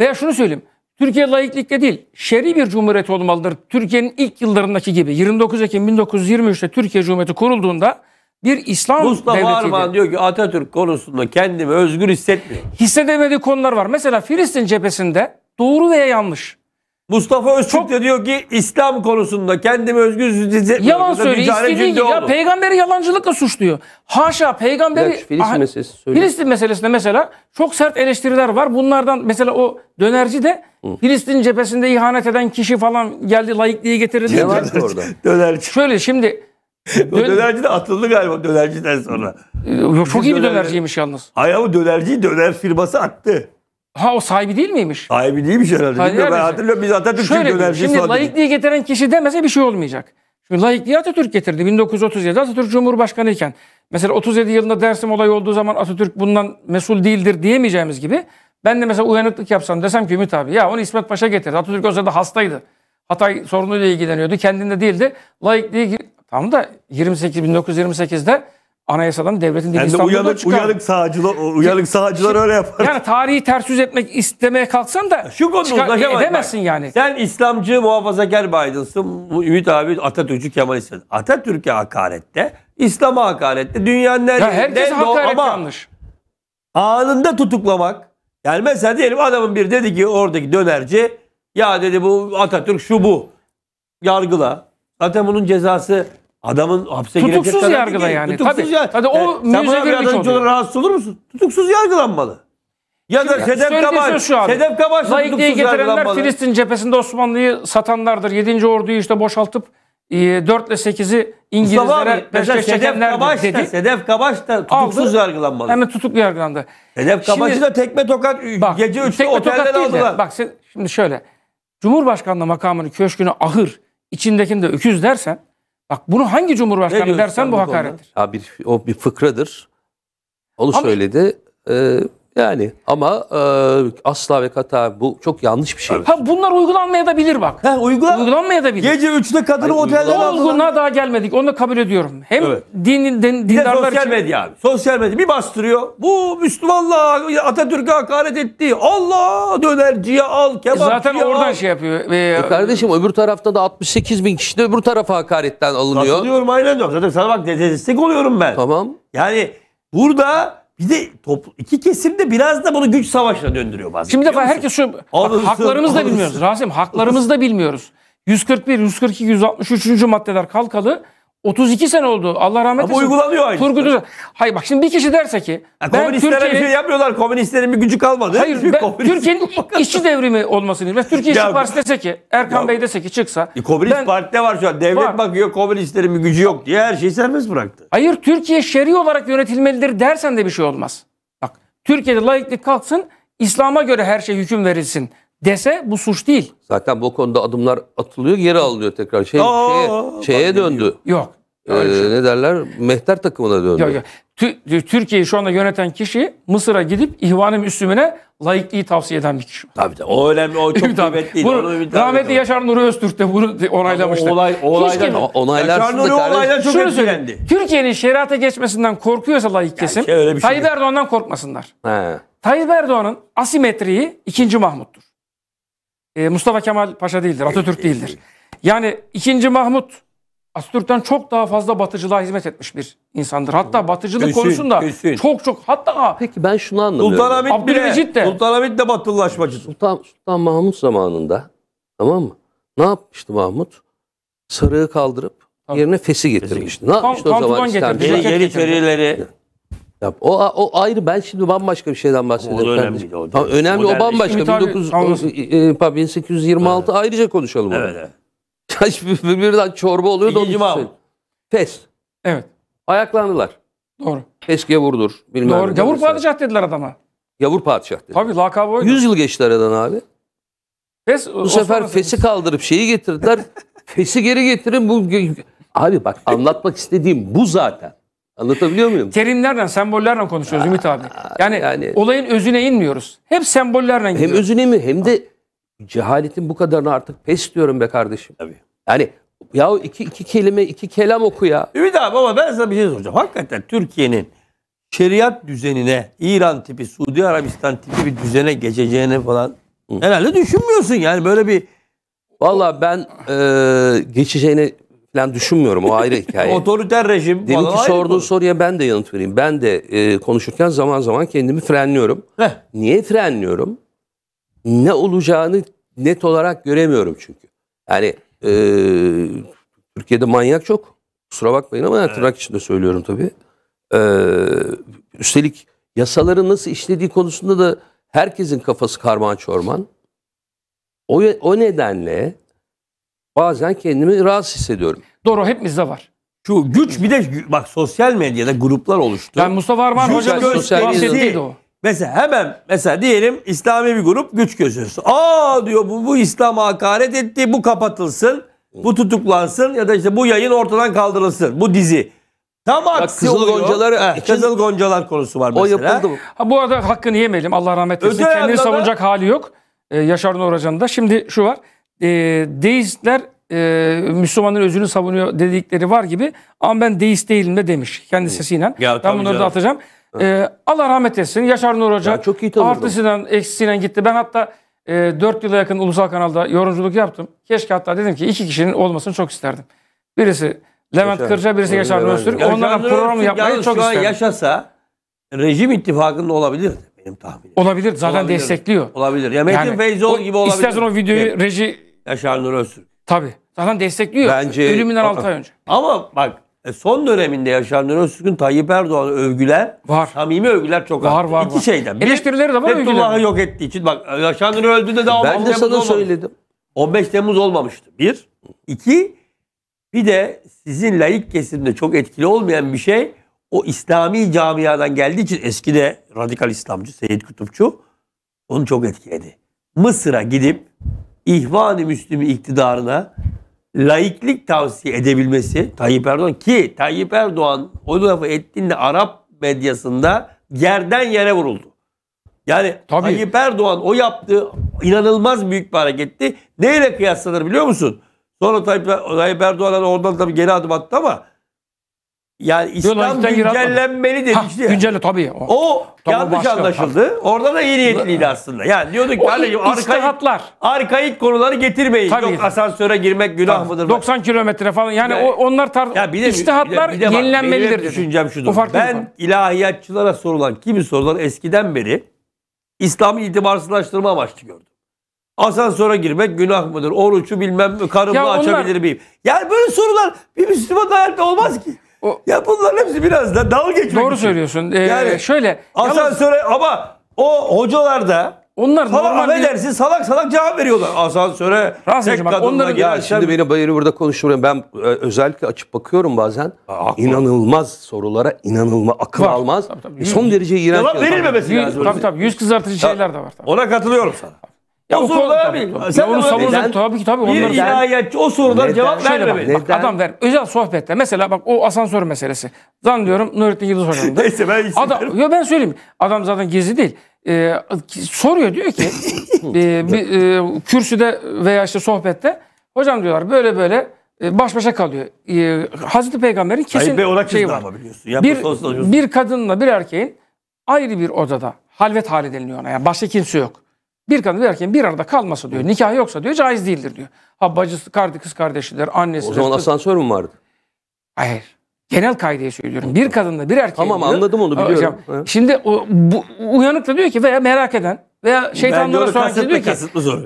Veya şunu söyleyeyim. Türkiye laiklikle değil, şer'i bir cumhuriyet olmalıdır. Türkiye'nin ilk yıllarındaki gibi 29 Ekim 1923'te Türkiye Cumhuriyeti kurulduğunda bir İslam Mustafa devletiydi. Arman diyor ki Atatürk konusunda kendimi özgür hissetmiyor. Hissedemediği konular var. Mesela Filistin cephesinde doğru veya yanlış Mustafa Öztürk Çok... de diyor ki İslam konusunda kendimi özgür hissetmiyorum. Yalan söylüyor. İstediği ya peygamberi yalancılıkla suçluyor. Haşa peygamberi... Ya, Filistin ah, meselesi Filistin meselesinde mesela çok sert eleştiriler var. Bunlardan mesela o dönerci de Hı. Filistin cephesinde ihanet eden kişi falan geldi layıklığı getirir. Ne var orada? [LAUGHS] Dönerci. Şöyle şimdi... o dönerci de atıldı galiba dönerciden sonra. Çok Biz iyi bir dönerciymiş yalnız. Ay ama dönerciyi döner firması attı. Ha o sahibi değil miymiş? Sahibi değilmiş herhalde. Sahibi Bilmiyorum, ben hatırlıyorum biz Atatürk'ün dönemcisi Şimdi laikliği getiren kişi demese bir şey olmayacak. Şimdi laikliği Atatürk getirdi 1937 Atatürk Cumhurbaşkanı iken. Mesela 37 yılında Dersim olay olduğu zaman Atatürk bundan mesul değildir diyemeyeceğimiz gibi ben de mesela uyanıklık yapsam desem ki Ümit abi ya onu İsmet Paşa getirdi. Atatürk o sırada hastaydı. Hatay sorunuyla ilgileniyordu. Kendinde değildi. Laikliği tam da 28 1928'de anayasadan devletin dil yani İstanbul'da uyanık, çıkar. Uyanık sağcılar, uyanık sağcılar öyle yapar. Yani tarihi ters yüz etmek istemeye kalksan da Şu konuda çıkar, edemezsin bak. yani. Sen İslamcı muhafazakar Biden'sın. Ümit abi Atatürk'ü Kemalist'in. Atatürk'e hakarette, İslam'a hakarette, dünyanın her ya herkese hakaret ama yanlış. Anında tutuklamak. Yani mesela diyelim adamın bir dedi ki oradaki dönerci ya dedi bu Atatürk şu bu. Yargıla. Zaten bunun cezası Adamın hapse girecek Tutuksuz kadar yargıda yani. Tutuksuz Tabii. yar- Tabii o sen buna bir rahatsız olur musun? Tutuksuz yargılanmalı. Ya da Sedef Kabaş. söz şu Sedef Kabaş tutuksuz getirenler yargılanmalı. Filistin cephesinde Osmanlı'yı satanlardır. 7. orduyu işte boşaltıp e, 4 ile 8'i İngilizlere mesela peşkeş Sedef çekenlerdir Kabaş da, dedi. Sedef Kabaş da tutuksuz Aldı. yargılanmalı. Hemen tutuklu yargılandı. Sedef Kabaş'ı da tekme tokat Bak, gece 3'te tekme tokat otelden de, Bak şimdi şöyle. Cumhurbaşkanlığı makamını, köşkünü ahır, içindekini de öküz dersen Bak bunu hangi cumhurbaşkanı dersen bu hakarettir. Ya bir, o bir fıkradır. Onu Ama söyledi. Ee, yani ama e, asla ve kata bu çok yanlış bir şey. Ha bunlar uygulanmaya da bilir bak. Ha uygulan. Uygulanmaya da bilir. Gece 3'te kadını Hayır, otelden aldılar. Olguna daha gelmedik. Onu da kabul ediyorum. Hem evet. din, din dindarlar sosyal için. medya abi. Sosyal medya bir bastırıyor. Bu Müslümanlar Atatürk'e hakaret etti. Allah dönerciye al e kebapçıya Zaten oradan al. şey yapıyor. Ee, e kardeşim öbür tarafta da 68 bin kişi de öbür tarafa hakaretten alınıyor. Nasıl Katılıyorum aynen yok. Zaten sana bak dedestik oluyorum ben. Tamam. Yani burada bir de toplu, iki kesim de biraz da bunu güç savaşına döndürüyor bazen. Şimdi defa herkes şu alırsın, haklarımızı da bilmiyoruz. Rasim haklarımızı da bilmiyoruz. 141, 142, 163. maddeler kalkalı 32 sene oldu. Allah rahmet eylesin. Ama uygulanıyor aynı. Turgut şey. Özal. Hayır bak şimdi bir kişi derse ki yani ben komünistlere Türkiye... bir şey yapmıyorlar. Komünistlerin bir gücü kalmadı. Hayır Çünkü [LAUGHS] ben komünist... Türkiye'nin [LAUGHS] işçi devrimi olmasını istiyorum. Türkiye İşçi Partisi dese ki Erkan ya, Bey dese ki çıksa. E, komünist ben, partide var şu an. Devlet var. bakıyor komünistlerin bir gücü yok diye her şeyi serbest bıraktı. Hayır Türkiye şer'i olarak yönetilmelidir dersen de bir şey olmaz. Bak Türkiye'de laiklik kalksın İslam'a göre her şey hüküm verilsin dese bu suç değil. Zaten bu konuda adımlar atılıyor, geri alınıyor tekrar. Şey, Aa, şeye, şeye döndü. Yok. Ee, ne derler? Mehter takımına döndü. Yok, yok. Türkiye'yi şu anda yöneten kişi Mısır'a gidip İhvan-ı Müslümin'e laikliği tavsiye eden bir kişi. Tabii de o önemli, o [LAUGHS] çok kıymetliydi. rahmetli Yaşar Nuri Öztürk de bunu onaylamıştı. O olay, o olaydan, Yaşar Nuri olaydan çok Şunu etkilendi. Türkiye'nin şerata geçmesinden korkuyorsa laik kesim, yani şey, şey Tayyip Erdoğan'dan korkmasınlar. He. Tayyip Erdoğan'ın asimetriği ikinci Mahmut'tur. Ee, Mustafa Kemal Paşa değildir, Atatürk ee, değildir. Yani ikinci Mahmut Atatürk'ten çok daha fazla batıcılığa hizmet etmiş bir insandır. Hatta batıcılık kesin, konusunda kesin. çok çok hatta Peki ben şunu anlamıyorum. Sultanahmet bile, de, Sultanahmet de batılılaşmacı. Sultan, Sultan Mahmut zamanında tamam mı? Ne yapmıştı Mahmut? Sarığı kaldırıp yerine fesi getirmişti. Ne yapmıştı tam, o zaman Yeri Yeniçerileri ya, o, o ayrı ben şimdi bambaşka bir şeyden bahsediyorum. O da önemli. Kardeşim. O, da. önemli o, o bambaşka. 19, tabii, 1826 e, e, evet. ayrıca konuşalım onu. Evet. evet. [LAUGHS] Birbirinden çorba oluyor da onu Pes. Evet. Ayaklandılar. Doğru. Peske vurdur. Bilmem Doğru. Gavur padişah dediler adama. Gavur padişah dediler. Tabii lakabı oydu. 100 yıl geçti aradan abi. Fes, bu sefer Fes'i kaldırıp şeyi getirdiler. [LAUGHS] Fes'i geri getirin. Bu... Abi bak anlatmak istediğim bu zaten. Anlatabiliyor muyum? Terimlerden, sembollerden konuşuyoruz Ümit abi. Yani, yani olayın özüne inmiyoruz. Hep sembollerle gidiyoruz. Hem özüne mi hem de cehaletin bu kadarını artık pes diyorum be kardeşim. Tabii. Yani ya iki, iki kelime, iki kelam oku ya. Ümit abi ama ben sana bir şey soracağım. Hakikaten Türkiye'nin şeriat düzenine, İran tipi, Suudi Arabistan tipi bir düzene geçeceğini falan Hı. herhalde düşünmüyorsun. Yani böyle bir... Valla ben e, geçeceğini falan düşünmüyorum. O ayrı [LAUGHS] hikaye. Otoriter rejim Demin ki sorduğun soruya ben de yanıt vereyim. Ben de e, konuşurken zaman zaman kendimi frenliyorum. Heh. Niye frenliyorum? Ne olacağını net olarak göremiyorum çünkü. Yani e, Türkiye'de manyak çok. Kusura bakmayın ama evet. tırnak içinde söylüyorum tabii. E, üstelik yasaların nasıl işlediği konusunda da herkesin kafası karman çorman. O, o nedenle bazen kendimi rahatsız hissediyorum. Doğru hepimizde var. Şu güç bir de bak sosyal medyada gruplar oluştu. Yani Mustafa Arman Hoca bahsettiydi medyada. Mesela hemen mesela diyelim İslami bir grup güç gösterisi. Aa diyor bu, bu İslam'a hakaret etti bu kapatılsın. Bu tutuklansın ya da işte bu yayın ortadan kaldırılsın. Bu dizi. Tam aksi Kızıl oluyor. Goncalar, için, Kızıl Goncalar konusu var mesela. O yapıldı bu. Ha, bu arada hakkını yemeyelim Allah rahmet eylesin. Öte Kendini da... savunacak hali yok. Ee, Yaşar Nur Hoca'nın da. Şimdi şu var e, deistler e, Müslümanın özünü savunuyor dedikleri var gibi ama ben deist değilim de demiş kendi sesiyle. ben bunları canım. da atacağım. E, Allah rahmet etsin. Yaşar Nur Hoca ya, çok iyi artısından eksisinden gitti. Ben hatta e, 4 yıla yakın ulusal kanalda yorumculuk yaptım. Keşke hatta dedim ki iki kişinin olmasını çok isterdim. Birisi Levent Yaşar. Kırca, birisi Yaşar Nur Öztürk. Onlarla program yapmayı çok isterdim. Yaşasa rejim ittifakında olabilirdi. Benim tahminim. Olabilir. Zaten olabilir. destekliyor. Olabilir. Ya Metin yani, Feyzoğlu gibi olabilir. İstersen o videoyu evet. reji... Yaşar Nur Öztürk. Tabii. Zaten destekliyor. Bence... Ölümünden 6 ay önce. Ama bak e, son döneminde Yaşar Nur Öztürk'ün Tayyip Erdoğan övgüler, var. samimi övgüler çok var, arttı. Var, İki var. şeyden. Bir, Eleştirileri de var Fethullah'ı yok ettiği için. Bak e, Yaşar Nur öldü de daha ben de sana söyledim. 15 Temmuz olmamıştı. Bir. İki. Bir de sizin layık kesimde çok etkili olmayan bir şey o İslami camiadan geldiği için eski de radikal İslamcı Seyyid Kutupçu onu çok etkiledi. Mısır'a gidip İhvan-ı Müslüm'ü iktidarına laiklik tavsiye edebilmesi Tayyip Erdoğan ki Tayyip Erdoğan o lafı ettiğinde Arap medyasında yerden yere vuruldu. Yani Tabii. Tayyip Erdoğan o yaptığı inanılmaz büyük bir hareketti. Neyle kıyaslanır biliyor musun? Sonra Tayyip, Tayyip Erdoğan oradan da bir geri adım attı ama yani İslam güncellenmeli demişti. Güncelle tabii. O, o tabii yanlış başka, anlaşıldı. Orada da iyi niyetliydi aslında. Yani diyorduk ki kardeşim arkaik, arkaik konuları getirmeyin. Tabii. Yok asansöre girmek günah tabii. mıdır? 90 kilometre falan. Yani, yani o, onlar tar ya bir de, istihatlar yenilenmelidir. düşüncem şudur. Ben ilahiyatçılara sorulan kimi sorulan eskiden beri İslam'ı itibarsızlaştırma amaçlı gördüm. Asansöre girmek günah mıdır? Oruçu bilmem karımla ya açabilir onlar... miyim? Yani böyle sorular bir Müslüman hayatta olmaz ki. O, ya bunların hepsi biraz da dalga geçmek Doğru için. söylüyorsun. Ee, yani şöyle asansöre yalnız, ama o hocalar da onlar falan affedersin bir... salak salak cevap veriyorlar asansöre. Tek bak, onları ya gerçekten... şimdi beni, beni burada konuşuyorum. Ben e, özellikle açıp bakıyorum bazen. Aa, inanılmaz sorulara inanılmaz akıl var. almaz. Tabii, tabii. E, son derece iğrenç. Cevap verilmemesi lazım. Tabii tabii yüz kızartıcı şeyler de var. Tabii. Ona katılıyorum sana. Ya o, soruda sorular abi. Sen onu savunacak tabii ki tabii. Bir onları... ilahiyatçı o sorulara cevap vermemeli. adam ver. Özel sohbette. Mesela bak o asansör meselesi. diyorum Nurettin Yıldız hocam. [LAUGHS] Neyse ben isim adam, yo, ben söyleyeyim. Adam zaten gizli değil. Ee, soruyor diyor ki [LAUGHS] e, bir, e, kürsüde veya işte sohbette hocam diyorlar böyle böyle e, baş başa kalıyor. E, Hazreti Peygamber'in kesin Hayır, be, şeyi var. Ama biliyorsun. Ya, bir, bir kadınla bir erkeğin ayrı bir odada halvet hali deniliyor ona. Yani başka kimse yok. Bir kadın bir erkeğin bir arada kalması diyor. Nikah yoksa diyor caiz değildir diyor. Ha bacısı, kardeş, kız kardeşidir, annesi. O zaman kız... asansör mü vardı? Hayır. Genel kaydıya söylüyorum. Bir kadınla bir erkeğin Tamam diyor, anladım onu biliyorum. Hocam, şimdi bu, uyanık da diyor ki veya merak eden veya şeytanlara soran diyor ki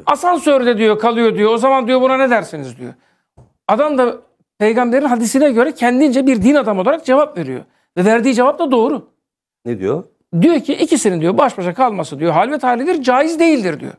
asansörde diyor kalıyor diyor. O zaman diyor buna ne dersiniz diyor. Adam da peygamberin hadisine göre kendince bir din adamı olarak cevap veriyor. Ve verdiği cevap da doğru. Ne diyor? Diyor ki ikisinin diyor baş başa kalması diyor halvet halidir caiz değildir diyor.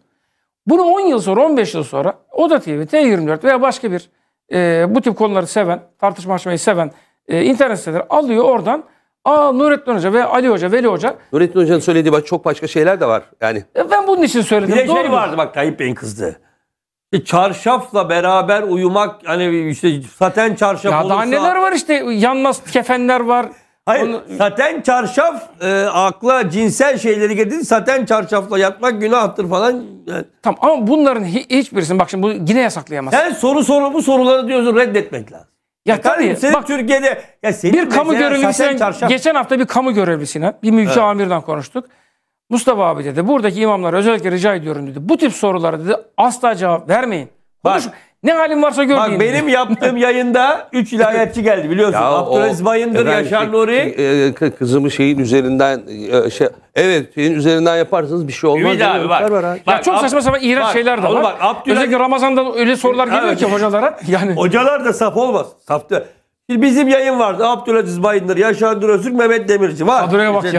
Bunu 10 yıl sonra 15 yıl sonra Oda TV, T24 veya başka bir e, bu tip konuları seven, tartışma açmayı seven e, internet siteleri alıyor oradan. Aa Nurettin Hoca ve Ali Hoca, Veli Hoca. Nurettin Hoca'nın söylediği bak çok başka şeyler de var yani. E, ben bunun için söyledim. Bir de Doğru şey vardı bak Tayyip Bey'in kızdı. E, çarşafla beraber uyumak hani işte saten çarşaf ya olursa. Ya neler var işte yanmaz kefenler var. Hayır Onu... saten çarşaf e, akla cinsel şeyleri getirdi, Saten çarşafla yatmak günahtır falan. Yani... Tamam ama bunların hi hiçbirisini bak şimdi bu yine yasaklayamaz. Yani soru soru bu soruları diyorsun reddetmek lazım. Ya, tabii. Senin bak, Türkiye'de ya senin bir kamu görevlisine çarşaf... geçen hafta bir kamu görevlisine bir mülki evet. amirden konuştuk. Mustafa abi dedi buradaki imamlara özellikle rica ediyorum dedi. Bu tip sorulara dedi asla cevap vermeyin. Konuş, bak, ne halim varsa gör Bak benim yaptığım [LAUGHS] yayında 3 ilahiyatçı geldi biliyorsun. Ya Abdülaziz Bayındır, efendim, Yaşar Nuri. Şey, e, kızımı şeyin üzerinden e, şey evet şeyin üzerinden yaparsanız bir şey olmaz. abi bak. Var, bak ya çok saçma sapan iğrenç bak, şeyler de var. Bak, Abdülaziz... Özellikle Ramazan'da öyle sorular geliyor evet. ki hocalara. Yani hocalar da saf olmaz. Saftı. Şimdi bizim yayın vardı. Abdülaziz Bayındır, Yaşar Durasürk, Mehmet Demirci var. Kadroya bak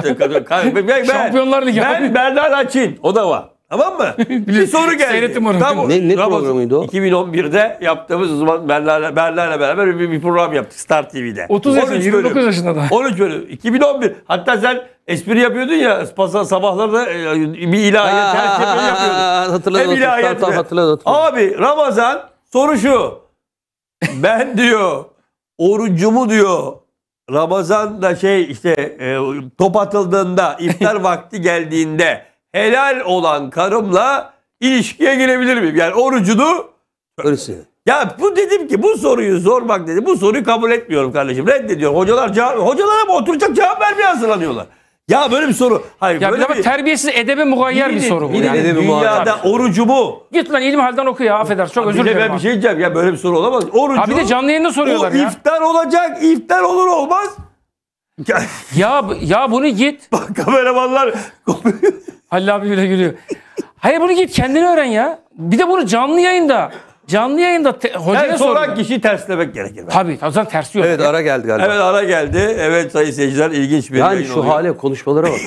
ya. [LAUGHS] Şampiyonlar Ligi. Ben Bernard Açin. O da var. Tamam mı? [LAUGHS] bir soru geldi. Seyretim onu. Tam, ne, ne programıydı o? 2011'de yaptığımız uzman Berler'le Berler beraber bir, bir program yaptık Star TV'de. 30 yaşında, 29 bölüm. yaşında da. 13 bölüm. 2011. Hatta sen espri yapıyordun ya pasa da e, bir ilahi ters yapıyordun. Hatırladım. Hem ilahi hatırladım, hatırladım, hatırladım. Abi Ramazan soru şu. Ben diyor orucumu diyor Ramazan da şey işte e, top atıldığında iftar [LAUGHS] vakti geldiğinde helal olan karımla ilişkiye girebilir miyim? Yani orucunu Öylesi. Ya bu dedim ki bu soruyu sormak dedi. Bu soruyu kabul etmiyorum kardeşim. Reddediyorum. Hocalar cevap hocalar mı oturacak cevap vermeye hazırlanıyorlar. Ya böyle bir soru. Hayır ya böyle bir, bir terbiyesiz edebe mugayyer bir soru bu. Yani. Edebi dünyada orucu bu. Git lan ilim halden oku ya affedersin. Çok Abi özür dilerim. Ben bir şey diyeceğim. Ya böyle bir soru olamaz. Orucu. Abi de canlı yayında soruyorlar o ya. iftar olacak. İftar olur olmaz. ya ya bunu git. [LAUGHS] Bak kameramanlar Halil abi bile gülüyor. Hayır bunu git kendini öğren ya. Bir de bunu canlı yayında. Canlı yayında te- hocaya yani sonra soruyor. kişi terslemek gerekir. Tabii o zaman tersi yok. Evet ara geldi galiba. Evet ara geldi. Evet sayın seyirciler ilginç bir Yani yayın şu hale konuşmalara bak.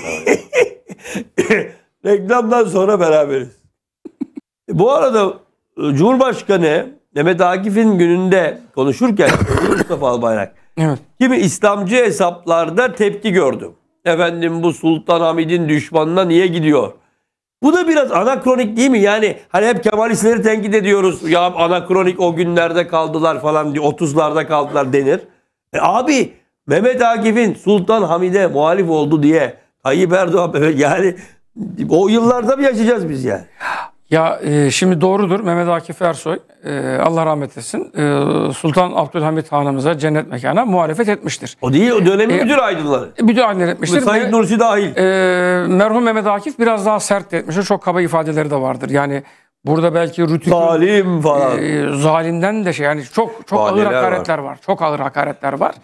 [LAUGHS] Reklamdan sonra beraberiz. Bu arada e, Cumhurbaşkanı Mehmet Akif'in gününde konuşurken [COUGHS] Mustafa Albayrak Evet. kimi İslamcı hesaplarda tepki gördüm. Efendim bu Sultan Hamid'in düşmanına niye gidiyor? Bu da biraz anakronik değil mi? Yani hani hep Kemalistleri tenkit ediyoruz. Ya anakronik o günlerde kaldılar falan diye 30'larda kaldılar denir. E abi Mehmet Akif'in Sultan Hamid'e muhalif oldu diye Tayyip Erdoğan yani o yıllarda mı yaşayacağız biz yani? Ya e, şimdi doğrudur Mehmet Akif Ersoy e, Allah rahmet etsin e, Sultan Abdülhamit Hanımıza cennet mekana muhalefet etmiştir. O değil o dönemin e, müdür aydınları. E, müdür aydınları etmiştir. Said Nursi dahil. E, merhum Mehmet Akif biraz daha sert etmiştir. Çok kaba ifadeleri de vardır. Yani burada belki Rütük Zalim falan. E, zalimden de şey yani çok çok Valiler ağır hakaretler var. var. Çok ağır hakaretler var.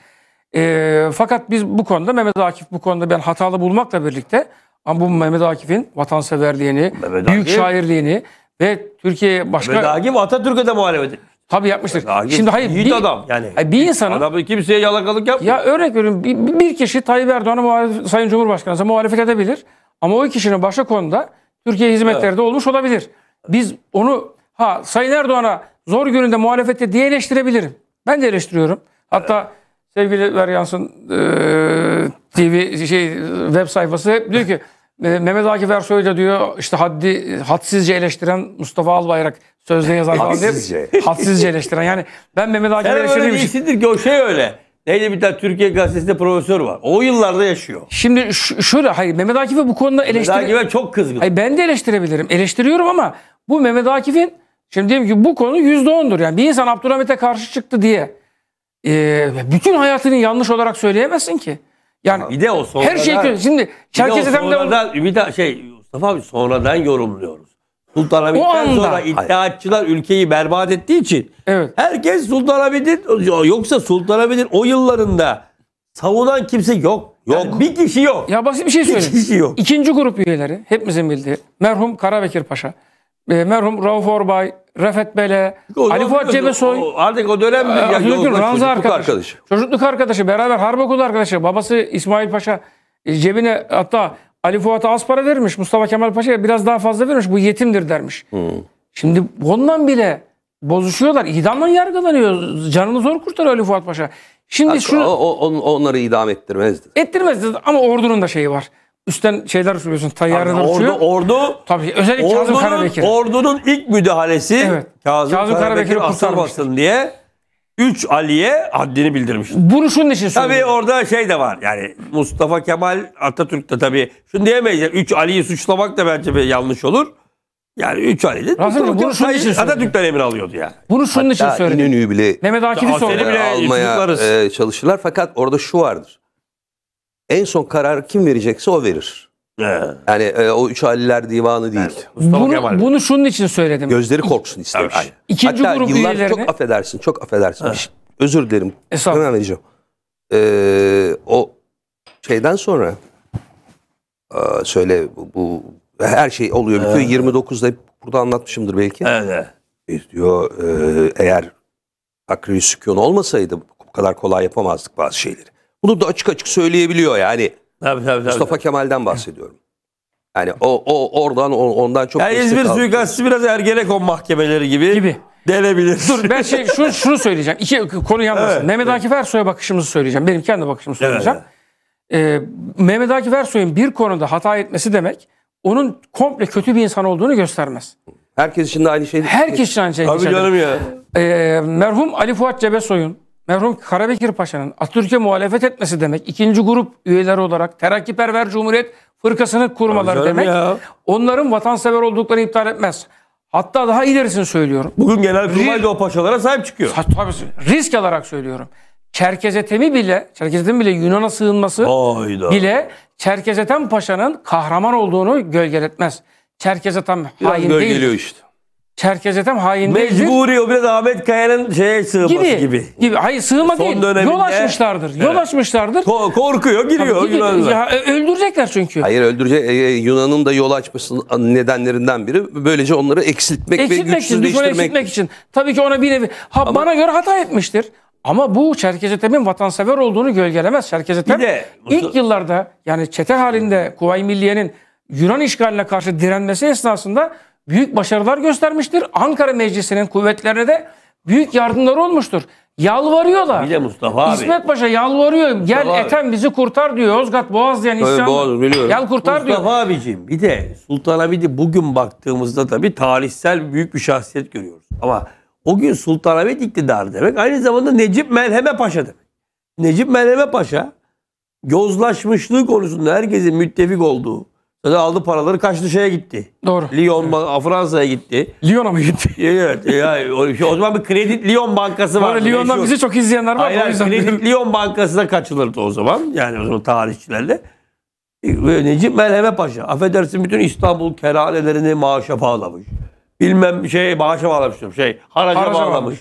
E, fakat biz bu konuda Mehmet Akif bu konuda ben hatalı bulmakla birlikte ama bu Mehmet Akif'in vatanseverliğini, Mehmet büyük Akif, şairliğini ve Türkiye başka... Mehmet Akif Atatürk'e de muhalefet Tabii yapmıştır. Akif, Şimdi hayır bir, adam yani. bir insanın... Adam kimseye yalakalık yapmıyor. Ya örnek veriyorum bir, bir kişi Tayyip Erdoğan'a Sayın Cumhurbaşkanı'na muhalefet edebilir. Ama o kişinin başka konuda Türkiye hizmetleri evet. olmuş olabilir. Biz onu ha Sayın Erdoğan'a zor gününde muhalefette diye eleştirebilirim. Ben de eleştiriyorum. Hatta evet. Sevgili Veryans'ın e, TV şey web sayfası hep diyor ki Mehmet Akif Ersoy da diyor işte haddi hadsizce eleştiren Mustafa Albayrak sözde yazan falan diye. Hadsizce. hadsizce eleştiren. Yani ben Mehmet Akif Ersoy'u öyle değilsindir ki o şey öyle. Neydi bir tane Türkiye gazetesinde profesör var. O yıllarda yaşıyor. Şimdi şöyle hayır Mehmet Akif'e bu konuda eleştiri... Mehmet Akif'e çok kızgın. Hayır, ben de eleştirebilirim. Eleştiriyorum ama bu Mehmet Akif'in Şimdi diyelim ki bu konu %10'dur. Yani bir insan Abdülhamit'e karşı çıktı diye e, bütün hayatını yanlış olarak söyleyemezsin ki. Yani bir de o sonradan, her şey kötü. Şimdi Çerkez Efendi'den bir de şey Mustafa abi sonradan yorumluyoruz. Sultanahmet'ten sonra iddiatçılar ülkeyi berbat ettiği için evet. herkes Sultanahmet'in yoksa Sultanahmet'in o yıllarında savunan kimse yok. Yok. Yani bir kişi yok. Ya basit bir şey söyleyeyim. Bir kişi yok. İkinci grup üyeleri hepimizin bildiği merhum Karabekir Paşa, e, merhum Rauf Orbay, Rafet Bele, o, Ali Fuat Cebesoy. Artık o dönem ya, ya, Ranza çocukluk arkadaş. arkadaşı. Çocukluk arkadaşı, beraber harp okul arkadaşı. Babası İsmail Paşa e, cebine hatta Ali Fuat'a az para vermiş. Mustafa Kemal Paşa'ya biraz daha fazla vermiş. Bu yetimdir dermiş. Hmm. Şimdi ondan bile bozuşuyorlar. İdamla yargılanıyor. Canını zor kurtarıyor Ali Fuat Paşa. Şimdi Hatta şu o, on, onları idam ettirmezdi. Ettirmezdi ama ordunun da şeyi var. Üstten şeyler uçuruyorsun, tayyareler ordu, Ordu, Tabii, özellikle ordunun, Kazım Karabekir. Ordunun ilk müdahalesi evet. Kazım, Kazım Karabekir, Karabekir basın diye 3 Ali'ye haddini bildirmiş. Bunu şunun için söylüyorum. Tabii orada şey de var yani Mustafa Kemal Atatürk de tabii şunu diyemeyiz. 3 Ali'yi suçlamak da bence bir yanlış olur. Yani 3 Ali'de bunu şunun için Atatürk'ten emir alıyordu yani. Bunu şunun Hatta için söyledim. İnönü'yü bile, Mehmet Akif'i sordu. almaya e, çalışırlar fakat orada şu vardır en son kararı kim verecekse o verir. Yani e, o üç haliler divanı değil. Mustafa Bunu, bunu şunun için söyledim. Gözleri korksun istemiş. Evet. İkinci Hatta grup yıllar üyelerine... çok affedersin, çok affedersin. Bir Özür dilerim. Estağfurullah. Hemen vereceğim. Ee, o şeyden sonra aa, e, söyle bu, bu her şey oluyor bitiyor. 29'da burada anlatmışımdır belki. Evet. E, diyor e, eğer akri sükun olmasaydı bu kadar kolay yapamazdık bazı şeyleri. Bunu da açık açık söyleyebiliyor yani. Tabii, tabii, Mustafa Kemal'den bahsediyorum. Yani o, o oradan ondan çok yani İzmir suikastı biraz Ergenekon mahkemeleri gibi. Gibi. Denebilir. Dur ben şey, [LAUGHS] şunu, şunu söyleyeceğim. İki konu yanmasın. Evet, Mehmet Akif Ersoy'a bakışımızı söyleyeceğim. Benim kendi bakışımı söyleyeceğim. Evet. Ee, Mehmet Akif Ersoy'un bir konuda hata etmesi demek onun komple kötü bir insan olduğunu göstermez. Herkes için de aynı şey. Herkes için aynı şey. Tabii canım ya. Ee, merhum Ali Fuat Cebesoy'un merhum Karabekir Paşa'nın Atatürk'e muhalefet etmesi demek. ikinci grup üyeleri olarak Terakkiperver Cumhuriyet Fırkasını kurmaları demek. Ya. Onların vatansever olduklarını iptal etmez. Hatta daha ilerisini söylüyorum. Bugün genel kurmayda o paşalara sahip çıkıyor. Tabii risk alarak söylüyorum. Çerkezetemi bile, Çerkezetem bile Yunan'a sığınması Hayda. bile Çerkezetem Paşa'nın kahraman olduğunu gölgeletmez. Çerkezetem hain değil. işte. Çerkez etem hain Mecburi o biraz Ahmet Kaya'nın şeye sığması gibi. Gibi. gibi. Hayır sığma Son değil. Döneminde, yol açmışlardır. Evet. Yol açmışlardır. Ko korkuyor giriyor Tabii, e, öldürecekler çünkü. Hayır öldürecek. Ee, Yunan'ın da yol açması nedenlerinden biri. Böylece onları eksiltmek, eksiltmek ve güçsüzleştirmek. Için, eksiltmek için. Tabii ki ona bir nevi. Ha, Ama, bana göre hata etmiştir. Ama bu Çerkez Etem'in vatansever olduğunu gölgelemez. Çerkez Etem de, ilk yıllarda yani çete halinde Kuvayi Milliye'nin Yunan işgaline karşı direnmesi esnasında büyük başarılar göstermiştir. Ankara Meclisi'nin kuvvetlerine de büyük yardımları olmuştur. Yalvarıyorlar. Bir de Mustafa abi. İsmet Paşa yalvarıyor. Mustafa Gel abi. Ethem bizi kurtar diyor. Yozgat Boğaz diyen isyan. Boğaz biliyorum. Gel kurtar Mustafa diyor. Mustafa abicim bir de Sultan Abid'i bugün baktığımızda tabii tarihsel büyük bir şahsiyet görüyoruz. Ama o gün Sultan Abid iktidarı demek aynı zamanda Necip Melheme Paşa demek. Necip Melheme Paşa yozlaşmışlığı konusunda herkesin müttefik olduğu Sonra aldı paraları kaçtı şeye gitti. Doğru. Lyon evet. Fransa'ya gitti. Lyon'a mı gitti? [LAUGHS] evet. E, ya, o, zaman bir kredi Lyon Bankası var. Lyon'dan bizi çok izleyenler var. Aynen, Kredit Lyon da kaçılırdı o zaman. Yani o zaman tarihçilerle. E, ve Necip Melheme Paşa. Affedersin bütün İstanbul kerhanelerini maaşa bağlamış. Bilmem şey maaşa bağlamış. Şey haraca, haraca bağlamış. bağlamış.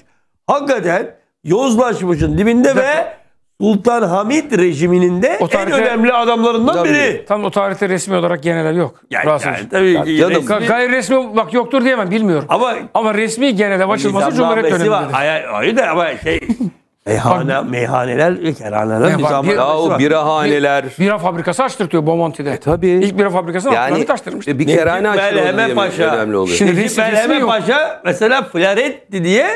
Hakikaten yozlaşmışın dibinde ve Sultan Hamid rejiminin de O en önemli adamlarından biri. Tam o tarihte resmi olarak general yok. Yani, Rahatsız yani tabii ki canım, resmi- Ga- Gayri resmi bak yoktur diyemem bilmiyorum. Ama Ama resmi genele açılması hani Cumhuriyet döneminde. var. ay hayır da ama şey [LAUGHS] meyhane, meyhaneler kerhaneler Ya bak, bir- nizamnamesi birahaneler. Bira fabrikası açtırtıyor Bomonti'de. E, tabii. İlk bira fabrikasını yani, yani açtırmış. E, bir kerane Necip açılıyor. Hani Belheme Paşa. önemli oluyor. Şimdi Necip resmi- Belheme Paşa mesela Flaretti diye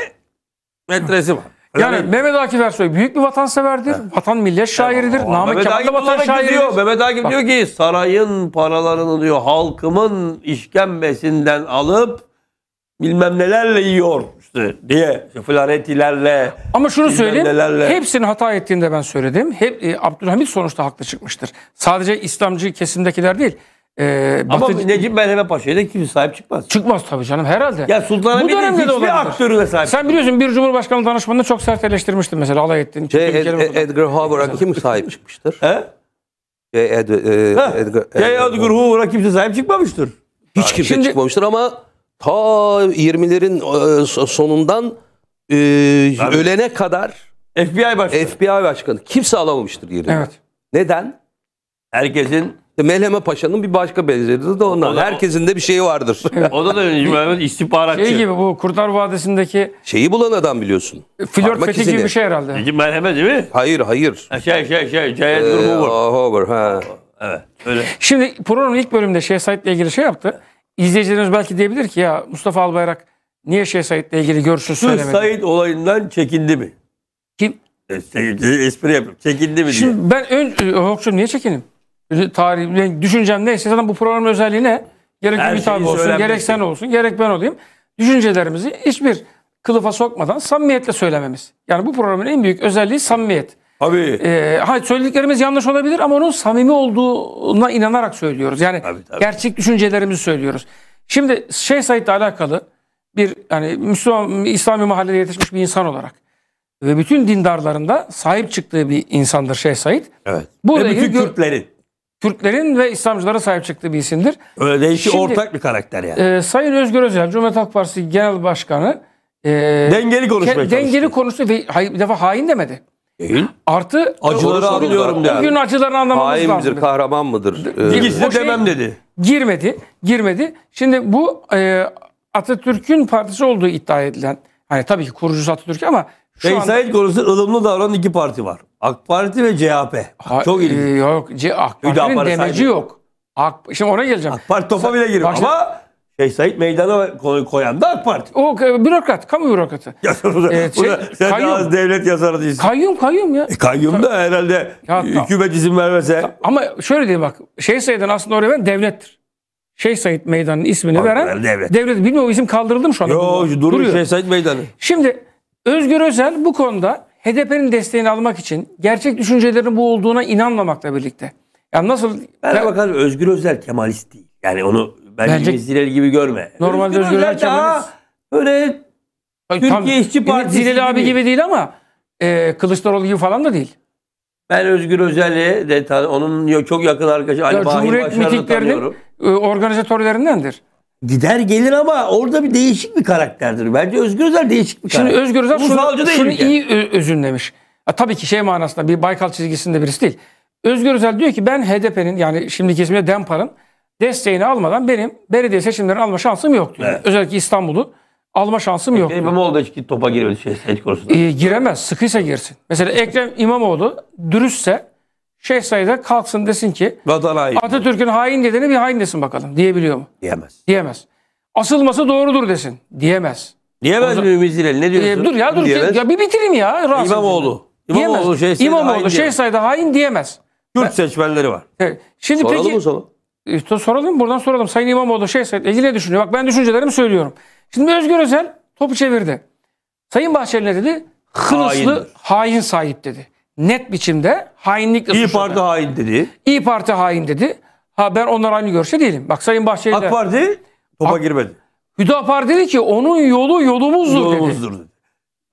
metresi var. Yani evet. Mehmet Akif Ersoy büyük bir vatanseverdir. Evet. Vatan millet şairidir. Evet. Namık Mehmet Kemal vatan şairidir. Diyor. Mehmet Akif Bak. diyor ki sarayın paralarını diyor halkımın işkembesinden alıp bilmem nelerle yiyor işte diye flaretilerle ama şunu söyleyeyim nelerle. hepsinin hata ettiğinde ben söyledim. Hep e, Abdülhamit sonuçta haklı çıkmıştır. Sadece İslamcı kesimdekiler değil. Ee, Ama Batı... Necip Melheme Paşa'ya da kimse sahip çıkmaz. Çıkmaz tabii canım herhalde. Ya Sultan'a bir de hiçbir aktörüne sahip Sen biliyorsun bir Cumhurbaşkanı danışmanını çok sert eleştirmiştin mesela alay ettin. Şey, Ed, Ed, Edgar Hoover'a kim sahip çıkmıştır? He? J. Şey, Ed, e, Edgar, şey, Edgar, Edgar Hoover'a kimse sahip çıkmamıştır. Hiç kimse Şimdi... çıkmamıştır ama ta 20'lerin e, sonundan e, ölene kadar FBI başkanı. FBI başkanı kimse alamamıştır yerine. Evet. Neden? Herkesin Melheme Paşa'nın bir başka benzeri de ondan. O da, Herkesin de bir şeyi vardır. [LAUGHS] o da da [LAUGHS] istihbaratçı. Şey gibi bu Kurtar Vadisi'ndeki... Şeyi bulan adam biliyorsun. Flört fethi gibi bir şey herhalde. İki Melheme değil mi? Hayır hayır. şey şey şey. Cahit ee, Durmuver. Hover ah, ha. Evet öyle. Şimdi programın ilk bölümünde Şeyh Said'le ilgili şey yaptı. İzleyicilerimiz belki diyebilir ki ya Mustafa Albayrak niye Şeyh Said'le ilgili görüşü söylemedi? Said olayından çekindi mi? Kim? E, şey, e, espri yapıyorum. Çekindi mi diye. Şimdi ben önce Hokçum niye çekinim? tarih, düşüncem neyse zaten bu programın özelliği ne? Gerek Her Ümit abi olsun, gerek sen olsun, gerek ben olayım. Düşüncelerimizi hiçbir kılıfa sokmadan samimiyetle söylememiz. Yani bu programın en büyük özelliği samimiyet. Tabii. Ee, hayır söylediklerimiz yanlış olabilir ama onun samimi olduğuna inanarak söylüyoruz. Yani tabii, tabii. gerçek düşüncelerimizi söylüyoruz. Şimdi şey Said'le alakalı bir yani Müslüman İslami mahallede yetişmiş bir insan olarak ve bütün dindarlarında sahip çıktığı bir insandır Şeyh Said. Evet. Burada ve bütün Kürtlerin. Türklerin ve İslamcılara sahip çıktığı bir isimdir. Öyle değil ki ortak bir karakter yani. E, Sayın Özgür Özel, Cumhuriyet Halk Partisi Genel Başkanı e, dengeli konuşmaya çalıştı. Dengeli konuştu ve hay, bir defa hain demedi. Değil. Artı acıları anlıyorum der. Bugün acılarını anlamamız Hain lazım. Hain kahraman mıdır? Ee, İkisi de şey demem dedi. Girmedi, girmedi. Şimdi bu e, Atatürk'ün partisi olduğu iddia edilen, hani tabii ki kurucusu Atatürk ama şu Peki anda... konusu ılımlı davranan iki parti var. AK Parti ve CHP. Ha, Çok e, ilginç. E, yok C AK Parti'nin demeci sahibi. yok. AK, şimdi oraya geleceğim. AK Parti topa Sa bile girmiyor Başka... ama Şeyh Said meydana koyan da AK Parti. O e, bürokrat, kamu bürokratı. Ya, da, ee, şey, da, sen kayyum. az devlet yazarı değilsin. Kayyum, kayyum ya. E, kayyum da herhalde ya, hükümet izin vermese. ama şöyle diyeyim bak, şey Said'in aslında oraya ben devlettir. Şey Said Meydanı'nın ismini Abi, veren devlet. devlet. Bilmiyorum o isim kaldırıldı mı şu anda? Yok, durur şey Said Meydanı. Şimdi Özgür Özel bu konuda HDP'nin desteğini almak için gerçek düşüncelerin bu olduğuna inanmamakla birlikte. Ya nasıl... Ben, bakalım Özgür Özel Kemalist değil. Yani onu bence, bence gibi görme. Normal Özgür, Özgür Özel Kemalist. Böyle Ay, Türkiye İşçi Partisi Zileli abi gibi değil ama e, Kılıçdaroğlu gibi falan da değil. Ben Özgür Özel'i de onun çok yakın arkadaşı Ali Bahri Başaran'ı tanıyorum. E, organizatörlerindendir gider gelir ama orada bir değişik bir karakterdir. Bence Özgür Özel değişik bir karakter. Şimdi Özgür Özel şunu, şunu iyi e, özünlemiş. Ya, tabii ki şey manasında bir Baykal çizgisinde birisi değil. Özgür Özel diyor ki ben HDP'nin yani şimdiki ismiyle Dempar'ın desteğini almadan benim belediye seçimlerini alma şansım yok diyor. Evet. Özellikle İstanbul'u alma şansım yok. Ekrem İmamoğlu da topa giriyor şey, seç konusunda. E, giremez. Sıkıysa girsin. Mesela Ekrem İmamoğlu dürüstse Şehzade kalksın desin ki Atatürk'ün hain dediğini bir hain desin bakalım diyebiliyor mu? Diyemez. Diyemez. Asılması doğrudur desin. Diyemez. Diyemez mi Ümit Zileli? Ne diyorsun? E, dur ya dur. Diyemez. Ya bir bitireyim ya. Rahatsız İmamoğlu. İmamoğlu, şey İmamoğlu Şehzade İmamoğlu, hain, Şehzade hain diyemez. Kürt seçmenleri var. Evet. Şimdi soralım peki, mı soralım? E, soralım buradan soralım. Sayın İmamoğlu Şehzade ilgili ne düşünüyor? Bak ben düşüncelerimi söylüyorum. Şimdi Özgür Özel topu çevirdi. Sayın Bahçeli dedi? Hınıslı hain sahip dedi net biçimde hainlik. İyi Parti hain dedi. İyi Parti hain dedi. Ha ben onlar aynı görüşte değilim. Bak Sayın Bahçeli AK Parti topa Ak- girmedi. Hüdapar dedi ki onun yolu yolumuzdur, yolumuzdur dedi.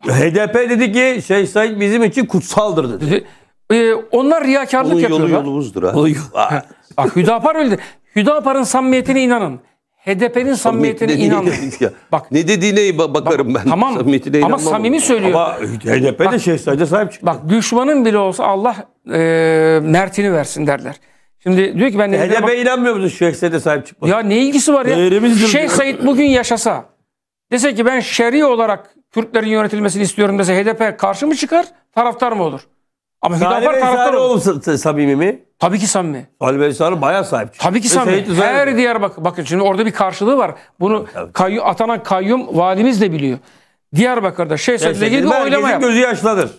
dedi. HDP dedi ki şey sayın bizim için kutsaldır dedi. dedi e, onlar riyakarlık yapıyorlar. Onun yolu yolumuzdur ha. Bak Hüdapar öyle dedi. Hüdapar'ın samimiyetine inanın. HDP'nin samimiyetine inanmıyorum. [LAUGHS] Bak ne dediğine bakarım bak, ben. Tamam. [LAUGHS] Samimiyetine ama samimi söylüyor. Ama HDP bak, de şehzade sahip çıktı. Bak düşmanın bile olsa Allah e, mertini versin derler. Şimdi diyor ki ben... HDP bak... inanmıyor musun şehzade sahip çıkmaya? Ya ne ilgisi var ya? Şey Şeyh Said bugün yaşasa. Dese ki ben şer'i olarak Kürtlerin yönetilmesini istiyorum dese HDP karşı mı çıkar, taraftar mı olur? Ama Hüdapar taraftarı... oğlum samimi mi? Tabii ki samimi. Salih Beysan'ı bayağı sahip Tabii ki samimi. Her diğer bak bakın şimdi orada bir karşılığı var. Bunu kayyum, atanan kayyum valimiz de biliyor. Diyarbakır'da Şehzade gibi oylama yap. gözü yaşlıdır.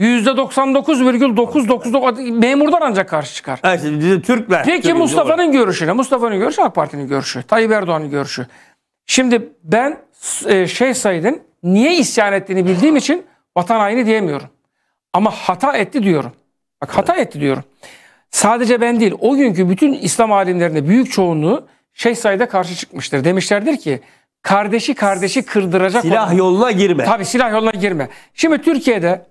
%99,999 memurdan ancak karşı çıkar. Evet, şimdi Türkler. Peki Mustafa'nın görüşü ne? Mustafa'nın görüşü AK Parti'nin görüşü. Tayyip Erdoğan'ın görüşü. Şimdi ben e, şey Said'in niye isyan ettiğini bildiğim için vatan haini diyemiyorum. Ama hata etti diyorum. Bak hata etti diyorum. Sadece ben değil o günkü bütün İslam alimlerinde büyük çoğunluğu şey sayıda karşı çıkmıştır. Demişlerdir ki kardeşi kardeşi kırdıracak. Silah olan. yoluna girme. Tabii silah yoluna girme. Şimdi Türkiye'de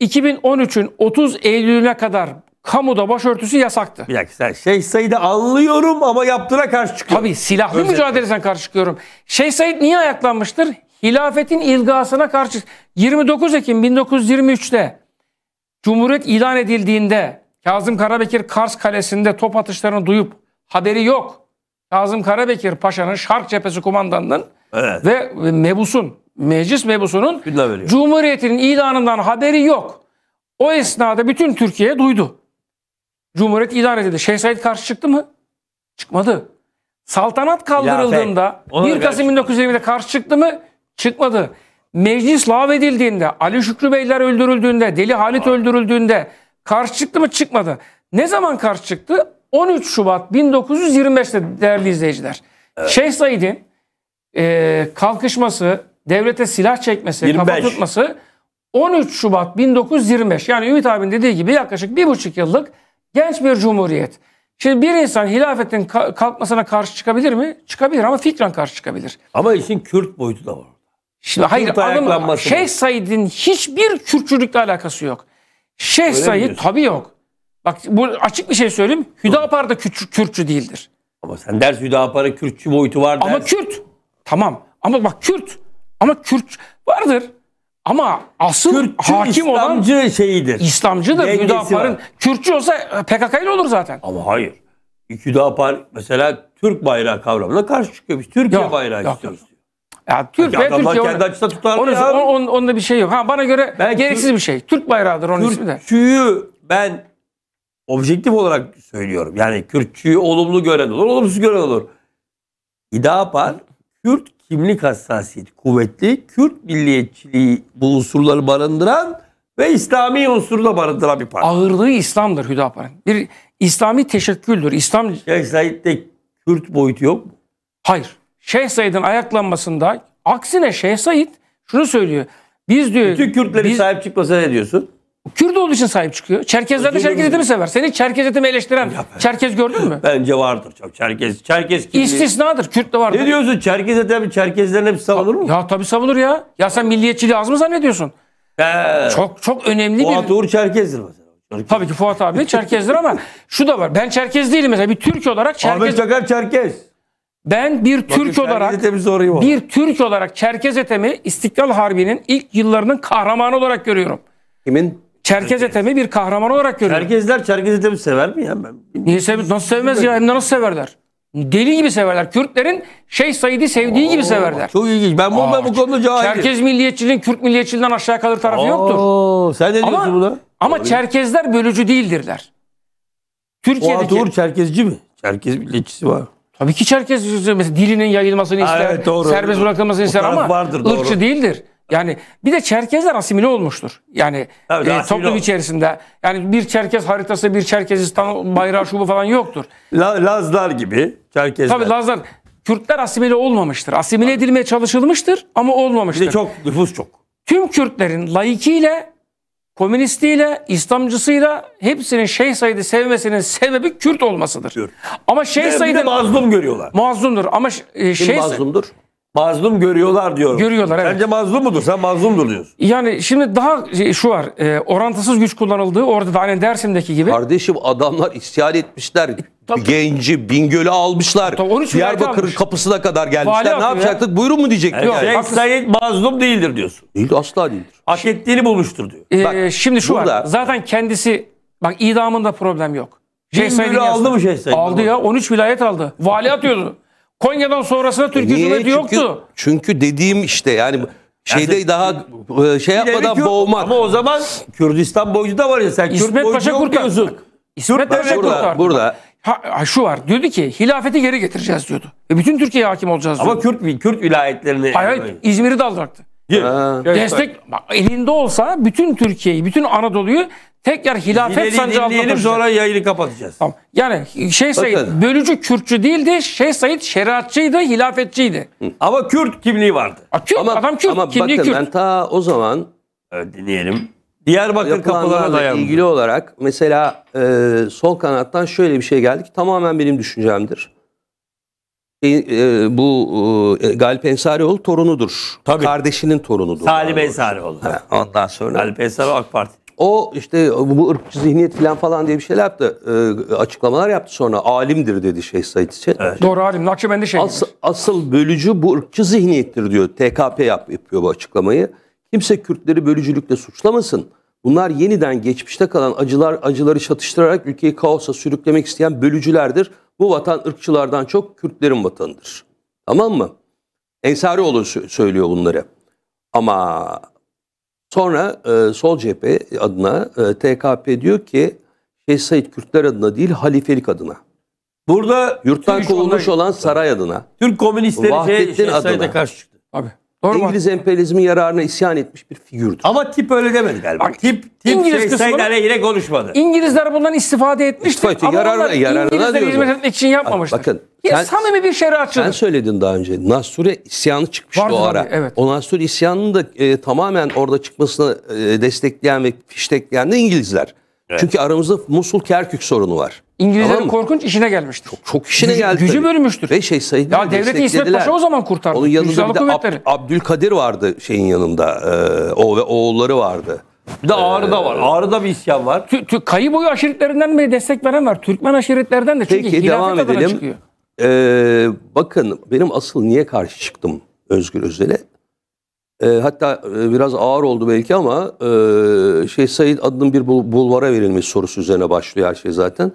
2013'ün 30 Eylül'üne kadar kamuda başörtüsü yasaktı. Bir dakika sen şey sayıda anlıyorum ama yaptıra karşı çıkıyorum. Tabii silahlı Özellikle. mücadelesine karşı çıkıyorum. Şey Said niye ayaklanmıştır? Hilafetin ilgasına karşı 29 Ekim 1923'te Cumhuriyet ilan edildiğinde Kazım Karabekir Kars Kalesi'nde top atışlarını duyup haberi yok. Kazım Karabekir Paşa'nın Şark Cephesi kumandanının evet. ve mebusun, meclis mebusunun Cumhuriyet'in ilanından haberi yok. O esnada bütün Türkiye duydu. Cumhuriyet ilan edildi. Şeyh Said karşı çıktı mı? Çıkmadı. Saltanat kaldırıldığında 1 Kasım 1920'de karşı çıktı mı? Çıkmadı. Meclis lağvedildiğinde, Ali Şükrü Beyler öldürüldüğünde, Deli Halit öldürüldüğünde karşı çıktı mı çıkmadı. Ne zaman karşı çıktı? 13 Şubat 1925'te değerli izleyiciler. Evet. Şeyh Said'in e, kalkışması, devlete silah çekmesi, 25. kafa tutması 13 Şubat 1925. Yani Ümit abin dediği gibi yaklaşık bir buçuk yıllık genç bir cumhuriyet. Şimdi bir insan hilafetin kalkmasına karşı çıkabilir mi? Çıkabilir ama fikren karşı çıkabilir. Ama işin Kürt boyutu da var. Şimdi hayır alınma. Şeyh Said'in hiçbir Kürtçülükle alakası yok. Şeyh Öyle Said tabii yok. Bak bu açık bir şey söyleyeyim. Hüdapar da Kürtçü, Kürtçü değildir. Ama sen ders Hüdapar'a Kürtçü boyutu var dersin. Ama Kürt. Tamam. Ama bak Kürt. Ama Kürt vardır. Ama asıl Kürtçü, hakim İslamcı olan şeyidir. İslamcıdır. Dengesi Hüdapar'ın var. Kürtçü olsa e, PKK'lı olur zaten. Ama hayır. Hüdapar mesela Türk bayrağı kavramına karşı çıkıyor. Biz Türkiye yok, bayrağı yok, istiyoruz. Yok. Ya Türk ve Türkiye kendi açısından tutar onun, ya. On, on, onda bir şey yok. Ha bana göre ben gereksiz Türk, bir şey. Türk bayrağıdır onun Kürt ismi de. Kürtçüyü ben objektif olarak söylüyorum. Yani Kürtçüyü olumlu gören olur, olumsuz gören olur. İdapar Kürt kimlik hassasiyeti kuvvetli, Kürt milliyetçiliği bu unsurları barındıran ve İslami unsuru da barındıran bir parti. Ağırlığı İslam'dır Hüdapar'ın. Bir İslami teşekküldür. İslam... Şeyh Said'de Kürt boyutu yok mu? Hayır. Şeyh Said'in ayaklanmasında aksine Şeyh Said şunu söylüyor. Biz diyor... Bütün kürtleri biz, sahip çıkmasa ne diyorsun? Kürt olduğu için sahip çıkıyor. Çerkezler de Çerkez mi sever. Seni Çerkez etimi eleştiren ben, Çerkez gördün mü? [LAUGHS] Bence vardır. Çok Çerkez, Çerkez kimliği. İstisnadır. Kürt de vardır. Ne diyorsun? Çerkez etimi Çerkezlerin hepsi savunur mu? Ya tabii savunur ya. Ya sen milliyetçiliği az mı zannediyorsun? He. Çok çok önemli Fuat bir... Fuat Uğur Çerkez'dir mesela. Çerkez. Tabii ki Fuat abi Çerkez'dir ama şu da var. Ben Çerkez değilim mesela. Bir Türk olarak Çerkez... Ahmet Çakar Çerkez. Ben bir Bakın, Türk olarak bir Türk olarak Çerkez Etemi İstiklal Harbi'nin ilk yıllarının kahramanı olarak görüyorum. Kimin? Çerkez, Etemi bir kahraman olarak görüyorum. Çerkezler Çerkez Etemi sever mi ya? Ben, Niye sev nasıl sevmez ya? Hem de nasıl severler? Deli gibi severler. Kürtlerin şey Said'i sevdiği Oo, gibi severler. Çok ilginç. Ben, bu ben bu konuda cahilim. Çerkez milliyetçiliğin Kürt milliyetçiliğinden aşağı kalır tarafı Oo, yoktur. Sen ne diyorsun ama, buna? Ama Tabii. Çerkezler bölücü değildirler. Türkiye'deki... O Atur Çerkezci mi? Çerkez milliyetçisi var. Tabii ki Çerkez mesela dilinin yayılmasını ister, evet, doğru. serbest bırakılmasını ister ama vardır, doğru. ırkçı değildir. Yani bir de Çerkezler asimile olmuştur. Yani evet, e, toplum olmuş. içerisinde. Yani bir Çerkez haritası, bir Çerkezistan bayrağı şubu falan yoktur. La, Lazlar gibi Çerkezler. Tabii Lazlar. Kürtler asimile olmamıştır. Asimile edilmeye çalışılmıştır ama olmamıştır. Bir de çok nüfus çok. Tüm Kürtlerin laikiyle komünistiyle, İslamcısıyla hepsinin Şeyh Said'i sevmesinin sebebi Kürt olmasıdır. Diyor. Ama Şeyh Said'i mazlum görüyorlar. Mazlumdur ama e, Kim Şeyh mazlumdur? Mazlum görüyorlar diyor. Görüyorlar evet. Bence mazlum mudur? Sen mazlumdur diyorsun. Yani şimdi daha şey, şu var. e, orantısız güç kullanıldığı orada da aynen hani Dersim'deki gibi. Kardeşim adamlar isyan etmişler. E, tabii. Genci Bingöl'ü almışlar. 13 vilayeti Diyarbakır'ın almış. kapısına kadar Vali gelmişler. Ne yapıyor ya? yapacaktık? Buyurun mu diyecektik? Yok, yani? Şeyh mazlum değildir diyorsun. Değil asla değildir. Hak ettiğini bulmuştur diyor. E, Bak, şimdi şu var. Zaten kendisi bak idamında problem yok. Şeyh Bingöl'ü aldı mı Şeyh Aldı ya 13 vilayet aldı. Vali atıyordu. Konya'dan sonrasında Türkiye Niye? Cumhuriyeti yoktu. Çünkü dediğim işte yani şeyde yani, daha e, şey yapmadan Kürt, boğmak. Ama o zaman Kürdistan boyucu da var ya sen İsmet Kürt Paşa kurtarıyorsun. Bak, İsmet Paşa kurtardı. Burada. Ha, ha, şu var diyordu ki hilafeti geri getireceğiz diyordu. E bütün Türkiye'ye hakim olacağız diyordu. Ama Kürt Kürt vilayetlerini. Hayır, hayır İzmir'i de alacaktı. Destek bak, elinde olsa bütün Türkiye'yi, bütün Anadolu'yu tekrar hilafet Hileli sancağı dinleyelim sonra yayını kapatacağız. Tamam. Yani şey Said bölücü Kürtçü değildi. Şey Said şeriatçıydı, hilafetçiydi. Ama Kürt kimliği vardı. A, Kürt, adam Kürt, ama kimliği bakın Kürt. ben ta o zaman Evet, dinleyelim. Diyarbakır kapılarına yapılanlarla dayandı. ilgili olarak mesela e, sol kanattan şöyle bir şey geldi ki tamamen benim düşüncemdir e, bu e, Galip Ensarioğlu torunudur. Tabii. Kardeşinin torunudur. Talip Ensarioğlu. Ha, ondan sonra. Talip Ensarioğlu AK Parti. O işte bu ırkçı zihniyet falan falan diye bir şeyler yaptı. E, açıklamalar yaptı sonra. Alimdir dedi şey Said için. Evet. Doğru alim. Nakşibendi şey. As, asıl bölücü bu ırkçı zihniyettir diyor. TKP yap, yapıyor bu açıklamayı. Kimse Kürtleri bölücülükle suçlamasın. Bunlar yeniden geçmişte kalan acılar acıları çatıştırarak ülkeyi kaosa sürüklemek isteyen bölücülerdir. Bu vatan ırkçılardan çok Kürtlerin vatanıdır. Tamam mı? Ensarioğlu söylüyor bunları. Ama sonra e, sol cephe adına e, TKP diyor ki Şeyh Said Kürtler adına değil halifelik adına. Burada yurttan Türk kovulmuş olan saray adına. Türk komünistleri Vahdettin Şeyh Said'e karşı çıktı. Abi. Normal. İngiliz emperyalizmi yararına isyan etmiş bir figürdür. Ama tip öyle demedi galiba. Bak, tip tip İngiliz şey, kısmını, yine konuşmadı. İngilizler bundan istifade etmiştir. İstifade etmiş. ama yararına, yararına İngilizlere hizmet etmek için yapmamıştır. Bakın. Ya, sen, samimi bir şeriatçıdır. Sen söyledin daha önce. Nasure isyanı çıkmıştı Vardı o ara. Abi, evet. O Nasur isyanını da e, tamamen orada çıkmasını e, destekleyen ve fiştekleyen de İngilizler. Evet. Çünkü aramızda Musul Kerkük sorunu var. İngilizlerin tamam korkunç işine gelmiştir. Çok, çok işine geldi. Gücü bölmüştür. Ve şey Said Ya devleti İsmet Paşa o zaman kurtardı. Onun yanında bir de Ab, Abdülkadir vardı şeyin yanında. Ee, o ve oğulları vardı. Bir de Ağrı'da ee, var. E, Ağrı'da bir isyan var. Tü, tü, kayı boyu aşiretlerden bile destek veren var. Türkmen aşiretlerden de. Çünkü Peki devam edelim. Ee, bakın benim asıl niye karşı çıktım Özgür Özel'e? E, hatta e, biraz ağır oldu belki ama e, şey Said adının bir bul bulvara verilmiş sorusu üzerine başlıyor her şey zaten.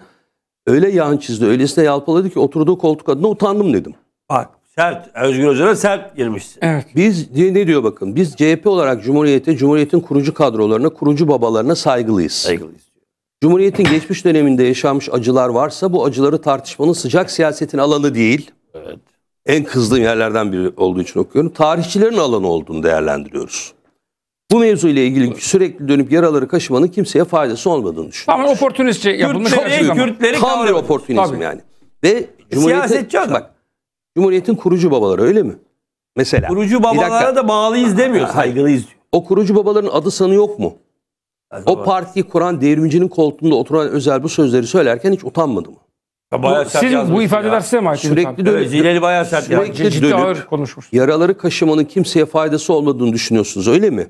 Öyle yan çizdi, öylesine yalpaladı ki oturduğu koltuk adına utandım dedim. Bak sert, Özgür Özel'e sert girmişsin. Evet. Biz ne diyor bakın, biz CHP olarak Cumhuriyet'e, Cumhuriyet'in kurucu kadrolarına, kurucu babalarına saygılıyız. Saygılıyız. Cumhuriyet'in geçmiş döneminde yaşanmış acılar varsa bu acıları tartışmanın sıcak siyasetin alanı değil. Evet en kızdığım yerlerden biri olduğu için okuyorum. Tarihçilerin alanı olduğunu değerlendiriyoruz. Bu mevzuyla ilgili sürekli dönüp yaraları kaşımanın kimseye faydası olmadığını düşünüyorum. Ama oportunistçe yapılmış Kürtleri, Kürtleri Tam bir oportunizm Tabii. yani. Ve Siyasetçi adam. Bak, Cumhuriyet'in kurucu babaları öyle mi? Mesela. Kurucu babalara da bağlıyız demiyor, saygılıyız diyor. O kurucu babaların adı sanı yok mu? Acaba. O partiyi kuran devrimcinin koltuğunda oturan özel bu sözleri söylerken hiç utanmadı mı? Bayağı bu, sert siz bu ifadeler ya. size mi ait? Sürekli dönüp, evet, Zileri bayağı sert sürekli yani. dönüp ağır konuşmuş. yaraları kaşımanın kimseye faydası olmadığını düşünüyorsunuz öyle mi?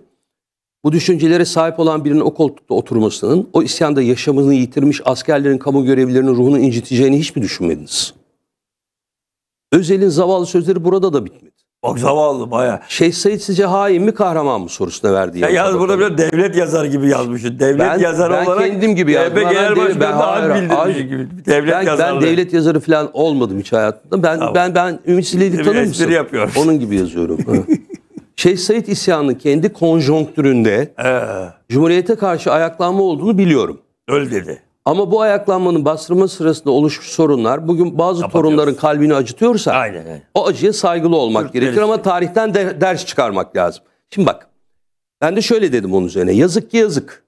Bu düşüncelere sahip olan birinin o koltukta oturmasının o isyanda yaşamını yitirmiş askerlerin kamu görevlilerinin ruhunu inciteceğini hiç mi düşünmediniz? Özel'in zavallı sözleri burada da bitmiyor. Bak zavallı baya. Şeyh Said sizce hain mi kahraman mı sorusuna verdi? Ya yaz burada biraz devlet yazar gibi yazmışsın. Devlet ben, yazarı ben olarak. Ben kendim gibi yazdım. Ben genel başkanı ben, hayır, hayır, gibi. Devlet ben, Ben devlet yazarı falan olmadım hiç hayatımda. Ben tamam. ben ben ümitsizliği tanır mısın? yapıyor. Onun gibi yazıyorum. [LAUGHS] Şeyh Said isyanının kendi konjonktüründe ee. Cumhuriyete karşı ayaklanma olduğunu biliyorum. Öl dedi. Ama bu ayaklanmanın bastırma sırasında oluşmuş sorunlar bugün bazı torunların kalbini acıtıyorsa aynen, aynen. o acıya saygılı olmak Türk gerekir ama tarihten de, ders çıkarmak lazım. Şimdi bak ben de şöyle dedim onun üzerine yazık ki yazık.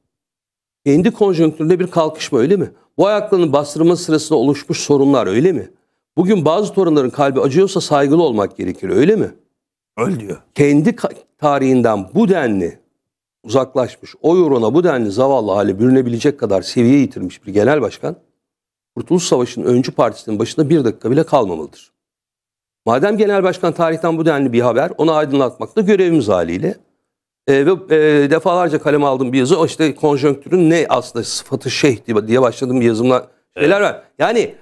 Kendi konjonktüründe bir kalkışma öyle mi? Bu ayaklarının bastırma sırasında oluşmuş sorunlar öyle mi? Bugün bazı torunların kalbi acıyorsa saygılı olmak gerekir öyle mi? Öl diyor. Kendi tarihinden bu denli uzaklaşmış, o yoruna bu denli zavallı hale bürünebilecek kadar seviye yitirmiş bir genel başkan, Kurtuluş Savaşı'nın öncü partisinin başında bir dakika bile kalmamalıdır. Madem genel başkan tarihten bu denli bir haber, onu aydınlatmak da görevimiz haliyle. E, ve e, defalarca kaleme aldığım bir yazı, o işte konjonktürün ne aslında sıfatı şeyh diye başladığım bir yazımla şeyler evet. var. Yani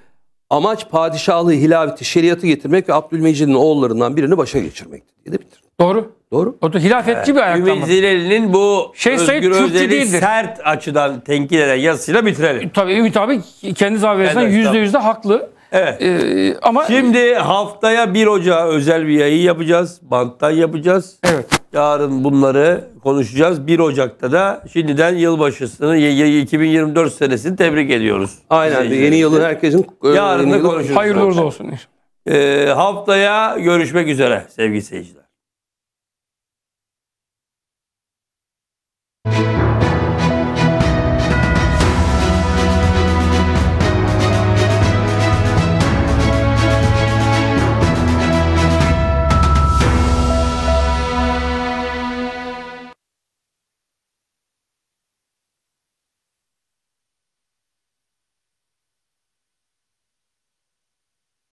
amaç padişahlığı, hilafeti, şeriatı getirmek ve Abdülmecid'in oğullarından birini başa geçirmekti diye de bitir. Doğru. Doğru. O da hilafetçi bir ayaklanma. Ümit Zileli'nin bu şey Özgür Özel'i sert açıdan tenkit eden yazısıyla bitirelim. E, tabii Ümit e, abi kendi zaviyesinden yüzde yüzde haklı. Evet. Ee, ama Şimdi haftaya 1 Ocağı özel bir yayın yapacağız. Banttan yapacağız. Evet. Yarın bunları konuşacağız. 1 Ocak'ta da şimdiden yılbaşısını 2024 senesini tebrik ediyoruz. Aynen. Yeni, yeni yılın herkesin e, yarın da konuşuruz. Hayırlı uğurlu olsun. Ee, haftaya görüşmek üzere sevgili seyirciler.